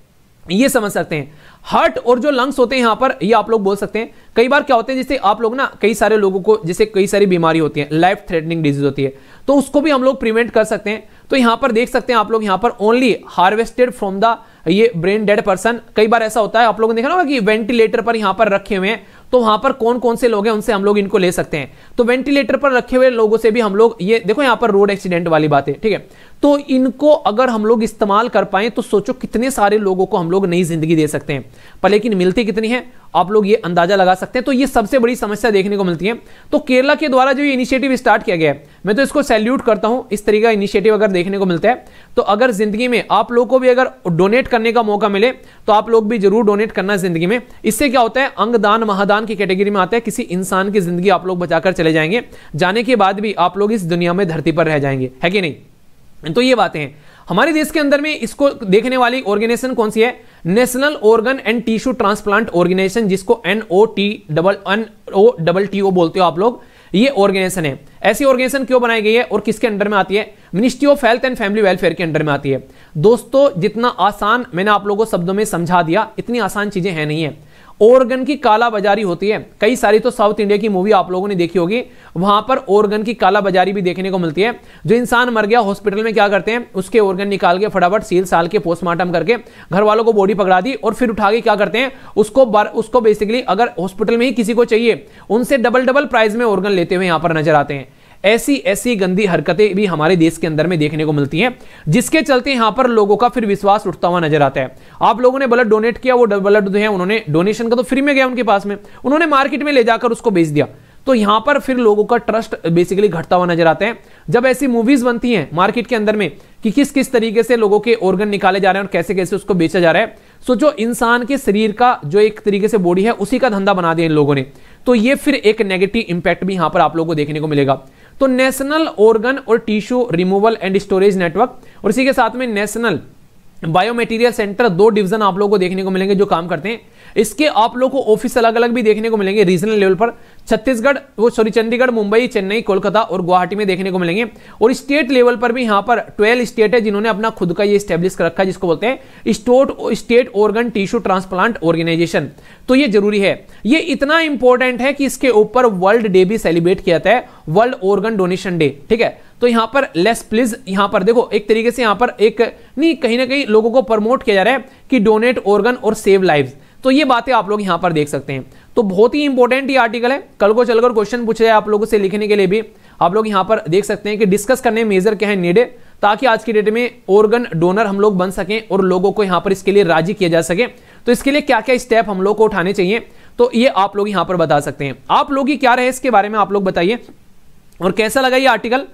[SPEAKER 1] ये समझ सकते हैं हार्ट और जो लंग्स होते हैं यहां पर ये आप लोग बोल सकते हैं कई बार क्या होते हैं जैसे आप लोग ना कई सारे लोगों को जैसे कई सारी बीमारी होती है लाइफ थ्रेटनिंग डिजीज होती है तो उसको भी हम लोग प्रिवेंट कर सकते हैं तो यहां पर देख सकते हैं आप लोग यहां पर ओनली हार्वेस्टेड फ्रॉम द ये ब्रेन डेड पर्सन कई बार ऐसा होता है आप लोगों ने देखा ना कि वेंटिलेटर पर यहां पर रखे हुए हैं तो वहां पर कौन कौन से लोग हैं उनसे हम लोग इनको ले सकते हैं तो वेंटिलेटर पर रखे हुए लोगों से भी हम लोग ये देखो यहां पर रोड एक्सीडेंट वाली बात है ठीक है तो इनको अगर हम लोग इस्तेमाल कर पाए तो सोचो कितने सारे लोगों को हम लोग नई जिंदगी दे सकते हैं पर लेकिन मिलती कितनी है आप लोग ये अंदाजा लगा सकते हैं तो ये सबसे बड़ी समस्या देखने को मिलती है तो केरला के द्वारा जो ये इनिशिएटिव स्टार्ट किया गया है मैं तो इसको सैल्यूट करता हूं इस तरीके का इनिशिएटिव अगर देखने को मिलता है तो अगर जिंदगी में आप लोग को भी अगर डोनेट करने का मौका मिले तो आप लोग भी जरूर डोनेट करना जिंदगी में इससे क्या होता है अंगदान महादान इंसान की कैटेगरी में आता है किसी इंसान की जिंदगी आप लोग बचाकर चले जाएंगे जाने के बाद भी आप लोग इस दुनिया में धरती पर रह जाएंगे है कि नहीं तो ये बातें हैं हमारे देश के अंदर में इसको देखने वाली ऑर्गेनाइजेशन कौन सी है national organ and tissue transplant organisation जिसको N O T double N O double T O बोलते हो आप लोग ये ऑर्गेनाइजेशन है ऐसी ऑर्गेनाइजेशन क्यों बनाई गई है और किसके अंडर में आती है ministry of health and family welfare के अंडर में आती है दोस्तों जितना आसान मैंने आप लोगों को शब्दों में समझा दिया इतनी आसान चीजें हैं नहीं है ऑर्गन की कालाबाजारी होती है कई सारी तो साउथ इंडिया की मूवी आप लोगों ने देखी होगी वहां पर ऑर्गन की कालाबाजारी भी देखने को मिलती है जो इंसान मर गया हॉस्पिटल में क्या करते हैं उसके ऑर्गन निकाल के फटाफट सील साल के पोस्टमार्टम करके घर वालों को बॉडी पकड़ा दी और फिर उठा के क्या करते हैं उसको बर, उसको बेसिकली अगर हॉस्पिटल में ही किसी को चाहिए उनसे डबल डबल प्राइस में ऑर्गन लेते हुए यहां पर नजर आते हैं ऐसी ऐसी गंदी हरकतें भी हमारे देश के अंदर में देखने को मिलती हैं जिसके चलते यहां पर लोगों का फिर विश्वास उठता हुआ नजर आता है आप लोगों ने ब्लड डोनेट किया वो ब्लड जो है उन्होंने डोनेशन का तो फ्री में गया उनके पास में उन्होंने मार्केट में ले जाकर उसको बेच दिया तो यहां पर फिर लोगों का ट्रस्ट बेसिकली घटता हुआ नजर आता है जब ऐसी मूवीज बनती हैं मार्केट के अंदर में कि किस किस तरीके से लोगों के ऑर्गन निकाले जा रहे हैं और कैसे कैसे उसको बेचा जा रहा है सो जो इंसान के शरीर का जो एक तरीके से बॉडी है उसी का धंधा बना दिया इन लोगों ने तो ये फिर एक नेगेटिव इंपैक्ट भी यहां पर आप लोगों को देखने को मिलेगा तो नेशनल ऑर्गन और tissue removal and storage network और इसी के साथ में नेशनल बायोमेटीरियल सेंटर दो डिवीजन आप लोगों को देखने को मिलेंगे जो काम करते हैं इसके आप लोगों को ऑफिस अलग अलग भी देखने को मिलेंगे रीजनल लेवल पर छत्तीसगढ़ वो सॉरी चंडीगढ़ मुंबई चेन्नई कोलकाता और गुवाहाटी में देखने को मिलेंगे और स्टेट लेवल पर भी यहां पर ट्वेल्व स्टेट है जिन्होंने अपना खुद का ये स्टेब्लिश कर रखा है जिसको बोलते हैं स्टोट state organ tissue transplant organisation तो ये जरूरी है ये इतना इंपॉर्टेंट है कि इसके ऊपर वर्ल्ड डे भी सेलिब्रेट किया जाता है वर्ल्ड ऑर्गन डोनेशन डे ठीक है तो यहां पर लेस प्लीज यहां पर देखो एक तरीके से यहां पर एक नहीं कहीं ना कहीं लोगों को प्रमोट किया जा रहा है कि डोनेट ऑर्गन और सेव लाइफ तो ये बातें आप लोग यहां पर देख सकते हैं तो बहुत ही इंपॉर्टेंट ये आर्टिकल है कल को चलकर क्वेश्चन पूछे जाए आप लोगों से लिखने के लिए भी आप लोग यहाँ पर देख सकते हैं कि डिस्कस करने मेजर क्या है नेडे ताकि आज की डेट में ऑर्गन डोनर हम लोग बन सकें और लोगों को यहाँ पर इसके लिए राजी किया जा सके तो इसके लिए क्या क्या स्टेप हम लोग को उठाने चाहिए तो ये आप लोग यहाँ पर बता सकते हैं आप लोग ही क्या रहे इसके बारे में आप लोग बताइए और कैसा लगा ये आर्टिकल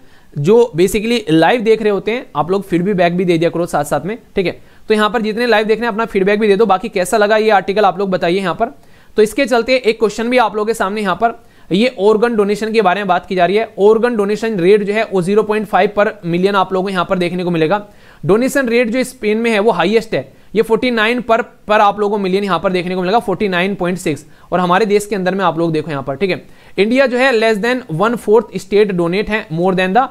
[SPEAKER 1] जो बेसिकली लाइव देख रहे होते हैं आप लोग फीडबैक भी दे दिया करो साथ साथ में ठीक है तो यहाँ पर जितने लाइव देख रहे हैं अपना फीडबैक भी दे दो बाकी कैसा लगा ये आर्टिकल आप लोग बताइए यहाँ पर तो इसके चलते एक क्वेश्चन भी आप लोगों के सामने यहां पर ये ऑर्गन डोनेशन के बारे में बात की जा रही है ऑर्गन डोनेशन रेट जो है वो 0.5 पर मिलियन आप लोगों को यहां पर देखने को मिलेगा डोनेशन रेट जो स्पेन में है वो हाईएस्ट है ये 49 पर पर आप लोगों को मिलियन यहां पर देखने को मिलेगा 49.6 और हमारे देश के अंदर में आप लोग देखो यहां पर ठीक है इंडिया जो है less than one fourth state donate है more than the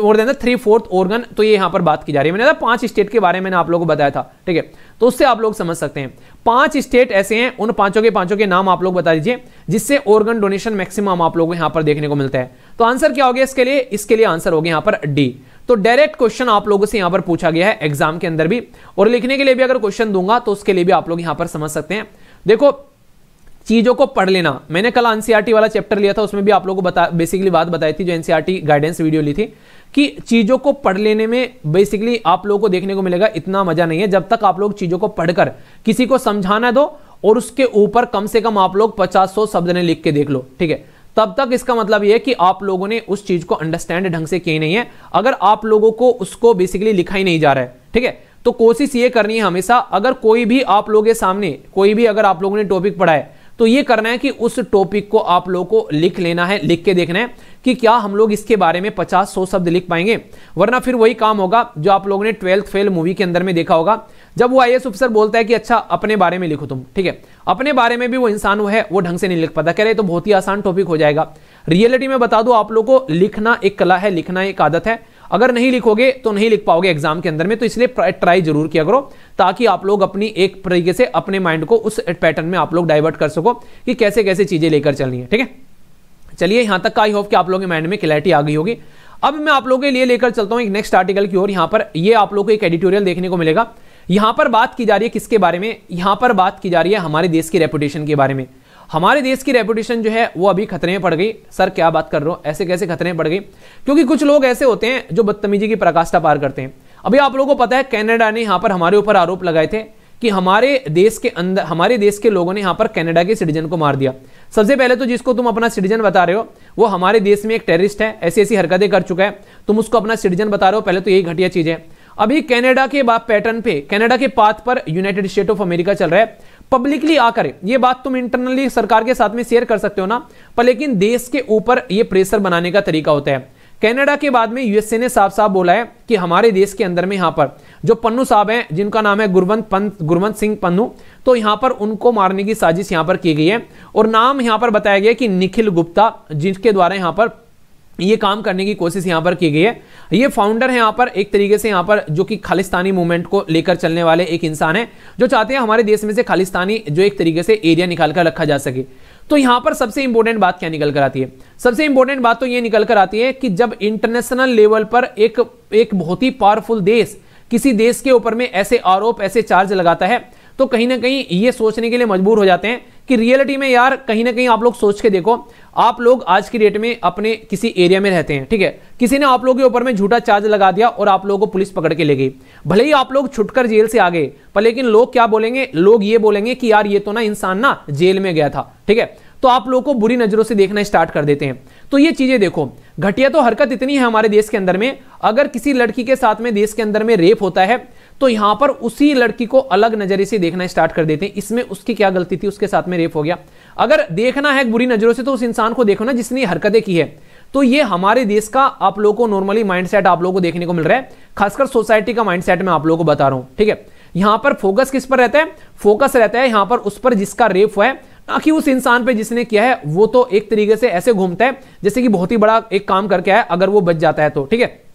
[SPEAKER 1] more than the three fourth organ तो ये यहां पर बात की जा रही है मैंने पांच स्टेट के बारे में आप लोगों को बताया था ठीक है तो उससे आप लोग समझ सकते हैं पांच स्टेट ऐसे हैं उन पांचों के पांचों के नाम आप लोग बता दीजिए जिससे ऑर्गन डोनेशन मैक्सिमम आप लोगों को यहां पर देखने को मिलता है तो आंसर क्या हो गया इसके लिए इसके लिए आंसर हो गया यहां पर डी तो डायरेक्ट क्वेश्चन आप लोगों से यहां पर पूछा गया है एग्जाम के अंदर भी और लिखने के लिए भी अगर क्वेश्चन दूंगा तो उसके लिए भी आप लोग यहां पर समझ सकते हैं देखो चीज़ों को पढ़ लेना मैंने कल एनसीआरटी e वाला चैप्टर लिया था उसमें भी आप लोगों को बता बेसिकली बात बताई थी जो एनसीआरटी गाइडेंस वीडियो ली थी कि चीज़ों को पढ़ लेने में बेसिकली आप लोगों को देखने को मिलेगा इतना मज़ा नहीं है जब तक आप लोग चीज़ों को पढ़कर किसी को समझाना दो और उसके ऊपर कम से कम आप लोग पचास सौ शब्द ने लिख के देख लो ठीक है तब तक इसका मतलब यह है कि आप लोगों ने उस चीज़ को अंडरस्टैंड ढंग से किया नहीं है अगर आप लोगों को उसको बेसिकली लिखा ही नहीं जा रहा है ठीक है तो कोशिश ये करनी है हमेशा अगर कोई भी आप लोगों के सामने कोई भी अगर आप लोगों ने टॉपिक पढ़ा है तो ये करना है कि उस टॉपिक को आप लोगों को लिख लेना है लिख के देखना है कि क्या हम लोग इसके बारे में पचास सौ शब्द लिख पाएंगे वरना फिर वही काम होगा जो आप लोगों ने ट्वेल्थ फेल मूवी के अंदर में देखा होगा जब वो आई ऑफिसर बोलता है कि अच्छा अपने बारे में लिखो तुम ठीक है अपने बारे में भी वो इंसान वो है वो ढंग से नहीं लिख पाता कह रहे तो बहुत ही आसान टॉपिक हो जाएगा रियलिटी में बता दो आप लोग को लिखना एक कला है लिखना एक आदत है अगर नहीं लिखोगे तो नहीं लिख पाओगे एग्जाम के अंदर में तो इसलिए ट्राई जरूर किया करो ताकि आप लोग अपनी एक तरीके से अपने माइंड को उस पैटर्न में आप लोग डाइवर्ट कर सको कि कैसे कैसे चीज़ें लेकर चलनी है ठीक है चलिए यहां तक का आई होप कि आप लोगों के माइंड में क्लैरिटी आ गई होगी अब मैं आप लोगों के लिए लेकर चलता हूँ एक नेक्स्ट आर्टिकल की ओर यहाँ पर ये आप लोग को एक एडिटोरियल देखने को मिलेगा यहाँ पर बात की जा रही है किसके बारे में यहाँ पर बात की जा रही है हमारे देश की रेपुटेशन के बारे में हमारे देश की रेपुटेशन जो है वो अभी खतरे में पड़ गई सर क्या बात कर रहे हो ऐसे कैसे खतरे में पड़ गई क्योंकि कुछ लोग ऐसे होते हैं जो बदतमीजी की प्रकाष्ठा पार करते हैं अभी आप लोगों को पता है कनाडा ने यहाँ पर हमारे ऊपर आरोप लगाए थे कि हमारे देश के अंदर हमारे देश के लोगों ने यहाँ पर कनाडा के सिटीजन को मार दिया सबसे पहले तो जिसको तुम अपना सिटीजन बता रहे हो वो हमारे देश में एक टेररिस्ट है ऐसी ऐसी हरकतें कर चुका है तुम उसको अपना सिटीजन बता रहे हो पहले तो यही घटिया चीज़ है अभी कनाडा के बाप पैटर्न पे कनाडा के पाथ पर यूनाइटेड स्टेट ऑफ अमेरिका चल रहा है पब्लिकली आकर ये बात तुम इंटरनली सरकार के साथ में शेयर कर सकते हो ना पर लेकिन देश के ऊपर ये प्रेशर बनाने का तरीका होता है कनाडा के बाद में यूएसए ने साफ साफ बोला है कि हमारे देश के अंदर में यहाँ पर जो पन्नू साहब हैं जिनका नाम है गुरवंत पंत गुरवंत सिंह पन्नू तो यहाँ पर उनको मारने की साजिश यहाँ पर की गई है और नाम यहाँ पर बताया गया कि निखिल गुप्ता जिनके द्वारा यहाँ पर ये काम करने की कोशिश यहाँ पर की गई है ये फाउंडर है यहाँ पर एक तरीके से यहाँ पर जो कि खालिस्तानी मूवमेंट को लेकर चलने वाले एक इंसान है जो चाहते हैं हमारे देश में से खालिस्तानी जो एक तरीके से एरिया निकाल कर रखा जा सके तो यहां पर सबसे इंपॉर्टेंट बात क्या निकल कर आती है सबसे इंपॉर्टेंट बात तो यह निकल कर आती है कि जब इंटरनेशनल लेवल पर एक एक बहुत ही पावरफुल देश किसी देश के ऊपर में ऐसे आरोप ऐसे चार्ज लगाता है तो कहीं ना कहीं ये सोचने के लिए मजबूर हो जाते हैं कि रियलिटी में यार कहीं ना कहीं आप लोग सोच के देखो आप लोग आज की डेट में अपने किसी एरिया में रहते हैं ठीक है किसी ने आप लोगों के ऊपर में झूठा चार्ज लगा दिया और आप लोगों को पुलिस पकड़ के ले गई भले ही आप लोग छुटकर जेल से आ गए पर लेकिन लोग क्या बोलेंगे लोग ये बोलेंगे कि यार ये तो ना इंसान ना जेल में गया था ठीक है तो आप लोगों को बुरी नजरों से देखना स्टार्ट कर देते हैं तो ये चीजें देखो घटिया तो हरकत इतनी है हमारे देश के अंदर में अगर किसी लड़की के साथ में देश के अंदर में रेप होता है तो यहां पर उसी लड़की को अलग नजरे से देखना स्टार्ट कर देते हैं इसमें उसकी क्या गलती थी उसके साथ में रेप हो गया अगर देखना है बुरी नजरों से तो उस इंसान को देखो ना जिसने हरकतें की है तो ये हमारे देश का आप लोगों को नॉर्मली माइंडसेट आप लोगों को देखने को मिल रहा है खासकर सोसाइटी का माइंडसेट मैं आप लोगों को बता रहा हूं ठीक है यहां पर फोकस किस पर रहता है फोकस रहता है यहां पर उस पर जिसका रेप हुआ है ना कि उस इंसान पे जिसने किया है वो तो एक तरीके से ऐसे घूमता है जैसे कि बहुत ही बड़ा एक काम करके आया अगर वो बच जाता है तो ठीक है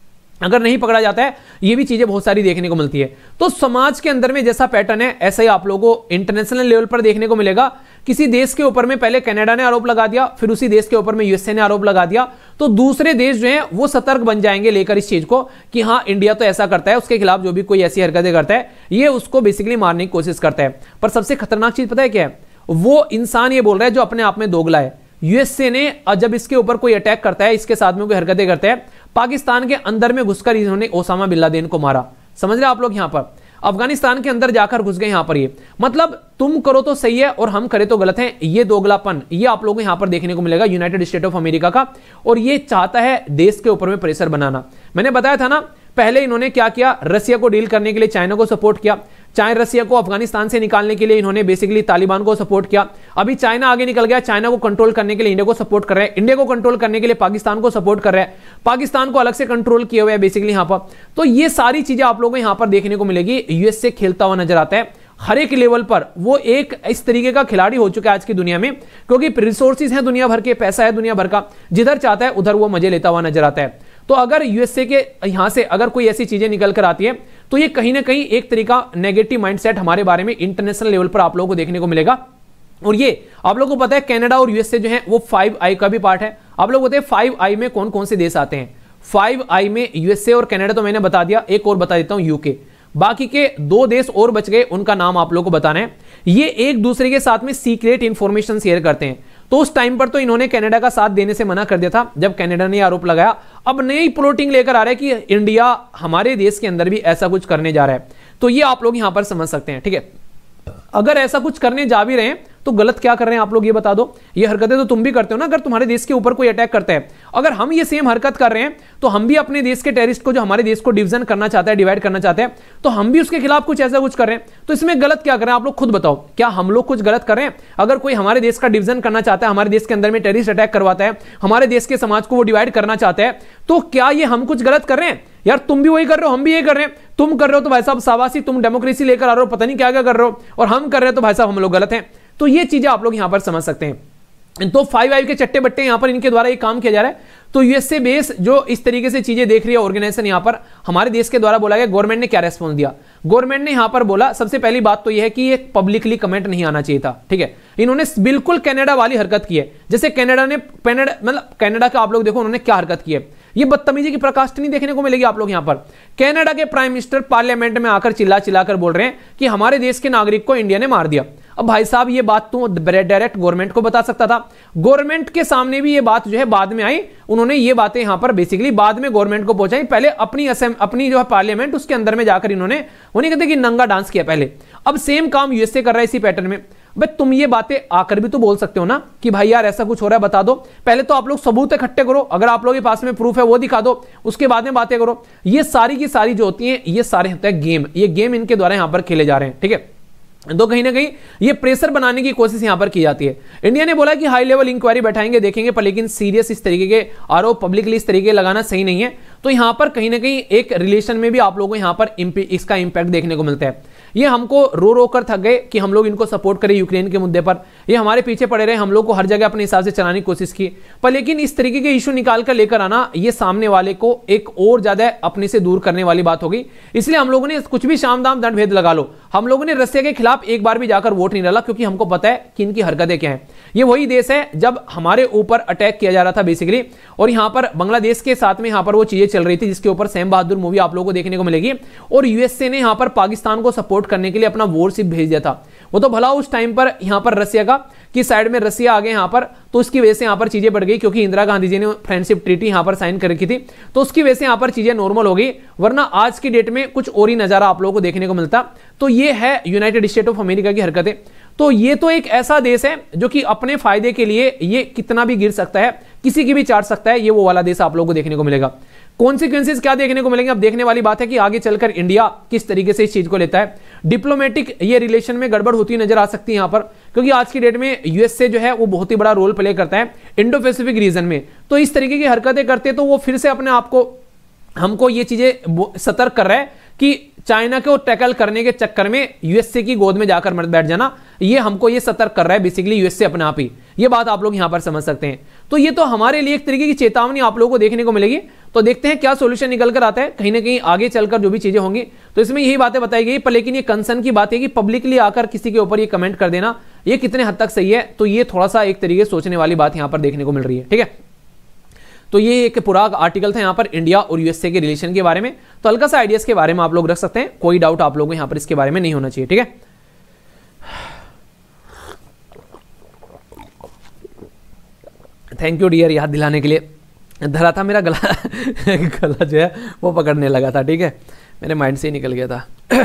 [SPEAKER 1] अगर नहीं पकड़ा जाता है ये भी चीज़ें बहुत सारी देखने को मिलती है तो समाज के अंदर में जैसा पैटर्न है ऐसा ही आप लोगों को इंटरनेशनल लेवल पर देखने को मिलेगा किसी देश के ऊपर में पहले कनाडा ने आरोप लगा दिया फिर उसी देश के ऊपर में यूएसए ने आरोप लगा दिया तो दूसरे देश जो हैं वो सतर्क बन जाएंगे लेकर इस चीज़ को कि हाँ इंडिया तो ऐसा करता है उसके खिलाफ जो भी कोई ऐसी हरकतें करता है ये उसको बेसिकली मारने की कोशिश करता है पर सबसे खतरनाक चीज़ पता है क्या है वो इंसान ये बोल रहा है जो अपने आप में दोगला है यूएसए ने जब इसके ऊपर कोई अटैक करता है इसके साथ में कोई हरकतें करता है पाकिस्तान के अंदर में घुसकर इन्होंने ओसामा बिल्ला देन को मारा समझ रहे आप लोग यहां पर अफगानिस्तान के अंदर जाकर घुस गए यहां पर ये मतलब तुम करो तो सही है और हम करें तो गलत है ये दोगलापन ये आप लोगों को यहां पर देखने को मिलेगा यूनाइटेड स्टेट ऑफ अमेरिका का और ये चाहता है देश के ऊपर में प्रेशर बनाना मैंने बताया था ना पहले इन्होंने क्या किया रसिया को डील करने के लिए चाइना को सपोर्ट किया चाहे रसिया को अफगानिस्तान से निकालने के लिए इन्होंने बेसिकली तालिबान को सपोर्ट किया अभी चाइना आगे निकल गया चाइना को कंट्रोल करने के लिए इंडिया को सपोर्ट कर रहा है इंडिया को कंट्रोल करने के लिए पाकिस्तान को सपोर्ट कर रहा है पाकिस्तान को अलग से कंट्रोल किया हुआ है बेसिकली यहाँ पर तो ये सारी चीजें आप लोगों को यहाँ पर देखने को मिलेगी यूएसए खेलता हुआ नजर आता है हर एक लेवल पर वो एक इस तरीके का खिलाड़ी हो चुका है आज की दुनिया में क्योंकि रिसोर्सेज हैं दुनिया भर के पैसा है दुनिया भर का जिधर चाहता है उधर वो मजे लेता हुआ नजर आता है तो अगर यूएसए के यहां से अगर कोई ऐसी चीजें निकल कर आती है तो ये कहीं ना कहीं एक तरीका नेगेटिव माइंडसेट हमारे बारे में इंटरनेशनल लेवल पर आप लोगों को देखने को मिलेगा और ये आप लोगों को पता है कनाडा और यूएसए जो है वो फाइव आई का भी पार्ट है आप लोग बताए फाइव आई में कौन कौन से देश आते हैं फाइव आई में यूएसए और कनाडा तो मैंने बता दिया एक और बता देता हूं यूके बाकी के दो देश और बच गए उनका नाम आप लोगों को बताना है ये एक दूसरे के साथ में सीक्रेट इंफॉर्मेशन शेयर करते हैं तो उस टाइम पर तो इन्होंने कनाडा का साथ देने से मना कर दिया था जब कनाडा ने आरोप लगाया अब नई प्लोटिंग लेकर आ रहा है कि इंडिया हमारे देश के अंदर भी ऐसा कुछ करने जा रहा है तो ये आप लोग यहां पर समझ सकते हैं ठीक है अगर ऐसा कुछ करने जा भी रहे हैं तो गलत क्या कर रहे हैं आप लोग ये बता दो ये हरकतें तो तुम भी करते हो ना अगर तुम्हारे देश के ऊपर कोई अटैक करता है अगर हम ये सेम हरकत कर रहे हैं तो हम भी अपने देश के टेरिस्ट को जो हमारे देश को डिवीजन करना चाहता है डिवाइड करना चाहते हैं तो हम भी उसके खिलाफ कुछ ऐसा कुछ कर रहे हैं तो इसमें गलत क्या करें आप लोग खुद बताओ क्या हम लोग कुछ गलत कर रहे हैं अगर कोई हमारे देश का डिवीजन करना चाहता है हमारे देश के अंदर में टेरिस्ट अटैक करवाता है हमारे देश के समाज को वो डिवाइड करना चाहता है तो क्या ये हम कुछ गलत कर रहे हैं यार तुम भी वही कर रहे हो हम भी ये कर रहे हैं तुम कर रहे हो तो भाई साहब सावासी तुम डेमोक्रेसी लेकर आ रहे हो पता नहीं क्या क्या कर रहे हो और हम कर रहे हैं तो भाई साहब हम लोग गलत हैं तो ये चीजें आप लोग यहां पर समझ सकते हैं तो फाइव आई के चट्टे बट्टे यहां पर इनके द्वारा ये काम किया जा रहा है तो यूएसए बेस जो इस तरीके से चीजें देख रही है ऑर्गेनाइजेशन यहां पर हमारे देश के द्वारा बोला गया गवर्नमेंट ने क्या रेस्पॉन्स दिया गवर्नमेंट ने यहां पर बोला सबसे पहली बात तो यह है कि ये पब्लिकली कमेंट नहीं आना चाहिए था ठीक है इन्होंने बिल्कुल कैनेडा वाली हरकत की है जैसे कैनेडा ने मतलब कैनेडा का आप लोग देखो उन्होंने क्या हरकत की है ये बदतमीजी की तो नहीं देखने को मिलेगी आप लोग यहां पर कनाडा के प्राइम मिनिस्टर पार्लियामेंट में आकर चिल्ला चिल्लाकर बोल रहे हैं कि हमारे देश के नागरिक को इंडिया ने मार दिया अब भाई साहब ये बात तो डायरेक्ट गवर्नमेंट को बता सकता था गवर्नमेंट के सामने भी ये बात जो है बाद में आई उन्होंने ये बातें यहां पर बेसिकली बाद में गवर्नमेंट को पहुंचाई पहले अपनी अपनी जो है पार्लियामेंट उसके अंदर में जाकर इन्होंने उन्हें कहते कि नंगा डांस किया पहले अब सेम काम यूएसए कर रहा है इसी पैटर्न में भाई तुम ये बातें आकर भी तो बोल सकते हो ना कि भाई यार ऐसा कुछ हो रहा है बता दो पहले तो आप लोग सबूत इकट्ठे करो अगर आप लोगों के पास में प्रूफ है वो दिखा दो उसके बाद में बातें करो ये सारी की सारी जो होती है ये सारे होते हैं गेम तो ये गेम इनके द्वारा यहां पर खेले जा रहे हैं ठीक है तो कहीं ना कहीं ये प्रेशर बनाने की कोशिश यहां पर की जाती है इंडिया ने बोला कि हाई लेवल इंक्वायरी बैठाएंगे देखेंगे पर लेकिन सीरियस इस तरीके के आरोप पब्लिकली इस तरीके लगाना सही नहीं है तो यहां पर कहीं ना कहीं एक रिलेशन में भी आप लोगों को यहां पर इसका इंपैक्ट देखने को मिलता है ये हमको रो रो कर थक गए कि हम लोग इनको सपोर्ट करें यूक्रेन के मुद्दे पर ये हमारे पीछे पड़े रहे हम लोग को हर जगह अपने हिसाब से चलाने की कोशिश की पर लेकिन इस तरीके के इशू निकाल कर लेकर आना ये सामने वाले को एक और ज़्यादा अपने से दूर करने वाली बात होगी इसलिए हम लोगों ने कुछ भी शाम दाम दंड भेद लगा लो हम लोगों ने रसिया के खिलाफ एक बार भी जाकर वोट नहीं डाला क्योंकि हमको पता है कि इनकी हरकतें क्या हैं ये वही देश है जब हमारे ऊपर अटैक किया जा रहा था बेसिकली और यहाँ पर बांग्लादेश के साथ में यहाँ पर वो चीज़ें चल रही थी जिसके ऊपर सैम बहादुर मूवी आप लोगों को देखने को मिलेगी और यूएसए ने यहाँ पर पाकिस्तान को सपोर्ट करने के लिए अपना वोट भेज दिया था वो तो भला उस टाइम पर यहाँ पर रसिया का कि साइड में रसिया आगे यहाँ पर तो उसकी वजह से यहाँ पर चीज़ें बढ़ गई क्योंकि इंदिरा गांधी जी ने फ्रेंडशिप ट्रीटी यहाँ पर साइन कर रखी थी तो उसकी वजह से यहाँ पर चीज़ें नॉर्मल हो गई वरना आज की डेट में कुछ और ही नज़ारा आप लोगों को देखने को मिलता तो ये है यूनाइटेड स्टेट ऑफ अमेरिका की हरकतें तो ये तो एक ऐसा देश है जो कि अपने फायदे के लिए ये कितना भी गिर सकता है किसी की भी चाट सकता है ये वो वाला देश आप लोगों को देखने को मिलेगा कॉन्सिक्वेंसिस क्या देखने को मिलेंगे अब देखने वाली बात है कि आगे चलकर इंडिया किस तरीके से इस चीज को लेता है डिप्लोमेटिक ये रिलेशन में गड़बड़ होती नजर आ सकती है यहां पर क्योंकि आज की डेट में यूएसए जो है वो बहुत ही बड़ा रोल प्ले करता है इंडो पैसिफिक रीजन में तो इस तरीके की हरकतें करते तो वो फिर से अपने आप को हमको ये चीजें सतर्क कर रहे हैं कि चाइना को टैकल करने के चक्कर में यूएसए की गोद में जाकर बैठ जाना ये हमको ये सतर्क कर रहा है बेसिकली यूएसए अपने आप ही ये बात आप लोग यहां पर समझ सकते हैं तो ये तो हमारे लिए एक तरीके की चेतावनी आप लोगों को देखने को मिलेगी तो देखते हैं क्या सोल्यूशन निकल कर आता है कहीं ना कहीं आगे चलकर जो भी चीजें होंगी तो इसमें यही बातें बताई गई पर लेकिन ये कंसर्न की बात है कि पब्लिकली आकर किसी के ऊपर ये कमेंट कर देना ये कितने हद तक सही है तो ये थोड़ा सा एक तरीके सोचने वाली बात यहां पर देखने को मिल रही है ठीक है तो ये एक पूरा आर्टिकल था यहाँ पर इंडिया और यूएसए के रिलेशन के बारे में तो हल्का सा आइडियाज के बारे में आप लोग रख सकते हैं कोई डाउट आप लोगों को यहाँ पर इसके बारे में नहीं होना चाहिए ठीक है थैंक यू डियर याद दिलाने के लिए धरा था मेरा गला गला जो है वो पकड़ने लगा था ठीक है मेरे माइंड से ही निकल गया था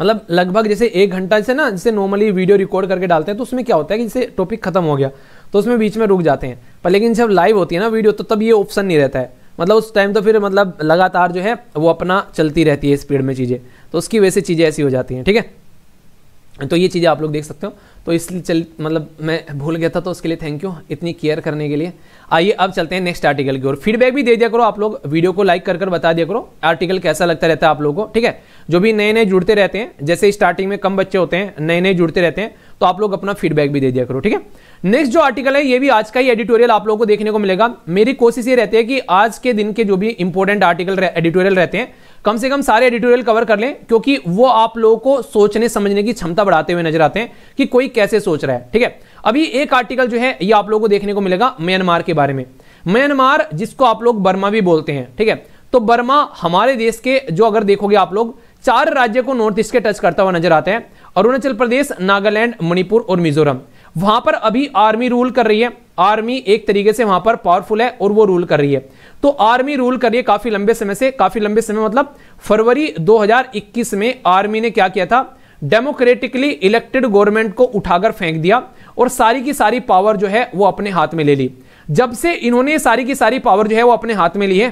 [SPEAKER 1] मतलब लगभग जैसे एक घंटा से ना जैसे नॉर्मली वीडियो रिकॉर्ड करके डालते हैं तो उसमें क्या होता है कि जैसे टॉपिक खत्म हो गया तो उसमें बीच में रुक जाते हैं पर लेकिन जब लाइव होती है ना वीडियो तो तब ये ऑप्शन नहीं रहता है मतलब उस टाइम तो फिर मतलब लगातार जो है वो अपना चलती रहती है स्पीड में चीज़ें तो उसकी वजह से चीज़ें ऐसी हो जाती हैं ठीक है तो ये चीज़ें आप लोग देख सकते हो तो इसलिए चल मतलब मैं भूल गया था तो उसके लिए थैंक यू इतनी केयर करने के लिए आइए अब चलते हैं नेक्स्ट आर्टिकल की ओर फीडबैक भी दे दिया करो आप लोग वीडियो को लाइक कर कर बता दिया करो आर्टिकल कैसा लगता रहता है आप लोगों को ठीक है जो भी नए नए जुड़ते रहते हैं जैसे स्टार्टिंग में कम बच्चे होते हैं नए नए जुड़ते रहते हैं तो आप लोग अपना फीडबैक भी दे दिया करो ठीक है नेक्स्ट जो आर्टिकल है ये भी आज का ही एडिटोरियल आप लोगों को देखने को मिलेगा मेरी कोशिश ये रहती है कि आज के दिन के जो भी इंपॉर्टेंट आर्टिकल एडिटोरियल रहते हैं कम से कम सारे एडिटोरियल कवर कर लें क्योंकि वो आप लोगों को सोचने समझने की क्षमता बढ़ाते हुए नजर आते हैं कि कोई कैसे सोच रहा है ठीक है अभी एक आर्टिकल जो है ये आप लोगों को देखने को मिलेगा म्यांमार के बारे में म्यांमार जिसको आप लोग बर्मा भी बोलते हैं ठीक है तो बर्मा हमारे देश के जो अगर देखोगे आप लोग चार राज्य को नॉर्थ ईस्ट के टच करता हुआ नजर आते हैं अरुणाचल प्रदेश नागालैंड मणिपुर और मिजोरम वहां पर अभी आर्मी रूल कर रही है आर्मी एक तरीके से वहां पर पावरफुल है और वो रूल कर रही है तो आर्मी रूल कर रही है काफी लंबे समय से काफी लंबे समय मतलब फरवरी 2021 में आर्मी ने क्या किया था डेमोक्रेटिकली इलेक्टेड गवर्नमेंट को उठाकर फेंक दिया और सारी की सारी पावर जो है वो अपने हाथ में ले ली जब से इन्होंने सारी की सारी पावर जो है वो अपने हाथ में ली है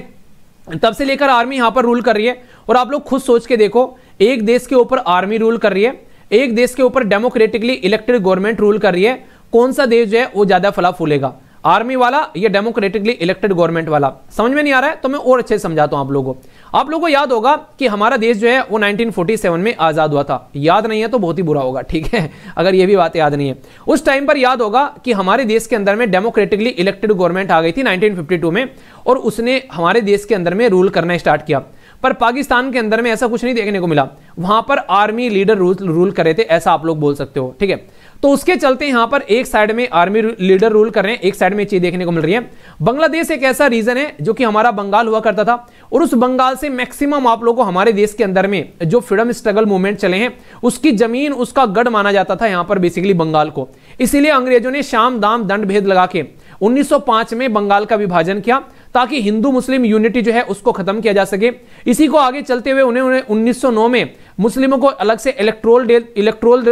[SPEAKER 1] तब से लेकर आर्मी यहां पर रूल कर रही है और आप लोग खुद सोच के देखो एक देश के ऊपर आर्मी रूल कर रही है एक देश के ऊपर डेमोक्रेटिकली इलेक्टेड गवर्नमेंट रूल कर रही है कौन सा देश जो है वो ज्यादा फला फूलेगा आर्मी वाला या डेमोक्रेटिकली इलेक्टेड गवर्नमेंट वाला समझ में नहीं आ रहा है तो मैं और अच्छे से समझाता हूं आप लोगों आप लोगों को याद होगा कि हमारा देश जो है वो 1947 में आज़ाद हुआ था याद नहीं है तो बहुत ही बुरा होगा ठीक है अगर ये भी बात याद नहीं है उस टाइम पर याद होगा कि हमारे देश के अंदर में डेमोक्रेटिकली इलेक्टेड गवर्नमेंट आ गई थी नाइनटीन में और उसने हमारे देश के अंदर में रूल करना स्टार्ट किया पर पाकिस्तान के अंदर में ऐसा कुछ नहीं देखने को मिला वहां पर आर्मी लीडर रूल रूल कर रहे थे ऐसा आप लोग बोल सकते हो ठीक है तो उसके चलते यहां पर एक साइड में आर्मी लीडर रूल कर रहे हैं एक साइड में चीज देखने को मिल रही है बांग्लादेश एक ऐसा रीजन है जो कि हमारा बंगाल हुआ करता था और उस बंगाल से मैक्सिमम आप लोगों को हमारे देश के अंदर में जो फ्रीडम स्ट्रगल मूवमेंट चले हैं उसकी जमीन उसका गढ़ माना जाता था यहां पर बेसिकली बंगाल को इसीलिए अंग्रेजों ने शाम दाम दंड भेद लगा के 1905 में बंगाल का विभाजन किया ताकि हिंदू मुस्लिम यूनिटी जो है उसको खत्म किया जा सके इसी को आगे चलते हुए उन्हें उन्हें 1909 में मुस्लिमों को अलग से इलेक्ट्रोल इलेक्ट्रोल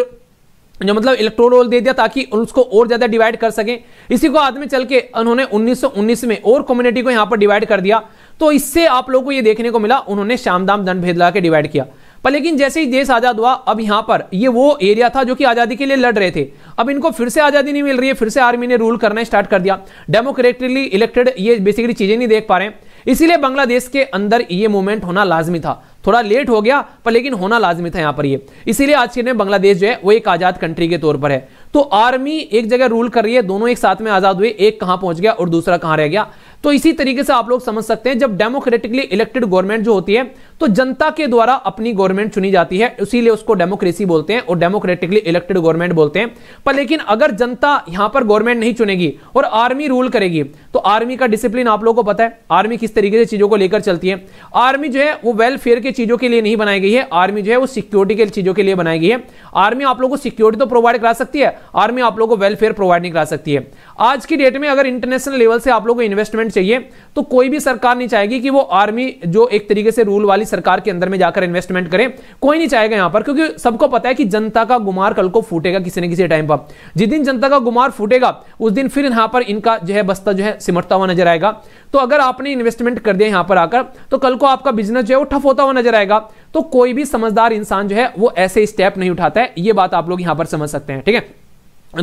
[SPEAKER 1] जो मतलब इलेक्ट्रोल रोल दे दिया ताकि उसको और ज्यादा डिवाइड कर सके इसी को आदमी चल के उन्होंने 1919 में और कम्युनिटी को यहां पर डिवाइड कर दिया तो इससे आप लोगों को यह देखने को मिला उन्होंने श्यामदाम दंड भेद ला के डिवाइड किया पर लेकिन जैसे ही देश आज़ाद हुआ अब यहां पर ये वो एरिया था जो कि आज़ादी के लिए लड़ रहे थे अब इनको फिर से आज़ादी नहीं मिल रही है फिर से आर्मी ने रूल करना स्टार्ट कर दिया डेमोक्रेटिकली इलेक्टेड ये बेसिकली चीज़ें नहीं देख पा रहे इसीलिए बांग्लादेश के अंदर ये मूवमेंट होना लाजमी था थोड़ा लेट हो गया पर लेकिन होना लाजमी था यहां पर ये इसीलिए आज के दिन बांग्लादेश जो है वो एक आज़ाद कंट्री के तौर पर है तो आर्मी एक जगह रूल कर रही है दोनों एक साथ में आज़ाद हुए एक कहां पहुंच गया और दूसरा कहां रह गया तो इसी तरीके से आप लोग समझ सकते हैं जब डेमोक्रेटिकली इलेक्टेड गवर्नमेंट जो होती है तो जनता के द्वारा अपनी गवर्नमेंट चुनी जाती है इसीलिए उसको डेमोक्रेसी बोलते हैं और डेमोक्रेटिकली इलेक्टेड गवर्नमेंट बोलते हैं पर लेकिन अगर जनता यहां पर गवर्नमेंट नहीं चुनेगी और आर्मी रूल करेगी तो आर्मी का डिसिप्लिन आप लोगों को पता है आर्मी किस तरीके से चीजों को लेकर चलती है आर्मी जो है वो वेलफेयर के चीजों के लिए नहीं बनाई गई है आर्मी जो है वो सिक्योरिटी के चीजों के लिए बनाई गई है आर्मी आप लोगों को सिक्योरिटी तो प्रोवाइड करा सकती है आर्मी आप लोगों को वेलफेयर प्रोवाइड नहीं करा सकती है आज की डेट में अगर इंटरनेशनल लेवल से आप लोगों को इन्वेस्टमेंट चाहिए तो कोई भी सरकार नहीं चाहेगी कि वो आर्मी जो एक तरीके से रूल वाली हमारी सरकार के अंदर में जाकर इन्वेस्टमेंट करें कोई नहीं चाहेगा यहां पर क्योंकि सबको पता है कि जनता का गुमार कल को फूटेगा किसी न किसी टाइम पर जिस दिन जनता का गुमार फूटेगा उस दिन फिर यहां पर इनका जो है बस्ता जो है सिमटता हुआ नजर आएगा तो अगर आपने इन्वेस्टमेंट कर दिया यहां पर आकर तो कल को आपका बिजनेस जो है वो ठप होता हुआ नजर आएगा तो कोई भी समझदार इंसान जो है वो ऐसे स्टेप नहीं उठाता है ये बात आप लोग यहां पर समझ सकते हैं ठीक है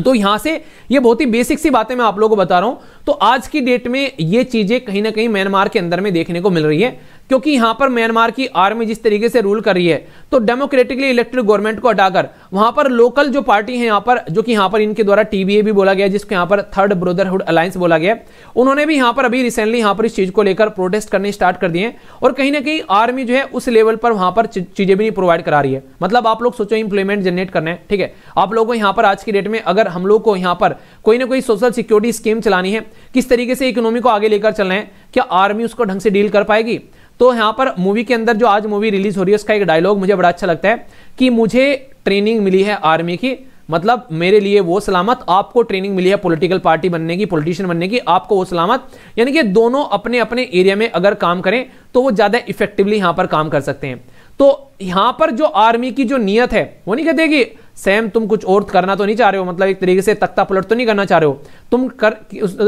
[SPEAKER 1] तो यहां से ये बहुत ही बेसिक सी बातें मैं आप लोगों को बता रहा हूं तो आज की डेट में ये चीजें कहीं ना कहीं म्यांमार के अंदर में देखने को मिल रही है क्योंकि यहां पर म्यांमार की आर्मी जिस तरीके से रूल कर रही है तो डेमोक्रेटिकली इलेक्टेड गवर्नमेंट को हटाकर वहां पर लोकल जो पार्टी है यहां पर जो कि यहां पर इनके द्वारा टीबीए भी बोला गया जिसको यहां पर थर्ड ब्रदरहुड अलायंस बोला गया उन्होंने भी यहाँ पर अभी रिसेंटली यहां पर इस चीज़ को लेकर प्रोटेस्ट करने स्टार्ट कर दिए और कहीं ना कहीं आर्मी जो है उस लेवल पर वहां पर चीज़ें भी नहीं प्रोवाइड करा रही है मतलब आप लोग सोचो इंप्लॉयमेंट जनरेट करने हैं ठीक है आप लोगों को यहाँ पर आज की डेट में अगर हम लोग को यहाँ पर कोई ना कोई सोशल सिक्योरिटी स्कीम चलानी है किस तरीके से इकोनॉमी को आगे लेकर चलना है क्या आर्मी उसको ढंग से डील कर पाएगी तो यहाँ पर मूवी के अंदर जो आज मूवी रिलीज हो रही है उसका एक डायलॉग मुझे बड़ा अच्छा लगता है कि मुझे ट्रेनिंग मिली है आर्मी की मतलब मेरे लिए वो सलामत आपको ट्रेनिंग मिली है पॉलिटिकल पार्टी बनने की पॉलिटिशियन बनने की आपको वो सलामत यानी कि दोनों अपने अपने एरिया में अगर काम करें तो वो ज़्यादा इफेक्टिवली यहां पर काम कर सकते हैं तो यहां पर जो आर्मी की जो नीयत है वो नहीं कहते कि सैम तुम कुछ और करना तो नहीं चाह रहे हो मतलब एक तरीके से तख्ता पलट तो नहीं करना चाह रहे हो तुम कर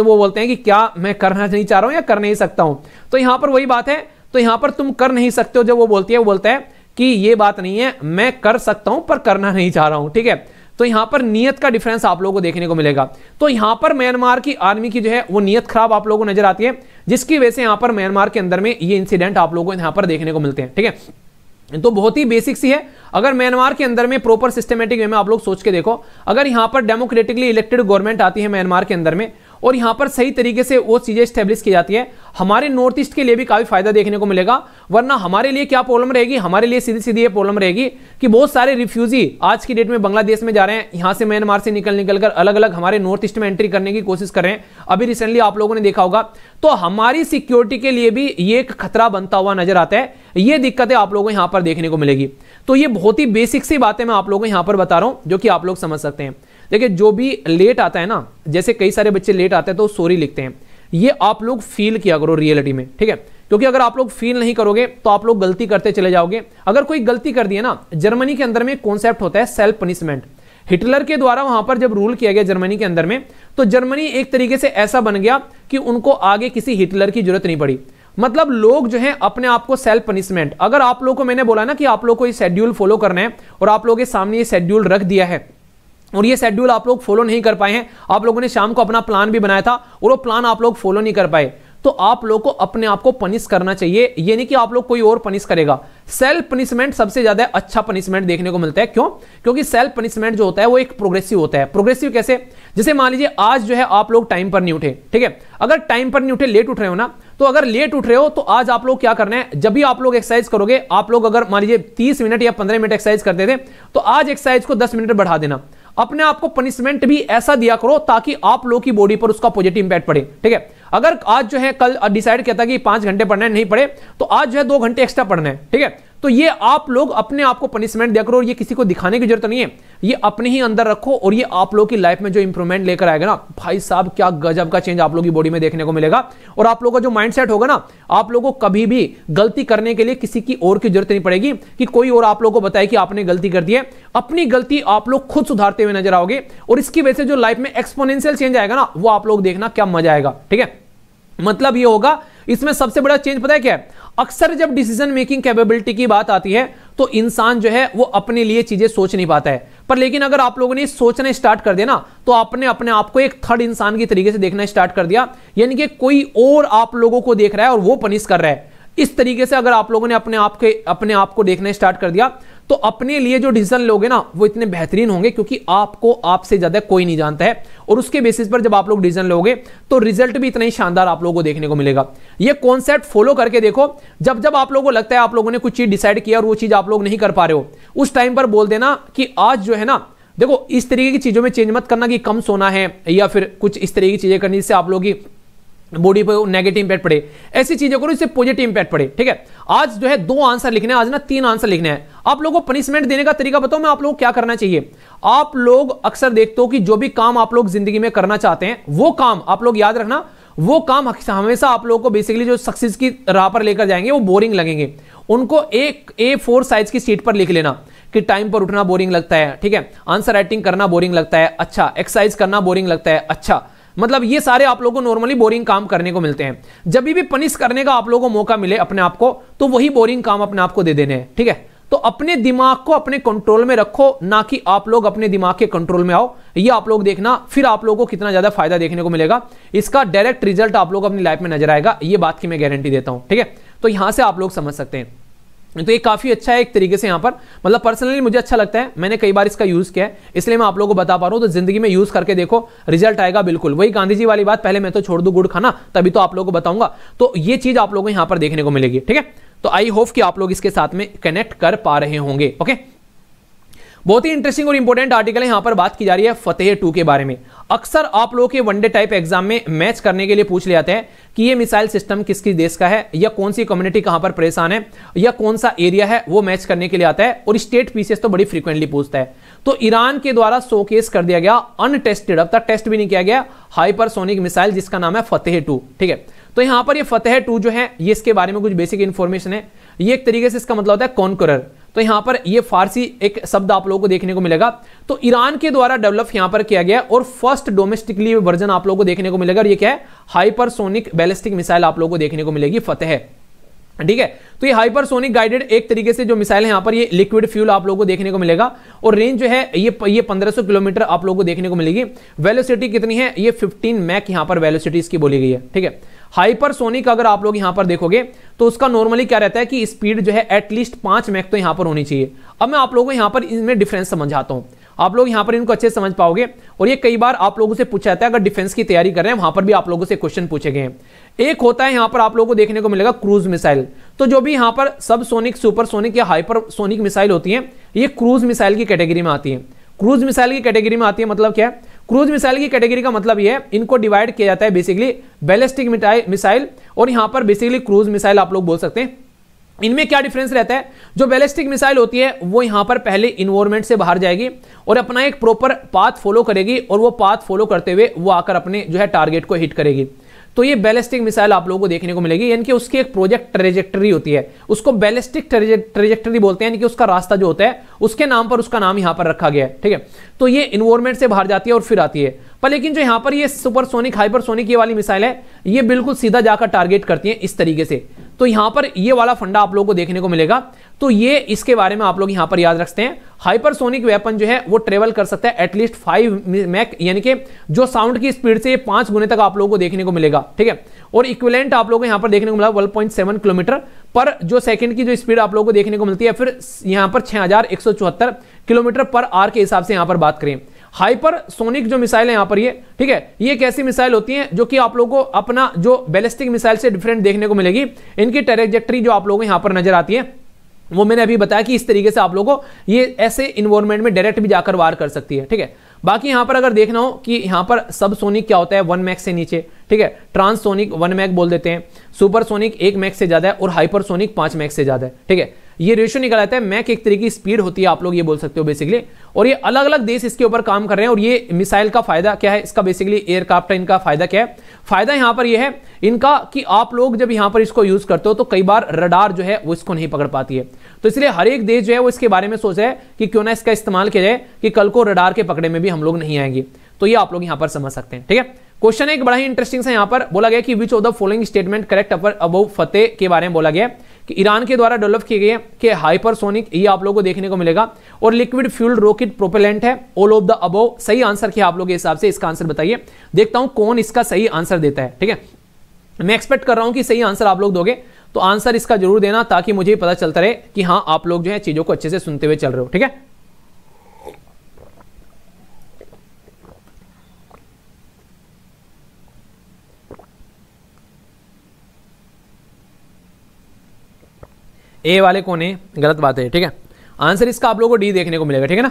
[SPEAKER 1] वो बोलते हैं कि क्या मैं करना नहीं चाह रहा हूँ या कर नहीं सकता हूं तो यहां पर वही बात है तो यहां पर तुम कर नहीं सकते हो जब वो बोलती है वो बोलता है कि ये बात नहीं है मैं कर सकता हूं पर करना नहीं चाह रहा हूं ठीक है तो यहां पर नियत का डिफरेंस आप लोगों को देखने को मिलेगा तो यहां पर म्यांमार की आर्मी की जो है वो नियत खराब आप लोगों को नजर आती है जिसकी वजह से यहां पर म्यांमार के अंदर में ये इंसिडेंट आप लोगों को यहां पर देखने को मिलते हैं ठीक है तो बहुत ही बेसिक सी है अगर म्यांमार के अंदर में प्रॉपर सिस्टमेटिक वे में आप लोग सोच के देखो अगर यहां पर डेमोक्रेटिकली इलेक्टेड गवर्नमेंट आती है म्यांमार के अंदर में और यहां पर सही तरीके से वो चीज़ें स्टेब्लिश की जाती है हमारे नॉर्थ ईस्ट के लिए भी काफ़ी फायदा देखने को मिलेगा वरना हमारे लिए क्या प्रॉब्लम रहेगी हमारे लिए सीधी सीधी ये प्रॉब्लम रहेगी कि बहुत सारे रिफ्यूजी आज की डेट में बांग्लादेश में जा रहे हैं यहां से म्यांमार से निकल निकल कर अलग अलग हमारे नॉर्थ ईस्ट में एंट्री करने की कोशिश कर रहे हैं अभी रिसेंटली आप लोगों ने देखा होगा तो हमारी सिक्योरिटी के लिए भी ये एक खतरा बनता हुआ नजर आता है ये दिक्कतें आप लोगों को यहां पर देखने को मिलेगी तो ये बहुत ही बेसिक सी बातें मैं आप लोगों को यहां पर बता रहा हूं जो कि आप लोग समझ सकते हैं देखिए जो भी लेट आता है ना जैसे कई सारे बच्चे लेट आते हैं तो सॉरी लिखते हैं ये आप लोग फील किया करो रियलिटी में ठीक है क्योंकि अगर आप लोग फील नहीं करोगे तो आप लोग गलती करते चले जाओगे अगर कोई गलती कर दी है ना जर्मनी के अंदर में कॉन्सेप्ट होता है सेल्फ पनिशमेंट हिटलर के द्वारा वहां पर जब रूल किया गया जर्मनी के अंदर में तो जर्मनी एक तरीके से ऐसा बन गया कि उनको आगे किसी हिटलर की जरूरत नहीं पड़ी मतलब लोग जो है अपने आप को सेल्फ पनिशमेंट अगर आप लोग को मैंने बोला ना कि आप लोग को ये शेड्यूल फॉलो करना है और आप लोगों के सामने ये शेड्यूल रख दिया है और ये शेड्यूल आप लोग फॉलो नहीं कर पाए हैं आप लोगों ने शाम को अपना प्लान भी बनाया था और वो प्लान आप लोग फॉलो नहीं कर पाए तो आप लोग को अपने आप को पनिश करना चाहिए ये नहीं कि आप लोग कोई और पनिश करेगा सेल्फ पनिशमेंट सबसे ज्यादा अच्छा पनिशमेंट देखने को मिलता है क्यों क्योंकि सेल्फ पनिशमेंट जो होता है वो एक प्रोग्रेसिव होता है प्रोग्रेसिव कैसे जैसे मान लीजिए आज जो है आप लोग टाइम पर नहीं उठे ठीक है अगर टाइम पर नहीं उठे लेट उठ रहे हो ना तो अगर लेट उठ रहे हो तो आज आप लोग क्या करना है जब भी आप लोग एक्सरसाइज करोगे आप लोग अगर मान लीजिए तीस मिनट या पंद्रह मिनट एक्सरसाइज करते थे तो आज एक्सरसाइज को दस मिनट बढ़ा देना अपने आप को पनिशमेंट भी ऐसा दिया करो ताकि आप लोग की बॉडी पर उसका पॉजिटिव इंपैक्ट पड़े ठीक है अगर आज जो है कल डिसाइड किया था कि पांच घंटे पढ़ना है नहीं पढ़े तो आज जो है दो घंटे एक्स्ट्रा पढ़ना है ठीक है तो ये आप लोग अपने आप को पनिशमेंट दिया करो और ये किसी को दिखाने की जरूरत नहीं है ये अपने ही अंदर रखो और ये आप लोग की लाइफ में जो इंप्रूवमेंट लेकर आएगा ना भाई साहब क्या गजब का चेंज आप लोग की बॉडी में देखने को मिलेगा और आप लोगों का जो माइंडसेट होगा ना आप लोगों को कभी भी गलती करने के लिए किसी की और की जरूरत नहीं पड़ेगी कि कोई और आप लोग को बताए कि आपने गलती कर दी है अपनी गलती आप लोग खुद सुधारते हुए नजर आओगे और इसकी वजह से जो लाइफ में एक्सपोनेंशियल चेंज आएगा ना वो आप लोग देखना क्या मजा आएगा ठीक है मतलब ये होगा इसमें सबसे बड़ा चेंज पता है क्या है अक्सर जब डिसीजन मेकिंग कैपेबिलिटी की बात आती है तो इंसान जो है वो अपने लिए चीजें सोच नहीं पाता है पर लेकिन अगर आप लोगों ने सोचना स्टार्ट कर दिया ना तो आपने अपने आप को एक थर्ड इंसान की तरीके से देखना स्टार्ट कर दिया यानी कि कोई और आप लोगों को देख रहा है और वो पनिश कर रहा है इस तरीके से अगर आप लोगों ने अपने आप के अपने आप को देखना स्टार्ट कर दिया तो अपने लिए जो डिसीजन लोगे ना वो इतने बेहतरीन होंगे क्योंकि आपको आपसे ज्यादा कोई नहीं जानता है और उसके बेसिस पर जब आप लोग डिसीजन लोगे तो रिजल्ट भी इतना ही शानदार आप लोगों को देखने को मिलेगा ये कॉन्सेप्ट फॉलो करके देखो जब जब आप लोगों को लगता है आप लोगों ने कुछ चीज डिसाइड किया और वो चीज आप लोग नहीं कर पा रहे हो उस टाइम पर बोल देना कि आज जो है ना देखो इस तरीके की चीजों में चेंज मत करना कि कम सोना है या फिर कुछ इस तरीके की चीजें करनी जिससे आप लोगों की बॉडी पे नेगेटिव इंपैक्ट पड़े ऐसी चीजें करो इससे पॉजिटिव इंपैक्ट पड़े ठीक है आज जो है दो आंसर लिखने हैं आज ना तीन आंसर लिखने हैं आप लोगों को पनिशमेंट देने का तरीका बताओ मैं आप लोगों को क्या करना चाहिए आप लोग अक्सर देखते हो कि जो भी काम आप लोग जिंदगी में करना चाहते हैं वो काम आप लोग याद रखना वो काम हमेशा आप लोगों को बेसिकली जो सक्सेस की राह पर लेकर जाएंगे वो बोरिंग लगेंगे उनको एक ए फोर साइज की सीट पर लिख लेना कि टाइम पर उठना बोरिंग लगता है ठीक है आंसर राइटिंग करना बोरिंग लगता है अच्छा एक्सरसाइज करना बोरिंग लगता है अच्छा मतलब ये सारे आप लोगों को नॉर्मली बोरिंग काम करने को मिलते हैं जब भी पनिश करने का आप लोगों को मौका मिले अपने आप को तो वही बोरिंग काम अपने आप को दे देने हैं ठीक है तो अपने दिमाग को अपने कंट्रोल में रखो ना कि आप लोग अपने दिमाग के कंट्रोल में आओ ये आप लोग देखना फिर आप लोगों को कितना ज्यादा फायदा देखने को मिलेगा इसका डायरेक्ट रिजल्ट आप लोग अपनी लाइफ में नजर आएगा ये बात की मैं गारंटी देता हूं ठीक है तो यहां से आप लोग समझ सकते हैं तो ये काफ़ी अच्छा है एक तरीके से यहाँ पर मतलब पर्सनली मुझे अच्छा लगता है मैंने कई बार इसका यूज़ किया है इसलिए मैं आप लोगों को बता पा रहा हूँ तो जिंदगी में यूज़ करके देखो रिजल्ट आएगा बिल्कुल वही गांधी जी वाली बात पहले मैं तो छोड़ दू गुड़ खाना तभी तो आप लोगों को बताऊंगा तो ये चीज़ आप लोगों को यहाँ पर देखने को मिलेगी ठीक है तो आई होप कि आप लोग इसके साथ में कनेक्ट कर पा रहे होंगे ओके बहुत ही इंटरेस्टिंग और इंपॉर्टेंट आर्टिकल है यहां पर बात की जा रही है फतेह टू के बारे में अक्सर आप लोगों के वनडे टाइप एग्जाम में मैच करने के लिए पूछ ले जाते हैं कि ये मिसाइल सिस्टम किस किस देश का है या कौन सी कम्युनिटी कहां पर परेशान है या कौन सा एरिया है वो मैच करने के लिए आता है और स्टेट पीसीएस तो बड़ी फ्रीक्वेंटली पूछता है तो ईरान के द्वारा सोकेस कर दिया गया अनटेस्टेड अब तक टेस्ट भी नहीं किया गया हाइपरसोनिक मिसाइल जिसका नाम है फतेह टू ठीक है तो यहां पर ये फतेह टू जो है ये इसके बारे में कुछ बेसिक इन्फॉर्मेशन है ये एक तरीके से इसका मतलब होता है कॉन्करर तो यहां पर यह फारसी एक शब्द आप लोगों को देखने को मिलेगा तो ईरान के द्वारा डेवलप यहां पर किया गया और फर्स्ट डोमेस्टिकली वर्जन आप लोगों को देखने को मिलेगा और ये क्या है हाइपरसोनिक बैलिस्टिक मिसाइल आप लोगों को देखने को मिलेगी फतेह ठीक है तो ये हाइपरसोनिक गाइडेड एक तरीके से जो मिसाइल है यहां पर ये लिक्विड फ्यूल आप लोगों को देखने को मिलेगा और रेंज जो है ये ये 1500 किलोमीटर आप लोगों को देखने को मिलेगी वेलोसिटी कितनी है ये 15 मैक यहां पर वेलोसिटी इसकी बोली गई है ठीक है हाइपरसोनिक अगर आप लोग यहां पर देखोगे तो उसका नॉर्मली क्या रहता है कि स्पीड जो है एटलीस्ट पांच मैक तो यहां पर होनी चाहिए अब मैं आप लोगों को यहां पर इनमें डिफरेंस समझाता हूं आप लोग यहां पर इनको अच्छे समझ पाओगे और ये कई बार आप लोगों से पूछा जाता है अगर डिफेंस की तैयारी कर रहे हैं वहां पर भी आप लोगों से क्वेश्चन पूछे गए एक होता है यहां पर आप लोगों को देखने को मिलेगा क्रूज मिसाइल तो जो भी यहां पर सब सोनिक सुपरसोनिक या हाइपरसोनिक मिसाइल होती है ये क्रूज मिसाइल की कैटेगरी में आती है क्रूज मिसाइल की कैटेगरी में आती है मतलब क्या है क्रूज मिसाइल की कैटेगरी का मतलब ये है इनको डिवाइड किया जाता है बेसिकली बैलिस्टिक मिसाइल और यहाँ पर बेसिकली क्रूज मिसाइल आप लोग बोल सकते हैं इनमें क्या डिफरेंस रहता है जो बैलिस्टिक मिसाइल होती है वो यहाँ पर पहले इन्वॉर्मेंट से बाहर जाएगी और अपना एक प्रॉपर पाथ फॉलो करेगी और वो पाथ फॉलो करते हुए वो आकर अपने जो है टारगेट को हिट करेगी तो ये बैलिस्टिक मिसाइल आप लोगों को देखने को मिलेगी यानी कि उसकी एक प्रोजेक्ट ट्रेजेक्टरी होती है उसको बैलिस्टिक ट्रेजेक्टरी बोलते हैं यानी कि उसका रास्ता जो होता है उसके नाम पर उसका नाम यहां पर रखा गया है ठीक है तो ये इन्वॉर्मेंट से बाहर जाती है और फिर आती है पर लेकिन जो यहां पर ये सुपरसोनिक हाइपरसोनिक ये वाली मिसाइल है ये बिल्कुल सीधा जाकर टारगेट करती है इस तरीके से तो यहां पर ये वाला फंडा आप लोगों को देखने को मिलेगा तो ये इसके बारे में आप लोग यहां पर याद रखते हैं हाइपरसोनिक वेपन जो है वो ट्रेवल कर सकता है एटलीस्ट फाइव मैक यानी कि जो साउंड की स्पीड से पांच गुने तक आप लोगों को देखने को मिलेगा ठीक है और इक्विलेंट आप लोगों को यहां पर देखने को मिला सेवन किलोमीटर पर जो सेकंड की जो स्पीड आप लोगों को देखने को मिलती है फिर यहां पर छह किलोमीटर पर आर के हिसाब से यहां पर बात करें हाइपरसोनिक जो मिसाइल है यहां पर ये ठीक है ये एक ऐसी मिसाइल होती है जो कि आप लोगों को अपना जो बैलिस्टिक मिसाइल से डिफरेंट देखने को मिलेगी इनकी टेरेजेक्ट्री जो आप लोगों को यहां पर नजर आती है वो मैंने अभी बताया कि इस तरीके से आप लोगों को ये ऐसे इन्वायरमेंट में डायरेक्ट भी जाकर वार कर सकती है ठीक है बाकी यहां पर अगर देखना हो कि यहां पर सब सोनिक क्या होता है वन मैक से नीचे ठीक है ट्रांसोनिक वन मैक बोल देते हैं सुपरसोनिक एक मैक से ज्यादा है और हाइपरसोनिक पांच मैक से ज्यादा है ठीक है ये रेशियो निकल आता है मैक एक तरीके की स्पीड होती है आप लोग ये बोल सकते हो बेसिकली और ये अलग अलग देश इसके ऊपर काम कर रहे हैं और ये मिसाइल का फायदा क्या है इसका बेसिकली एयरक्राफ्ट इनका फायदा क्या है फायदा यहां पर यह है इनका कि आप लोग जब यहाँ पर इसको यूज करते हो तो कई बार रडार जो है वो इसको नहीं पकड़ पाती है तो इसलिए हर एक देश जो है वो इसके बारे में सोच रहे कि क्यों ना इसका इस्तेमाल किया जाए कि कल को रडार के पकड़े में भी हम लोग नहीं आएंगे तो ये आप लोग यहां पर समझ सकते हैं ठीक है क्वेश्चन एक बड़ा ही इंटरेस्टिंग सा यहां पर बोला गया कि which of the following statement correct upper above Fateh के बारे में बोला गया कि ईरान के द्वारा डेवलप किए गए कि हाइपरसोनिक ये आप लोगों को देखने को मिलेगा और लिक्विड फ्यूल रॉकेट प्रोपेलेंट है ऑल ऑफ द अबो सही आंसर क्या आप लोग के हिसाब से इसका आंसर बताइए देखता हूं कौन इसका सही आंसर देता है ठीक है मैं एक्सपेक्ट कर रहा हूं कि सही आंसर आप लोग दोगे तो आंसर इसका जरूर देना ताकि मुझे पता चलता रहे कि हाँ आप लोग जो है चीज़ों को अच्छे से सुनते हुए चल रहे हो ठीक है ए वाले कोने गलत बात है ठीक है आंसर इसका आप लोगों को डी देखने को मिलेगा ठीक है ना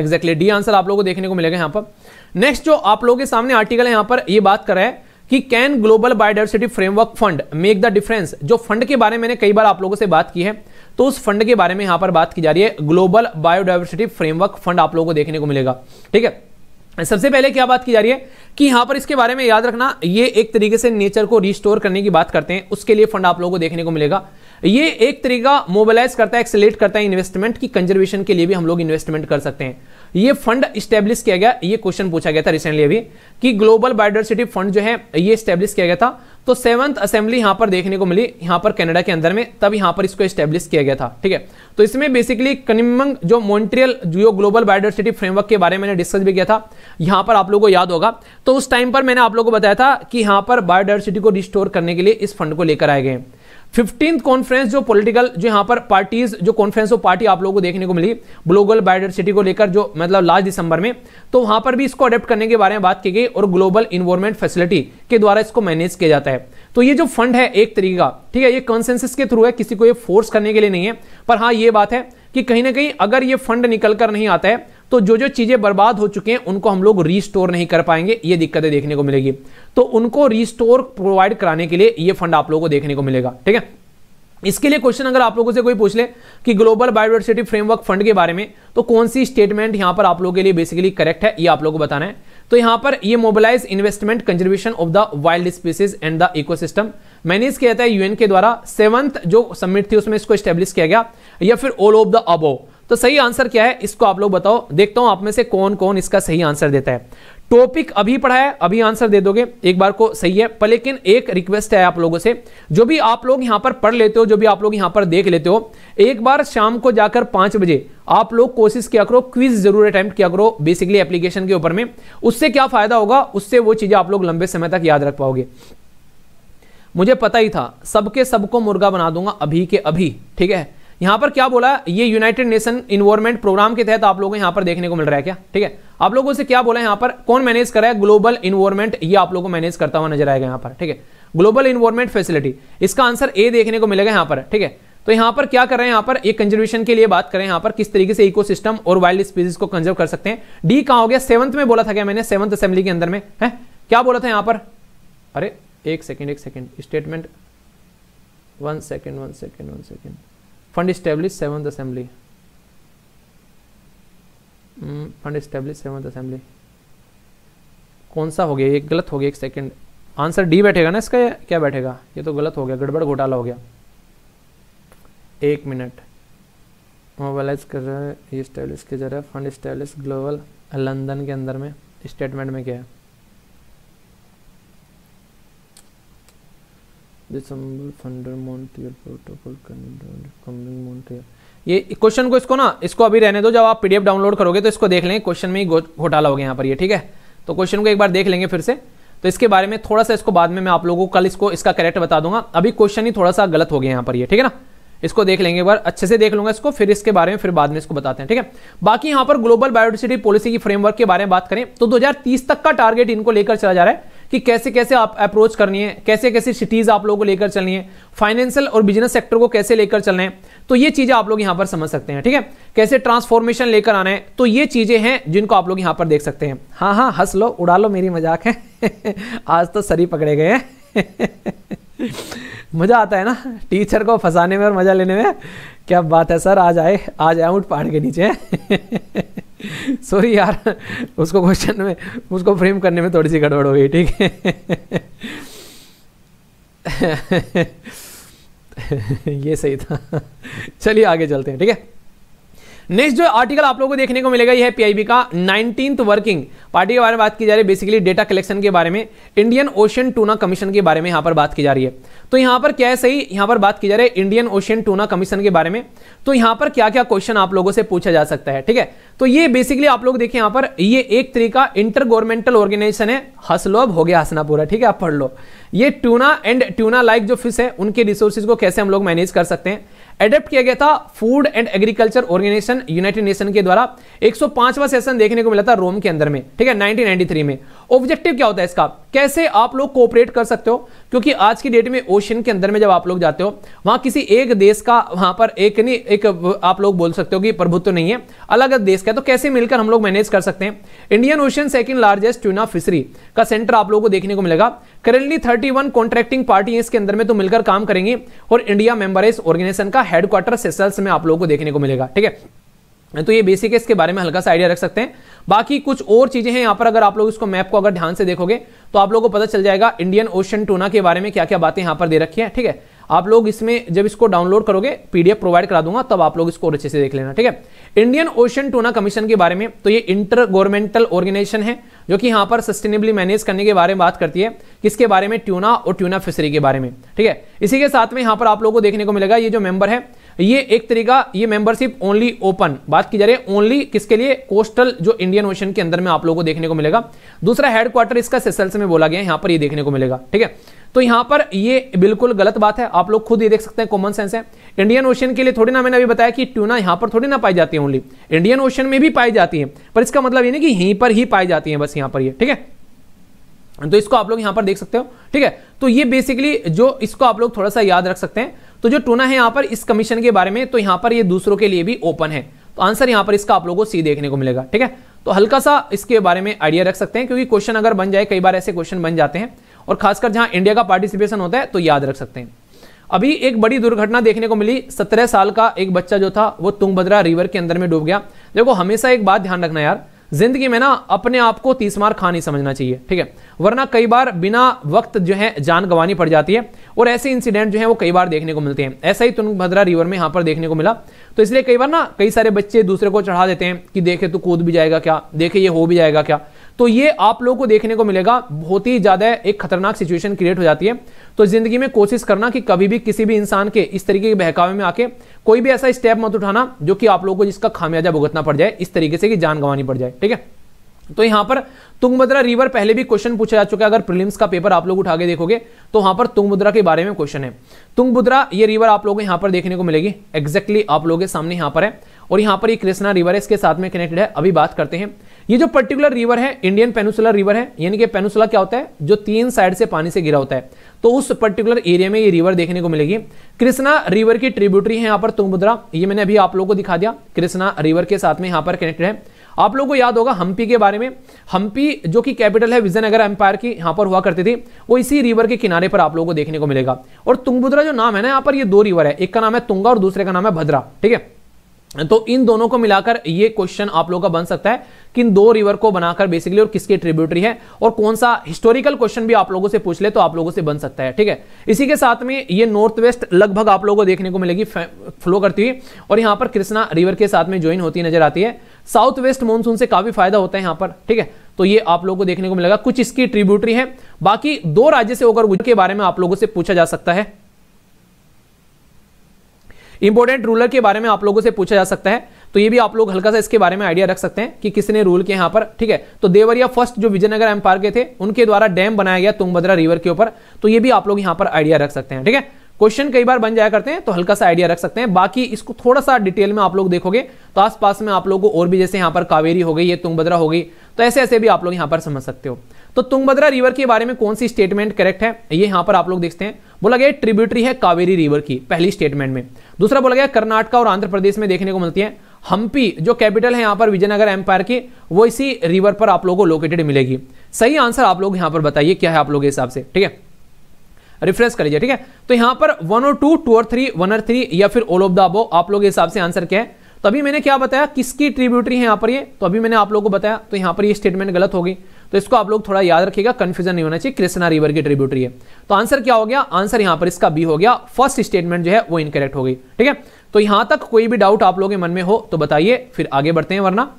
[SPEAKER 1] एग्जैक्टली डी आंसर आप लोगों को देखने को मिलेगा यहां पर नेक्स्ट जो आप लोगों के सामने आर्टिकल है यहां पर ये बात कर रहा है कि can global biodiversity framework fund make the difference जो फंड के बारे में मैंने कई बार आप लोगों से बात की है तो उस फंड के बारे में यहां पर बात की जा रही है ग्लोबल बायोडाइवर्सिटी फ्रेमवर्क फंड आप लोगों को देखने को मिलेगा ठीक है सबसे पहले क्या बात की जा रही है कि यहां पर इसके बारे में याद रखना ये एक तरीके से नेचर को रिस्टोर करने की बात करते हैं उसके लिए फंड आप लोगों को देखने को मिलेगा ये एक तरीका मोबिलाइज करता है एक्सेलेट करता है इन्वेस्टमेंट की कंजर्वेशन के लिए भी हम लोग इन्वेस्टमेंट कर सकते हैं ये फंड स्टेब्लिश किया गया ये क्वेश्चन पूछा गया था रिसेंटली अभी कि ग्लोबल बायोडाइवर्सिटी फंड जो है ये स्टेब्लिश किया गया था तो सेवंथ असेंबली यहां पर देखने को मिली यहां पर कनाडा के अंदर में तब यहां पर इसको स्टेब्लिश किया गया था ठीक है तो इसमें बेसिकली कनिमंग जो मॉन्ट्रियल जो ग्लोबल बायोडाइवर्सिटी फ्रेमवर्क के बारे में मैंने डिस्कस भी किया था यहां पर आप लोगों को याद होगा तो उस टाइम पर मैंने आप लोगों को बताया था कि यहां पर बायोडाइवर्सिटी को रिस्टोर करने के लिए इस फंड को लेकर आए गए हैं फिफ्टींथ कॉन्फ्रेंस जो पॉलिटिकल जो यहाँ पर पार्टीज जो कॉन्फ्रेंस ऑफ पार्टी आप लोगों को देखने को मिली ग्लोबल बायोडाइवर्सिटी को लेकर जो मतलब लास्ट दिसंबर में तो वहाँ पर भी इसको अडेप्ट करने के बारे में बात की गई और ग्लोबल इन्वायरमेंट फैसिलिटी के द्वारा इसको मैनेज किया जाता है तो ये जो फंड है एक तरीके का ठीक है ये कॉन्सेंसिस के थ्रू है किसी को ये फोर्स करने के लिए नहीं है पर हाँ ये बात है कि कहीं ना कहीं अगर ये फंड निकल कर नहीं आता है तो जो जो चीज़ें बर्बाद हो चुकी हैं उनको हम लोग रीस्टोर नहीं कर पाएंगे ये दिक्कतें देखने को मिलेगी तो उनको रीस्टोर प्रोवाइड कराने के लिए ये फंड आप लोगों को देखने को मिलेगा ठीक है इसके लिए क्वेश्चन अगर आप लोगों से कोई पूछ ले कि ग्लोबल बायोडाइवर्सिटी फ्रेमवर्क फंड के बारे में तो कौन सी स्टेटमेंट यहां पर आप लोगों के लिए बेसिकली करेक्ट है ये आप लोगों को बताना है तो यहां पर ये mobilise investment conservation of the wild species and the ecosystem manage कहता था यूएन के द्वारा सेवंथ जो समिट थी उसमें इसको स्टेब्लिश किया गया या फिर ऑल ऑफ द अबोव तो सही आंसर क्या है इसको आप लोग बताओ देखता हूं आप में से कौन कौन इसका सही आंसर देता है टॉपिक अभी पढ़ा है अभी आंसर दे दोगे एक बार को सही है पर लेकिन एक रिक्वेस्ट है आप लोगों से जो भी आप लोग यहां पर पढ़ लेते हो जो भी आप लोग यहां पर देख लेते हो एक बार शाम को जाकर पांच बजे आप लोग कोशिश किया करो क्विज जरूर अटेम्प्ट किया करो बेसिकली एप्लीकेशन के ऊपर में उससे क्या फायदा होगा उससे वो चीजें आप लोग लंबे समय तक याद रख पाओगे मुझे पता ही था सबके सबको मुर्गा बना दूंगा अभी के अभी ठीक है यहां पर क्या बोला ये यूनाइटेड नेशन इन्वायरमेंट प्रोग्राम के तहत आप लोगों को यहां पर देखने को मिल रहा है क्या ठीक है आप लोगों से क्या बोला यहां पर कौन मैनेज कर रहा है ग्लोबल इन्वायरमेंट ये आप लोगों को मैनेज करता हुआ नजर आएगा यहां पर ठीक है ग्लोबल इन्वायरमेंट फैसिलिटी इसका आंसर ए देखने को मिलेगा यहां पर ठीक है तो यहां पर क्या कर रहे हैं यहां पर एक कंजर्वेशन के लिए बात करें यहां पर किस तरीके से इकोसिस्टम और वाइल्ड स्पीसीज को कंजर्व कर सकते हैं डी कहा हो गया सेवंथ में बोला था क्या मैंने सेवंथ असेंबली के अंदर में है क्या बोला था यहां पर अरे एक सेकेंड एक second statement one second one second one second fund established seventh assembly hmm, fund fund seventh assembly कौन सा हो गया ये गलत हो गया एक सेकंड आंसर डी बैठेगा ना इसका क्या बैठेगा ये तो गलत हो गया गड़बड़ घोटाला हो गया एक मिनट मोबालाइज कर रहा है ये स्टैब्लिश किया जा रहा है फंड स्टैब्लिश ग्लोबल लंदन के अंदर में स्टेटमेंट में क्या है December funder Montreal protocol coming Montreal ये क्वेश्चन को इसको ना इसको अभी रहने दो जब आप पीडीएफ डाउनलोड करोगे तो इसको देख लेंगे क्वेश्चन में ही घोटाला हो गया यहाँ पर ये ठीक है तो क्वेश्चन को एक बार देख लेंगे फिर से तो इसके बारे में थोड़ा सा इसको बाद में मैं आप लोगों को कल इसको इसका करेक्ट बता दूंगा अभी क्वेश्चन ही थोड़ा सा गलत हो गया यहाँ पर ये ठीक है ना इसको देख लेंगे एक बार अच्छे से देख लूंगा इसको फिर इसके बारे में फिर बाद में इसको बताते हैं ठीक है बाकी यहाँ पर ग्लोबल बायोडिवर्सिटी पॉलिसी की फ्रेमवर्क के बारे में बात करें तो दो तक का टारगेट इनको लेकर चला जा रहा है कि कैसे कैसे आप अप्रोच करनी है कैसे कैसे सिटीज़ आप लोगों को लेकर चलनी है फाइनेंशियल और बिजनेस सेक्टर को कैसे लेकर चलना है तो ये चीज़ें आप लोग यहां पर समझ सकते हैं ठीक है कैसे ट्रांसफॉर्मेशन लेकर आना है तो ये चीज़ें हैं जिनको आप लोग यहां पर देख सकते हैं हाँ हाँ हंस लो उड़ा लो मेरी मजाक है आज तो सरी पकड़े गए हैं मज़ा आता है ना टीचर को फंसाने में और मज़ा लेने में क्या बात है सर आज आए आज आए उठ पहाड़ के नीचे सॉरी यार उसको क्वेश्चन में उसको फ्रेम करने में थोड़ी सी गड़बड़ हो गई ठीक है ये सही था चलिए आगे चलते हैं ठीक है नेक्स्ट जो आर्टिकल आप लोगों को देखने को मिलेगा यह पीआईबी का नाइनटीन वर्किंग पार्टी के बारे में बात की जा रही है बेसिकली डेटा कलेक्शन के बारे में इंडियन ओशन टूना कमीशन के बारे में यहां पर बात की जा रही है तो यहां पर क्या है सही यहां पर बात की जा रही है इंडियन ओशियन टूना कमीशन के बारे में तो यहां पर क्या क्या क्वेश्चन आप लोगों से पूछा जा सकता है ठीक है तो ये बेसिकली आप लोग देखिए यहां पर ये एक तरीका इंटर गवर्नमेंटल ऑर्गेनाइजेशन है हसलोब हो गया हंसना पूरा ठीक है आप पढ़ लो ये टूना एंड ट्यूना लाइक जो फिश है उनके रिसोर्सेज को कैसे हम लोग मैनेज कर सकते हैं एडेप्ट किया गया था food and agriculture organisation United Nation के द्वारा 105वां सेशन देखने को मिला था रोम के अंदर में ठीक है 1993 में ऑब्जेक्टिव क्या होता है इसका कैसे आप लोग कोऑपरेट कर सकते हो क्योंकि आज की डेट में ओशन के अंदर में जब आप लोग जाते हो वहां किसी एक देश का वहां पर एक नहीं एक आप लोग बोल सकते हो कि प्रभुत्व तो नहीं है अलग अलग देश का तो कैसे मिलकर हम लोग मैनेज कर सकते हैं Indian Ocean second largest tuna fishery का सेंटर आप लोगों को देखने को मिलेगा currently thirty one contracting party इसके अंदर में तो मिलकर काम करेंगे और इंडिया मेंबर इस ऑर्गेनाइजेशन का हेडक्वार्टर सेसल्स में आप लोगों को देखने को मिलेगा ठीक है तो ये बेसिक है इसके बारे में हल्का सा आइडिया रख सकते हैं बाकी कुछ और चीजें हैं यहाँ पर अगर आप लोग इसको मैप को अगर ध्यान से देखोगे तो आप लोगों को पता चल जाएगा इंडियन ओशन टूना के बारे में क्या क्या बातें यहाँ पर दे रखी है ठीक है आप लोग इसमें जब इसको डाउनलोड करोगे पीडीएफ प्रोवाइड करा दूंगा तब आप लोग इसको अच्छे से देख लेना ठीक है इंडियन ओशन टूना कमीशन के बारे में तो ये इंटर गवर्नमेंटल ऑर्गेनाइजेशन है जो कि यहाँ पर सस्टेनेबली मैनेज करने के बारे में बात करती है किसके बारे में ट्यूना और ट्यूना फिशरी के बारे में ठीक है इसी के साथ में यहां पर आप लोगों को देखने को मिलेगा ये जो मेंबर है ये एक तरीका ये मेंबरशिप ओनली ओपन बात की जा रही है ओनली किसके लिए कोस्टल जो इंडियन ओशन के अंदर में आप लोगों को देखने को मिलेगा दूसरा हेडक्वार्टर इसका सेसल्स में बोला गया है यहां पर ये देखने को मिलेगा ठीक है तो यहां पर ये बिल्कुल गलत बात है आप लोग खुद ये देख सकते हैं कॉमन सेंस है इंडियन ओशन के लिए थोड़ी ना मैंने अभी बताया कि ट्यूना यहां पर थोड़ी ना पाई जाती है ओनली इंडियन ओशन में भी पाई जाती है पर इसका मतलब ये नहीं कि यहीं पर ही पाई जाती है बस यहां पर ये ठीक है तो इसको आप लोग यहां पर देख सकते हो ठीक है तो ये बेसिकली जो इसको आप लोग थोड़ा सा याद रख सकते हैं तो जो टूना है यहां पर इस कमीशन के बारे में तो यहां पर ये दूसरों के लिए भी ओपन है तो आंसर यहां पर इसका आप लोगों को सी देखने को मिलेगा ठीक है तो हल्का सा इसके बारे में आइडिया रख सकते हैं क्योंकि क्वेश्चन अगर बन जाए कई बार ऐसे क्वेश्चन बन जाते हैं और खासकर जहां इंडिया का पार्टिसिपेशन होता है तो याद रख सकते हैं अभी एक बड़ी दुर्घटना देखने को मिली सत्रह साल का एक बच्चा जो था वो तुंगभद्रा रिवर के अंदर में डूब गया देखो हमेशा एक बात ध्यान रखना यार जिंदगी में ना अपने आप को तीस मार खा नहीं समझना चाहिए ठीक है वरना कई बार बिना वक्त जो है जान गंवानी पड़ जाती है और ऐसे इंसिडेंट जो है वो कई बार देखने को मिलते हैं ऐसा ही तुंगभद्रा रिवर में यहाँ पर देखने को मिला तो इसलिए कई बार ना कई सारे बच्चे दूसरे को चढ़ा देते हैं कि देखे तो कूद भी जाएगा क्या देखे ये हो भी जाएगा क्या तो ये आप लोगों को देखने को मिलेगा बहुत ही ज़्यादा एक खतरनाक सिचुएशन क्रिएट हो जाती है तो ज़िंदगी में कोशिश करना कि कभी भी किसी भी इंसान के इस तरीके के बहकावे में आके कोई भी ऐसा स्टेप मत उठाना जो कि आप लोगों को जिसका खामियाजा भुगतना पड़ जाए इस तरीके से कि जान गंवानी पड़ जाए ठीक है तो यहां पर तुंगभद्रा रिवर पहले भी क्वेश्चन पूछा जा चुका है अगर प्रीलिम्स का पेपर आप लोग उठा के देखोगे तो वहां पर तुंगभद्रा के बारे में क्वेश्चन है तुंगभद्रा ये रिवर आप लोगों को यहां पर देखने को मिलेगी एग्जैक्टली exactly आप लोगों के सामने यहां पर है और यहां पर ये कृष्णा रिवर है इसके साथ में कनेक्टेड है अभी बात करते हैं ये जो पर्टिकुलर रिवर है इंडियन पेनुसुलर रिवर है यानी कि पेनुसुला क्या होता है जो तीन साइड से पानी से गिरा होता है तो उस पर्टिकुलर एरिया में ये रिवर देखने को मिलेगी कृष्णा रिवर की ट्रिब्यूटरी है यहाँ पर तुंगभद्रा ये मैंने अभी आप लोगों को दिखा दिया कृष्णा रिवर के साथ में यहाँ पर कनेक्टेड है आप लोगों को याद होगा हम्पी के बारे में हम्पी जो कि कैपिटल है विजयनगर एम्पायर की यहां पर हुआ करती थी वो इसी रिवर के किनारे पर आप लोगों को देखने को मिलेगा और तुंगभद्रा जो नाम है ना यहाँ पर ये दो रिवर है एक का नाम है तुंगा और दूसरे का नाम है भद्रा ठीक है तो इन दोनों को मिलाकर ये क्वेश्चन आप लोगों का बन सकता है कि इन दो रिवर को बनाकर बेसिकली और किसके ट्रिब्यूटरी है और कौन सा हिस्टोरिकल क्वेश्चन भी आप लोगों से पूछ ले तो आप लोगों से बन सकता है ठीक है इसी के साथ में ये नॉर्थ वेस्ट लगभग आप लोगों को देखने को मिलेगी फ्लो करती हुई और यहां पर कृष्णा रिवर के साथ में ज्वाइन होती नजर आती है साउथ वेस्ट मानसून से काफी फायदा होता है यहां पर ठीक है तो ये आप लोगों को देखने को मिलेगा कुछ इसकी ट्रिब्यूटरी है बाकी दो राज्य से होकर के बारे में आप लोगों से पूछा जा सकता है इंपॉर्टेंट रूलर के बारे में आप लोगों से पूछा जा सकता है तो ये भी आप लोग हल्का सा इसके बारे में आइडिया रख सकते हैं कि किसने रूल किया यहां पर ठीक है तो देवरिया फर्स्ट जो विजयनगर एम्पायर के थे उनके द्वारा डैम बनाया गया तुंगभद्रा रिवर के ऊपर तो ये भी आप लोग यहां पर आइडिया रख सकते हैं ठीक है क्वेश्चन कई बार बन जाया करते हैं तो हल्का सा आइडिया रख सकते हैं बाकी इसको थोड़ा सा डिटेल में आप लोग देखोगे तो आसपास में आप लोगों को और भी जैसे यहां पर कावेरी हो गई है तुंगभद्रा हो गई तो ऐसे ऐसे भी आप लोग यहां पर समझ सकते हो तो तुंगभद्रा रिवर के बारे में कौन सी स्टेटमेंट करेक्ट है ये यहां पर आप लोग देखते हैं बोला गया ट्रिब्यूटरी है कावेरी रिवर की पहली स्टेटमेंट में दूसरा बोला गया कर्नाटका और आंध्र प्रदेश में देखने को मिलती है हम्पी जो कैपिटल है यहाँ पर विजयनगर एम्पायर की वो इसी रिवर पर आप लोगों को लोकेटेड मिलेगी सही आंसर आप लोग यहां पर बताइए क्या है आप लोगों के हिसाब से ठीक है रिफ्रेंस कर लीजिए ठीक है तो यहां पर वन और टू टू और थ्री वन और थ्री या फिर ओल ऑफ द अबो आप लोग के हिसाब से आंसर क्या है तो अभी मैंने क्या बताया किसकी ट्रिब्यूटरी है यहां पर ये तो अभी मैंने आप लोगों को बताया तो यहां पर ये स्टेटमेंट गलत हो गई तो इसको आप लोग थोड़ा याद रखिएगा कंफ्यूजन नहीं होना चाहिए कृष्णा रिवर की ट्रिब्यूटरी है तो आंसर क्या हो गया आंसर यहां पर इसका बी हो गया फर्स्ट स्टेटमेंट जो है वो इनकरेक्ट हो गई ठीक है तो यहां तक कोई भी डाउट आप लोगों के मन में हो तो बताइए फिर आगे बढ़ते हैं वरना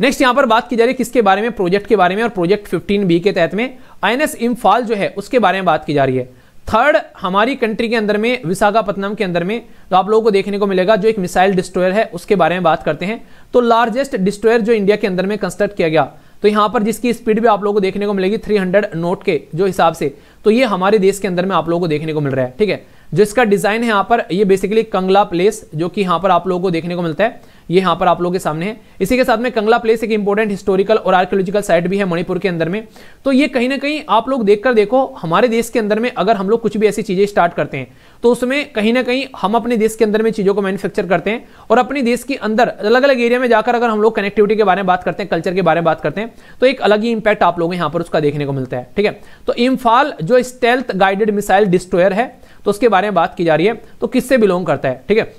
[SPEAKER 1] नेक्स्ट यहां पर बात की जा रही है किसके बारे में प्रोजेक्ट के बारे में और प्रोजेक्ट 15 बी के तहत में आईएनएस इम्फाल जो है उसके बारे में बात की जा रही है थर्ड हमारी कंट्री के अंदर में विशाखापट्टनम के अंदर में तो आप लोगों को देखने को मिलेगा जो एक मिसाइल डिस्ट्रोयर है उसके बारे में बात करते हैं तो लार्जेस्ट डिस्ट्रॉयर जो इंडिया के अंदर में कंस्ट्रक्ट किया गया तो यहाँ पर जिसकी स्पीड भी आप लोगों को देखने को मिलेगी 300 नोट के जो हिसाब से तो ये हमारे देश के अंदर में आप लोगों को देखने को मिल रहा है ठीक है जो इसका डिज़ाइन है यहाँ पर ये बेसिकली कंगला प्लेस जो कि यहाँ पर आप लोगों को देखने को मिलता है ये यहाँ पर आप लोगों के सामने है इसी के साथ में कंगला प्लेस एक इंपॉर्टेंट हिस्टोरिकल और आर्कोलॉजिकल साइट भी है मणिपुर के अंदर में तो ये कहीं ना कहीं आप लोग देखकर देखो हमारे देश के अंदर में अगर हम लोग कुछ भी ऐसी चीज़ें स्टार्ट करते हैं तो उसमें कहीं ना कहीं हम अपने देश के अंदर में चीज़ों को मैन्युफैक्चर करते हैं और अपने देश के अंदर अलग अलग एरिया में जाकर अगर हम लोग कनेक्टिविटी के बारे में बात करते हैं कल्चर के बारे में बात करते हैं तो एक अलग ही इंपैक्ट आप लोगों यहाँ पर उसका देखने को मिलता है ठीक है तो इम्फाल जो स्टेल्थ गाइडेड मिसाइल डिस्ट्रोयर है तो उसके बारे में बात की जा रही है तो किससे बिलोंग करता है ठीक है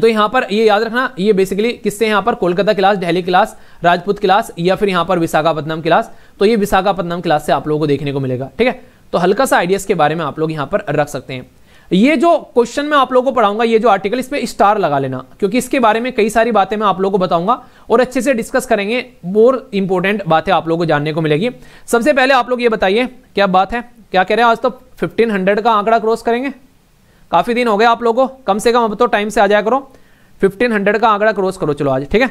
[SPEAKER 1] तो यहाँ पर ये याद रखना ये बेसिकली किससे यहाँ पर Kolkata class Delhi class Rajput class या फिर यहाँ पर विशाखापट्टनम क्लास तो ये विशाखापट्टनम क्लास से आप लोगों को देखने को मिलेगा ठीक है तो हल्का सा आइडियाज के बारे में आप लोग यहाँ पर रख सकते हैं ये जो क्वेश्चन में आप लोगों को पढ़ाऊंगा ये जो आर्टिकल इस पर स्टार लगा लेना क्योंकि इसके बारे में कई सारी बातें मैं आप लोगों को बताऊंगा और अच्छे से डिस्कस करेंगे मोर इंपॉर्टेंट बातें आप लोगों को जानने को मिलेगी सबसे पहले आप लोग ये बताइए क्या बात है क्या कह रहे हैं आज तो फिफ्टीन का आंकड़ा क्रॉस करेंगे काफ़ी दिन हो गए आप लोगों को कम से कम अब तो टाइम से आ जाया करो 1500 का आंकड़ा क्रॉस करो चलो आज ठीक है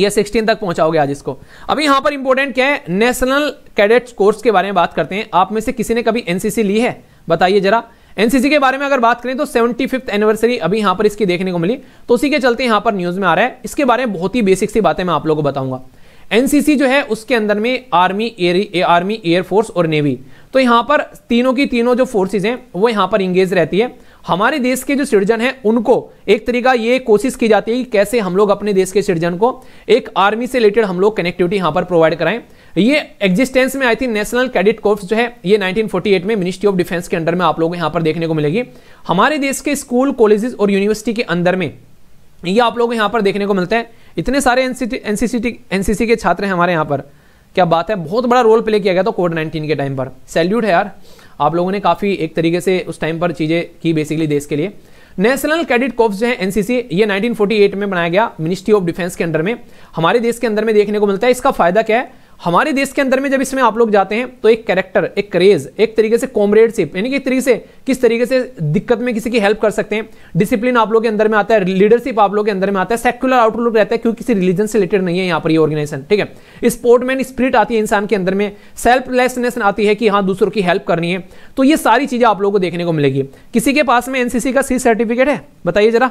[SPEAKER 1] ये 16 तक पहुंचाओगे आज इसको अभी यहां पर इंपॉर्टेंट क्या है नेशनल कैडेट कोर्स के बारे में बात करते हैं आप में से किसी ने कभी एनसीसी ली है बताइए जरा एनसीसी के बारे में अगर बात करें तो सेवेंटी फिफ्थ एनिवर्सरी अभी यहां पर इसकी देखने को मिली तो उसी के चलते यहां पर न्यूज़ में आ रहा है इसके बारे में बहुत ही बेसिक सी बातें मैं आप लोगों को बताऊंगा एनसीसी जो है उसके अंदर में आर्मी एयर आर्मी एयरफोर्स और नेवी तो यहाँ पर तीनों की तीनों जो फोर्सेज हैं वो यहाँ पर इंगेज रहती है हमारे देश के जो सिटीजन हैं उनको एक तरीका ये कोशिश की जाती है कि कैसे हम लोग अपने देश के सिटीजन को एक आर्मी से रिलेटेड हम लोग कनेक्टिविटी यहाँ पर प्रोवाइड कराएं ये एग्जिस्टेंस में आई थी नेशनल कैडेट कोर्स जो है ये 1948 में मिनिस्ट्री ऑफ डिफेंस के अंडर में आप लोग यहाँ पर देखने को मिलेगी हमारे देश के स्कूल कॉलेजेस और यूनिवर्सिटी के अंदर में ये आप लोग यहाँ पर देखने को मिलता है इतने सारे एनसीसी एनसीसी के छात्र हैं हमारे यहाँ पर क्या बात है बहुत बड़ा रोल प्ले किया गया था कोविड नाइन्टीन के टाइम पर सैल्यूट है यार आप लोगों ने काफ़ी एक तरीके से उस टाइम पर चीज़ें की बेसिकली देश के लिए नेशनल कैडेट कॉप्स जो है एनसीसी ये 1948 में बनाया गया मिनिस्ट्री ऑफ डिफेंस के अंदर में हमारे देश के अंदर में देखने को मिलता है इसका फायदा क्या है हमारे देश के अंदर में जब इसमें आप लोग जाते हैं तो एक कैरेक्टर एक क्रेज एक तरीके से कॉमरेडशिप यानी कि एक तरीके से किस तरीके से दिक्कत में किसी की हेल्प कर सकते हैं डिसिप्लिन आप लोग के अंदर में आता है लीडरशिप आप लोग के अंदर में आता है सेक्युलर आउटलुक रहता है क्योंकि किसी रिलीजन से रिलेटेड नहीं है यहाँ पर ये ऑर्गेनाइजेशन ठीक है स्पोर्टमैन स्प्रिट आती है इंसान के अंदर में सेल्फलेसनेस आती है कि हाँ दूसरों की हेल्प करनी है तो ये सारी चीजें आप लोगों को देखने को मिलेगी किसी के पास में एनसीसी का सी सर्टिफिकेट है बताइए जरा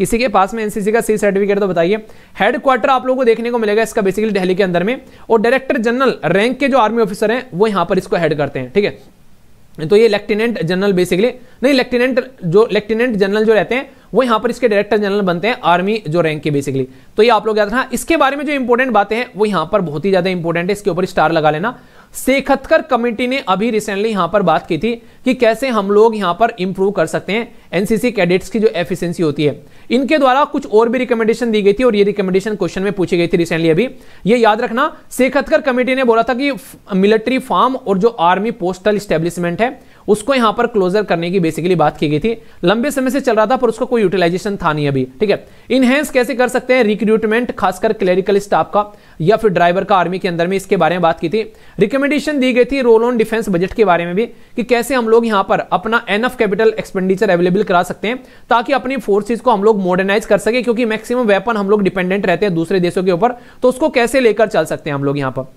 [SPEAKER 1] किसी के पास में एनसीसी का सी सर्टिफिकेट तो बताइए हेडक्वार्टर आप लोगों को देखने को मिलेगा इसका बेसिकली दिल्ली के अंदर में और डायरेक्टर जनरल रैंक के जो आर्मी ऑफिसर हैं वो यहाँ पर इसको हेड करते हैं ठीक है तो ये लेफ्टिनेंट जनरल बेसिकली नहीं लेफ्टिनेंट जो लेफ्टिनेंट जनरल जो रहते हैं वो यहां पर इसके डायरेक्टर जनरल बनते हैं आर्मी जो रैंक के बेसिकली तो ये आप लोग याद रखना इसके बारे में जो इंपॉर्टेंट बातें हैं वो यहां पर बहुत ही ज्यादा इंपॉर्टेंट है इसके ऊपर स्टार लगा लेना सेखतकर कमेटी ने अभी रिसेंटली यहां पर बात की थी कि कैसे हम लोग यहां पर इंप्रूव कर सकते हैं एनसीसी कैडेट्स की जो एफिशिएंसी होती है इनके द्वारा कुछ और भी रिकमेंडेशन दी गई थी और ये रिकमेंडेशन क्वेश्चन में पूछी गई थी रिसेंटली अभी ये याद रखना सेखतकर कमेटी ने बोला था कि मिलिट्री फार्म और जो आर्मी पोस्टल स्टेब्लिशमेंट है उसको यहां पर क्लोजर करने की बेसिकली बात की गई थी लंबे समय से चल रहा था पर उसका कोई यूटिलाइजेशन था नहीं अभी ठीक है इनहेंस कैसे कर सकते हैं रिक्रूटमेंट खासकर क्लेरिकल स्टाफ का या फिर ड्राइवर का आर्मी के अंदर में इसके बारे में बात की थी रिकमेंडेशन दी गई थी रोल ऑन डिफेंस बजट के बारे में भी कि कैसे हम लोग यहां पर अपना एनफ कैपिटल एक्सपेंडिचर अवेलेबल करा सकते हैं ताकि अपनी फोर्सेज को हम लोग मॉडर्नाइज कर सके क्योंकि मैक्सिमम वेपन हम लोग डिपेंडेंट रहते हैं दूसरे देशों के ऊपर तो उसको कैसे लेकर चल सकते हैं हम लोग यहां पर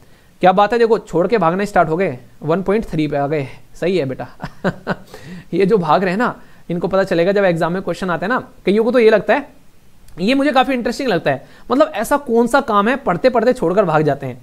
[SPEAKER 1] क्या बात है देखो छोड़ के भागने स्टार्ट हो गए 1.3 पे आ गए सही है बेटा ये जो भाग रहे ना इनको पता चलेगा जब एग्जाम में क्वेश्चन आते हैं ना कईयों को तो ये लगता है ये मुझे काफ़ी इंटरेस्टिंग लगता है मतलब ऐसा कौन सा काम है पढ़ते पढ़ते छोड़कर भाग जाते हैं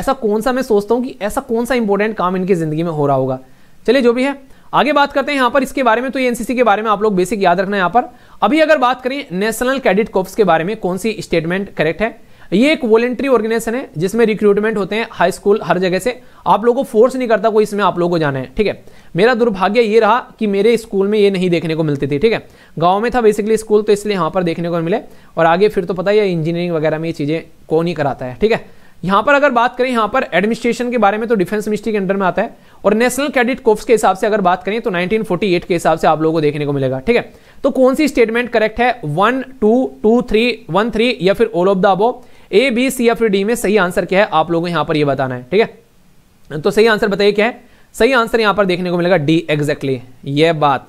[SPEAKER 1] ऐसा कौन सा मैं सोचता हूँ कि ऐसा कौन सा इंपॉर्टेंट काम इनकी ज़िंदगी में हो रहा होगा चलिए जो भी है आगे बात करते हैं यहाँ पर इसके बारे में तो ये एनसीसी के बारे में आप लोग बेसिक याद रखना है यहाँ पर अभी अगर बात करें नेशनल क्रेडिट कॉप्स के बारे में कौन सी स्टेटमेंट करेक्ट है ये एक वॉलेंट्री ऑर्गेनाइजेशन है जिसमें रिक्रूटमेंट होते हैं हाई स्कूल हर जगह से आप लोगों को फोर्स नहीं करता कोई इसमें आप लोगों को जाना है ठीक है मेरा दुर्भाग्य ये रहा कि मेरे स्कूल में ये नहीं देखने को मिलती थी ठीक है गांव में था बेसिकली स्कूल तो इसलिए यहाँ पर देखने को मिले और आगे फिर तो पता ही है इंजीनियरिंग वगैरह में ये चीज़ें कौन ही कराता है ठीक है यहाँ पर अगर बात करें यहाँ पर एडमिनिस्ट्रेशन के बारे में तो डिफेंस मिनिस्ट्री के अंडर में आता है और नेशनल क्रेडिट कोर्स के हिसाब से अगर बात करें तो 1948 के हिसाब से आप लोगों को देखने को मिलेगा ठीक है तो कौन सी स्टेटमेंट करेक्ट है one two two three one three या फिर all of the above A B C या फिर डी में सही आंसर क्या है आप लोगों को यहां पर यह बताना है ठीक है तो सही आंसर बताइए क्या है सही आंसर यहां पर देखने को मिलेगा डी एग्जैक्टली यह बात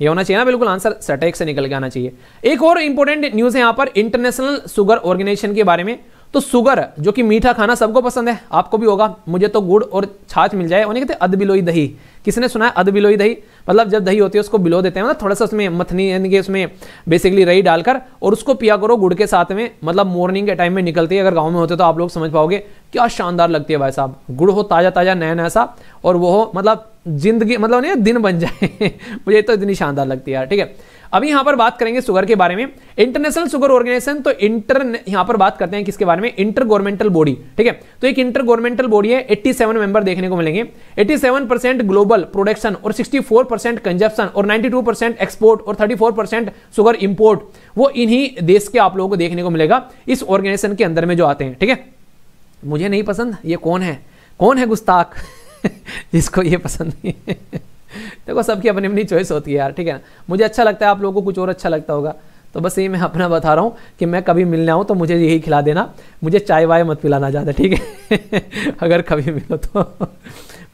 [SPEAKER 1] ये होना चाहिए ना बिल्कुल आंसर सटेक से निकल के आना चाहिए एक और इंपॉर्टेंट न्यूज है यहां पर इंटरनेशनल सुगर ऑर्गेनाइजेशन के बारे में तो सुगर जो कि मीठा खाना सबको पसंद है आपको भी होगा मुझे तो गुड़ और छाछ मिल जाए उन्हें कहते हैं अध बिलोई दही किसने सुना है अदबिलोई दही मतलब जब दही होती है उसको बिलो देते हैं ना मतलब थोड़ा सा उसमें मथनी यानी कि उसमें बेसिकली रही डालकर और उसको पिया करो गुड़ के साथ में मतलब मॉर्निंग के टाइम में निकलती है अगर गाँव में होते तो आप लोग समझ पाओगे क्या शानदार लगती है भाई साहब गुड़ हो ताज़ा ताज़ा नया नया सा और वो हो मतलब जिंदगी मतलब नहीं दिन बन जाए मुझे तो इतनी शानदार लगती है ठीक है अभी यहां पर बात करेंगे शुगर के बारे में इंटरनेशनल शुगर ऑर्गेनाइजेशन तो इंटर यहां पर बात करते हैं किसके बारे में इंटर गवर्नमेंटल बॉडी ठीक है तो एक इंटर गवर्नमेंटल बॉडी है 87 मेंबर देखने को मिलेंगे 87 परसेंट ग्लोबल प्रोडक्शन और 64 परसेंट कंजप्शन और 92 परसेंट एक्सपोर्ट और 34 परसेंट शुगर इंपोर्ट वो इन्हीं देश के आप लोगों को देखने को मिलेगा इस ऑर्गेनाइजेशन के अंदर में जो आते हैं ठीक है मुझे नहीं पसंद ये कौन है कौन है गुस्ताख जिसको ये पसंद नहीं देखो सबकी अपनी अपनी चॉइस होती है यार ठीक है ना मुझे अच्छा लगता है आप लोगों को कुछ और अच्छा लगता होगा तो बस यही मैं अपना बता रहा हूँ कि मैं कभी मिलने आऊँ तो मुझे यही खिला देना मुझे चाय वाय मत पिलाना ज़्यादा ठीक है अगर कभी मिलो तो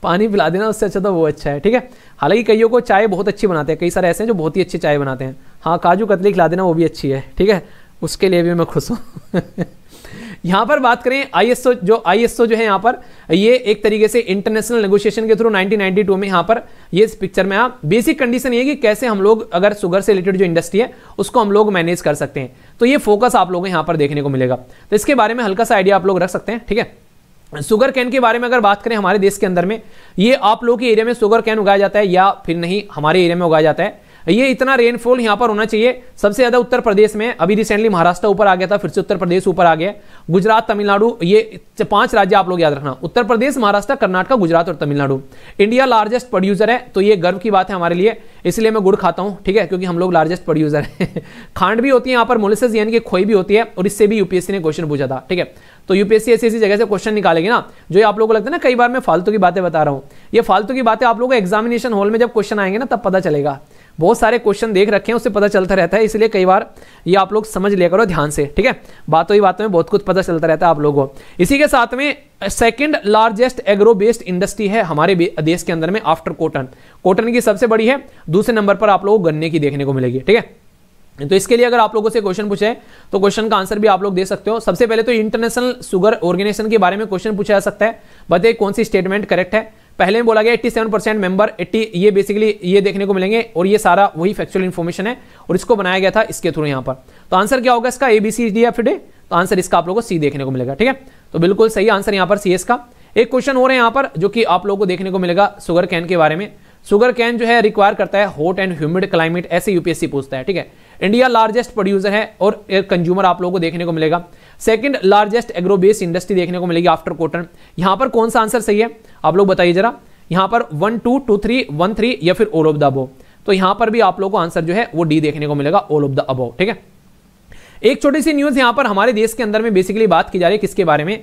[SPEAKER 1] पानी पिला देना उससे अच्छा तो वो अच्छा है ठीक है हालांकि कईयों को चाय बहुत अच्छी बनाते हैं कई सारे ऐसे हैं जो बहुत ही अच्छी चाय बनाते हैं हाँ काजू कतली खिला देना वो भी अच्छी है ठीक है उसके लिए भी मैं खुश हूँ यहां पर बात करें आईएसओ जो आईएसओ जो है यहां पर ये एक तरीके से इंटरनेशनल नेगोशिएशन के थ्रू 1992 में यहां पर ये इस पिक्चर में आप बेसिक कंडीशन ये कि कैसे हम लोग अगर सुगर से रिलेटेड जो इंडस्ट्री है उसको हम लोग मैनेज कर सकते हैं तो ये फोकस आप लोगों यहां पर देखने को मिलेगा तो इसके बारे में हल्का सा आइडिया आप लोग रख सकते हैं ठीक है सुगर कैन के बारे में अगर बात करें हमारे देश के अंदर में ये आप लोगों के एरिया में शुगर कैन उगाया जाता है या फिर नहीं हमारे एरिया में उगाया जाता है ये इतना रेनफॉल यहां पर होना चाहिए सबसे ज़्यादा उत्तर प्रदेश में अभी रिसेंटली महाराष्ट्र ऊपर आ गया था फिर से उत्तर प्रदेश ऊपर आ गया गुजरात तमिलनाडु ये पांच राज्य आप लोग याद रखना उत्तर प्रदेश महाराष्ट्र कर्नाटक गुजरात और तमिलनाडु इंडिया लार्जेस्ट प्रोड्यूसर है तो ये गर्व की बात है हमारे लिए इसलिए मैं गुड़ खाता हूं ठीक है क्योंकि हम लोग लार्जेस्ट प्रोड्यूसर है खांड भी होती है यहां पर मोलिस यानी कि खोई भी होती है और इससे भी यूपीएससी ने क्वेश्चन पूछा था ठीक है तो यूपीएससी ऐसी ऐसी जगह से क्वेश्चन निकालेगी ना जो आप लोगों को लगता है ना कई बार मैं फालतू की बातें बता रहा हूँ ये फालतू की बातें आप लोगों को एग्जामिनेशन हॉल में जब क्वेश्चन आएंगे ना तब पता चलेगा बहुत सारे क्वेश्चन देख रखे हैं उससे पता चलता रहता है इसलिए कई बार ये आप लोग समझ लिया करो ध्यान से ठीक है बातों ही बातों में बहुत कुछ पता चलता रहता है आप लोगों को इसी के साथ में second largest agro based industry है हमारे देश के अंदर में आफ्टर कॉटन कॉटन की सबसे बड़ी है दूसरे नंबर पर आप लोगों को गन्ने की देखने को मिलेगी ठीक है तो इसके लिए अगर आप लोगों से क्वेश्चन पूछे तो क्वेश्चन का आंसर भी आप लोग दे सकते हो सबसे पहले तो इंटरनेशनल शुगर ऑर्गेनाइजेशन के बारे में क्वेश्चन पूछा जा सकता है बताइए कौन सी स्टेटमेंट करेक्ट है पहले में बोला गया 87 परसेंट मेंबर एट्टी ये बेसिकली ये देखने को मिलेंगे और ये सारा वही फैक्चुअल इन्फॉर्मेशन है और इसको बनाया गया था इसके थ्रू यहाँ पर तो आंसर क्या होगा इसका ए बी सी डी एफ डे तो आंसर इसका आप लोगों को सी देखने को मिलेगा ठीक है तो बिल्कुल सही आंसर यहाँ पर सी का एक क्वेश्चन हो रहे हैं यहाँ पर जो कि आप लोगों को देखने को मिलेगा सुगर कैन के बारे में सुगर कैन जो है रिक्वायर करता है हॉट एंड ह्यूमिड क्लाइमेट ऐसे यूपीएससी पूछता है ठीक है इंडिया लार्जेस्ट प्रोड्यूसर है और कंज्यूमर आप लोगों को देखने को मिलेगा सेकंड लार्जेस्ट एग्रोबेस इंडस्ट्री देखने को मिलेगी आफ्टर कॉटन यहां पर कौन सा आंसर सही है आप लोग बताइए जरा यहां पर one two two three one three या फिर ओल ऑफ द अबो तो यहां पर भी आप लोग को आंसर जो है वो डी देखने को मिलेगा ऑल ऑफ द अबो ठीक है एक छोटी सी न्यूज यहां पर हमारे देश के अंदर में बेसिकली बात की जा रही है किसके बारे में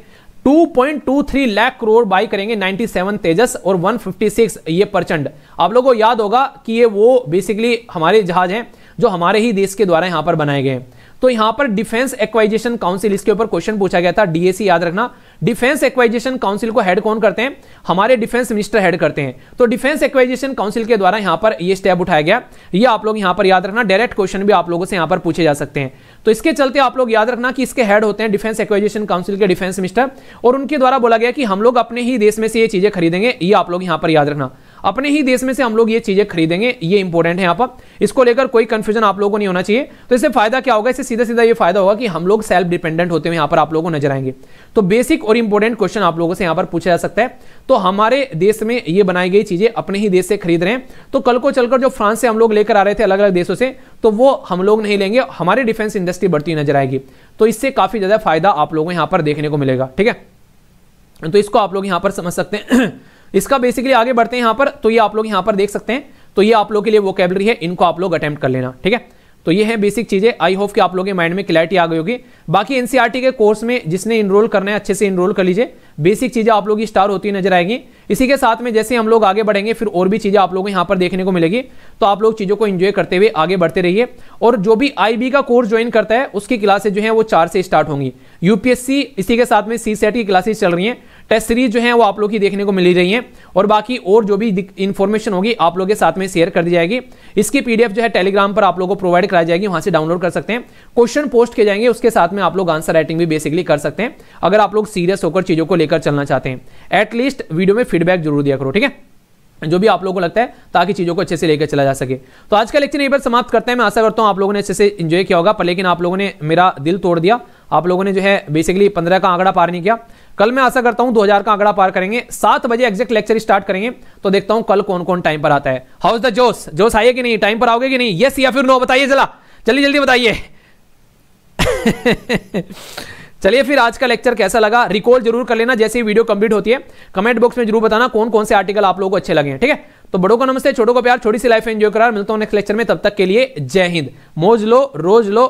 [SPEAKER 1] 2.23 लाख करोड़ बाई करेंगे 97 तेजस और 156 ये प्रचंड आप लोगों को याद होगा कि ये वो बेसिकली हमारे जहाज हैं जो हमारे ही देश के द्वारा यहां पर बनाए गए तो यहाँ पर डिफेंस एक्वाइजेशन काउंसिल इसके ऊपर क्वेश्चन पूछा गया था डीएसी याद रखना डिफेंस एक्वाइजेशन काउंसिल को हेड कौन करते हैं हमारे डिफेंस मिनिस्टर हेड करते हैं तो डिफेंस एक्वाइजेशन काउंसिल के द्वारा यहाँ पर ये स्टेप उठाया गया ये आप लोग यहाँ पर याद रखना डायरेक्ट क्वेश्चन भी आप लोगों से यहाँ पर पूछे जा सकते हैं तो इसके चलते आप लोग याद रखना कि इसके हेड होते हैं डिफेंस एक्वाइजेशन काउंसिल के डिफेंस मिनिस्टर और उनके द्वारा बोला गया कि हम लोग अपने ही देश में से ये चीजें खरीदेंगे ये आप लोग यहां पर याद रखना अपने ही देश में से हम लोग ये चीज़ें खरीदेंगे ये इंपॉर्टेंट है यहाँ पर इसको लेकर कोई कंफ्यूजन आप लोगों को नहीं होना चाहिए तो इससे फायदा क्या होगा इससे सीधा सीधा ये फायदा होगा कि हम लोग सेल्फ डिपेंडेंट होते हुए यहाँ पर आप लोगों को नजर आएंगे तो बेसिक और इंपॉर्टेंट क्वेश्चन आप लोगों से यहाँ पर पूछा जा सकता है तो हमारे देश में ये बनाई गई चीज़ें अपने ही देश से खरीद रहे हैं तो कल को चलकर जो फ्रांस से हम लोग लेकर आ रहे थे अलग अलग देशों से तो वो हम लोग नहीं लेंगे हमारी डिफेंस इंडस्ट्री बढ़ती नजर आएगी तो इससे काफ़ी ज़्यादा फायदा आप लोगों को यहाँ पर देखने को मिलेगा ठीक है तो इसको आप लोग यहाँ पर समझ सकते हैं इसका बेसिकली आगे बढ़ते हैं यहां पर तो ये आप लोग यहां पर देख सकते हैं तो ये आप लोग के लिए वो है इनको आप लोग अटेम्प्ट कर लेना ठीक है तो ये है बेसिक चीज़ें आई होप कि आप लोगों के माइंड में क्लैरिटी आ गई होगी बाकी एनसीआरटी e के कोर्स में जिसने इनरोल करना है अच्छे से इनरोल कर लीजिए बेसिक चीज़ें आप लोग की स्टार होती नजर आएगी इसी के साथ में जैसे हम लोग आगे बढ़ेंगे फिर और भी चीज़ें आप लोगों को यहाँ पर देखने को मिलेगी तो आप लोग चीज़ों को एंजॉय करते हुए आगे बढ़ते रहिए और जो भी आई का कोर्स ज्वाइन करता है उसकी क्लासेज जो है वो चार से स्टार्ट होंगी यूपीएससी इसी के साथ में सी सेट e की क्लासेज चल रही है टेस्ट सीरीज जो है वो आप लोग की देखने को मिली रही है और बाकी और जो भी इन्फॉर्मेशन होगी आप लोग के साथ में शेयर कर दी जाएगी इसकी पीडीएफ जो है टेलीग्राम पर आप लोगों को प्रोवाइड कराई जाएगी वहां से डाउनलोड कर सकते हैं क्वेश्चन पोस्ट किए जाएंगे उसके साथ में आप लोग आंसर राइटिंग भी बेसिकली कर सकते हैं अगर आप लोग सीरियस होकर चीजों को लेकर लेकर चलना चाहते हैं एटलीस्ट वीडियो में फीडबैक जरूर दिया करो ठीक है जो भी आप लोगों को लगता है ताकि चीज़ों को अच्छे से लेकर चला जा सके तो आज का लेक्चर यहीं पर समाप्त करते हैं मैं आशा करता हूं आप लोगों ने अच्छे से इन्जॉय किया होगा पर लेकिन आप लोगों ने मेरा दिल तोड़ दिया आप लोगों ने जो है बेसिकली पंद्रह का आंकड़ा पार नहीं किया कल मैं आशा करता हूं 2000 का आंकड़ा पार करेंगे सात बजे एक्जेक्ट लेक्चर स्टार्ट करेंगे तो देखता हूं कल कौन कौन टाइम पर आता है हाउ इज द जोस जोश आइए कि नहीं टाइम पर आओगे कि नहीं येस या फिर नो बताइए जला जल्दी जल्दी बताइए चलिए फिर आज का लेक्चर कैसा लगा रिकॉल जरूर कर लेना जैसे ही वीडियो कंप्लीट होती है कमेंट बॉक्स में जरूर बताना कौन कौन से आर्टिकल आप लोगों को अच्छे लगे ठीक है तो बड़ों को नमस्ते छोटों को प्यार छोटी सी लाइफ एंजॉय करा मिलता हूं नेक्स्ट लेक्चर में तब तक के लिए जय हिंद मोज लो रोज लो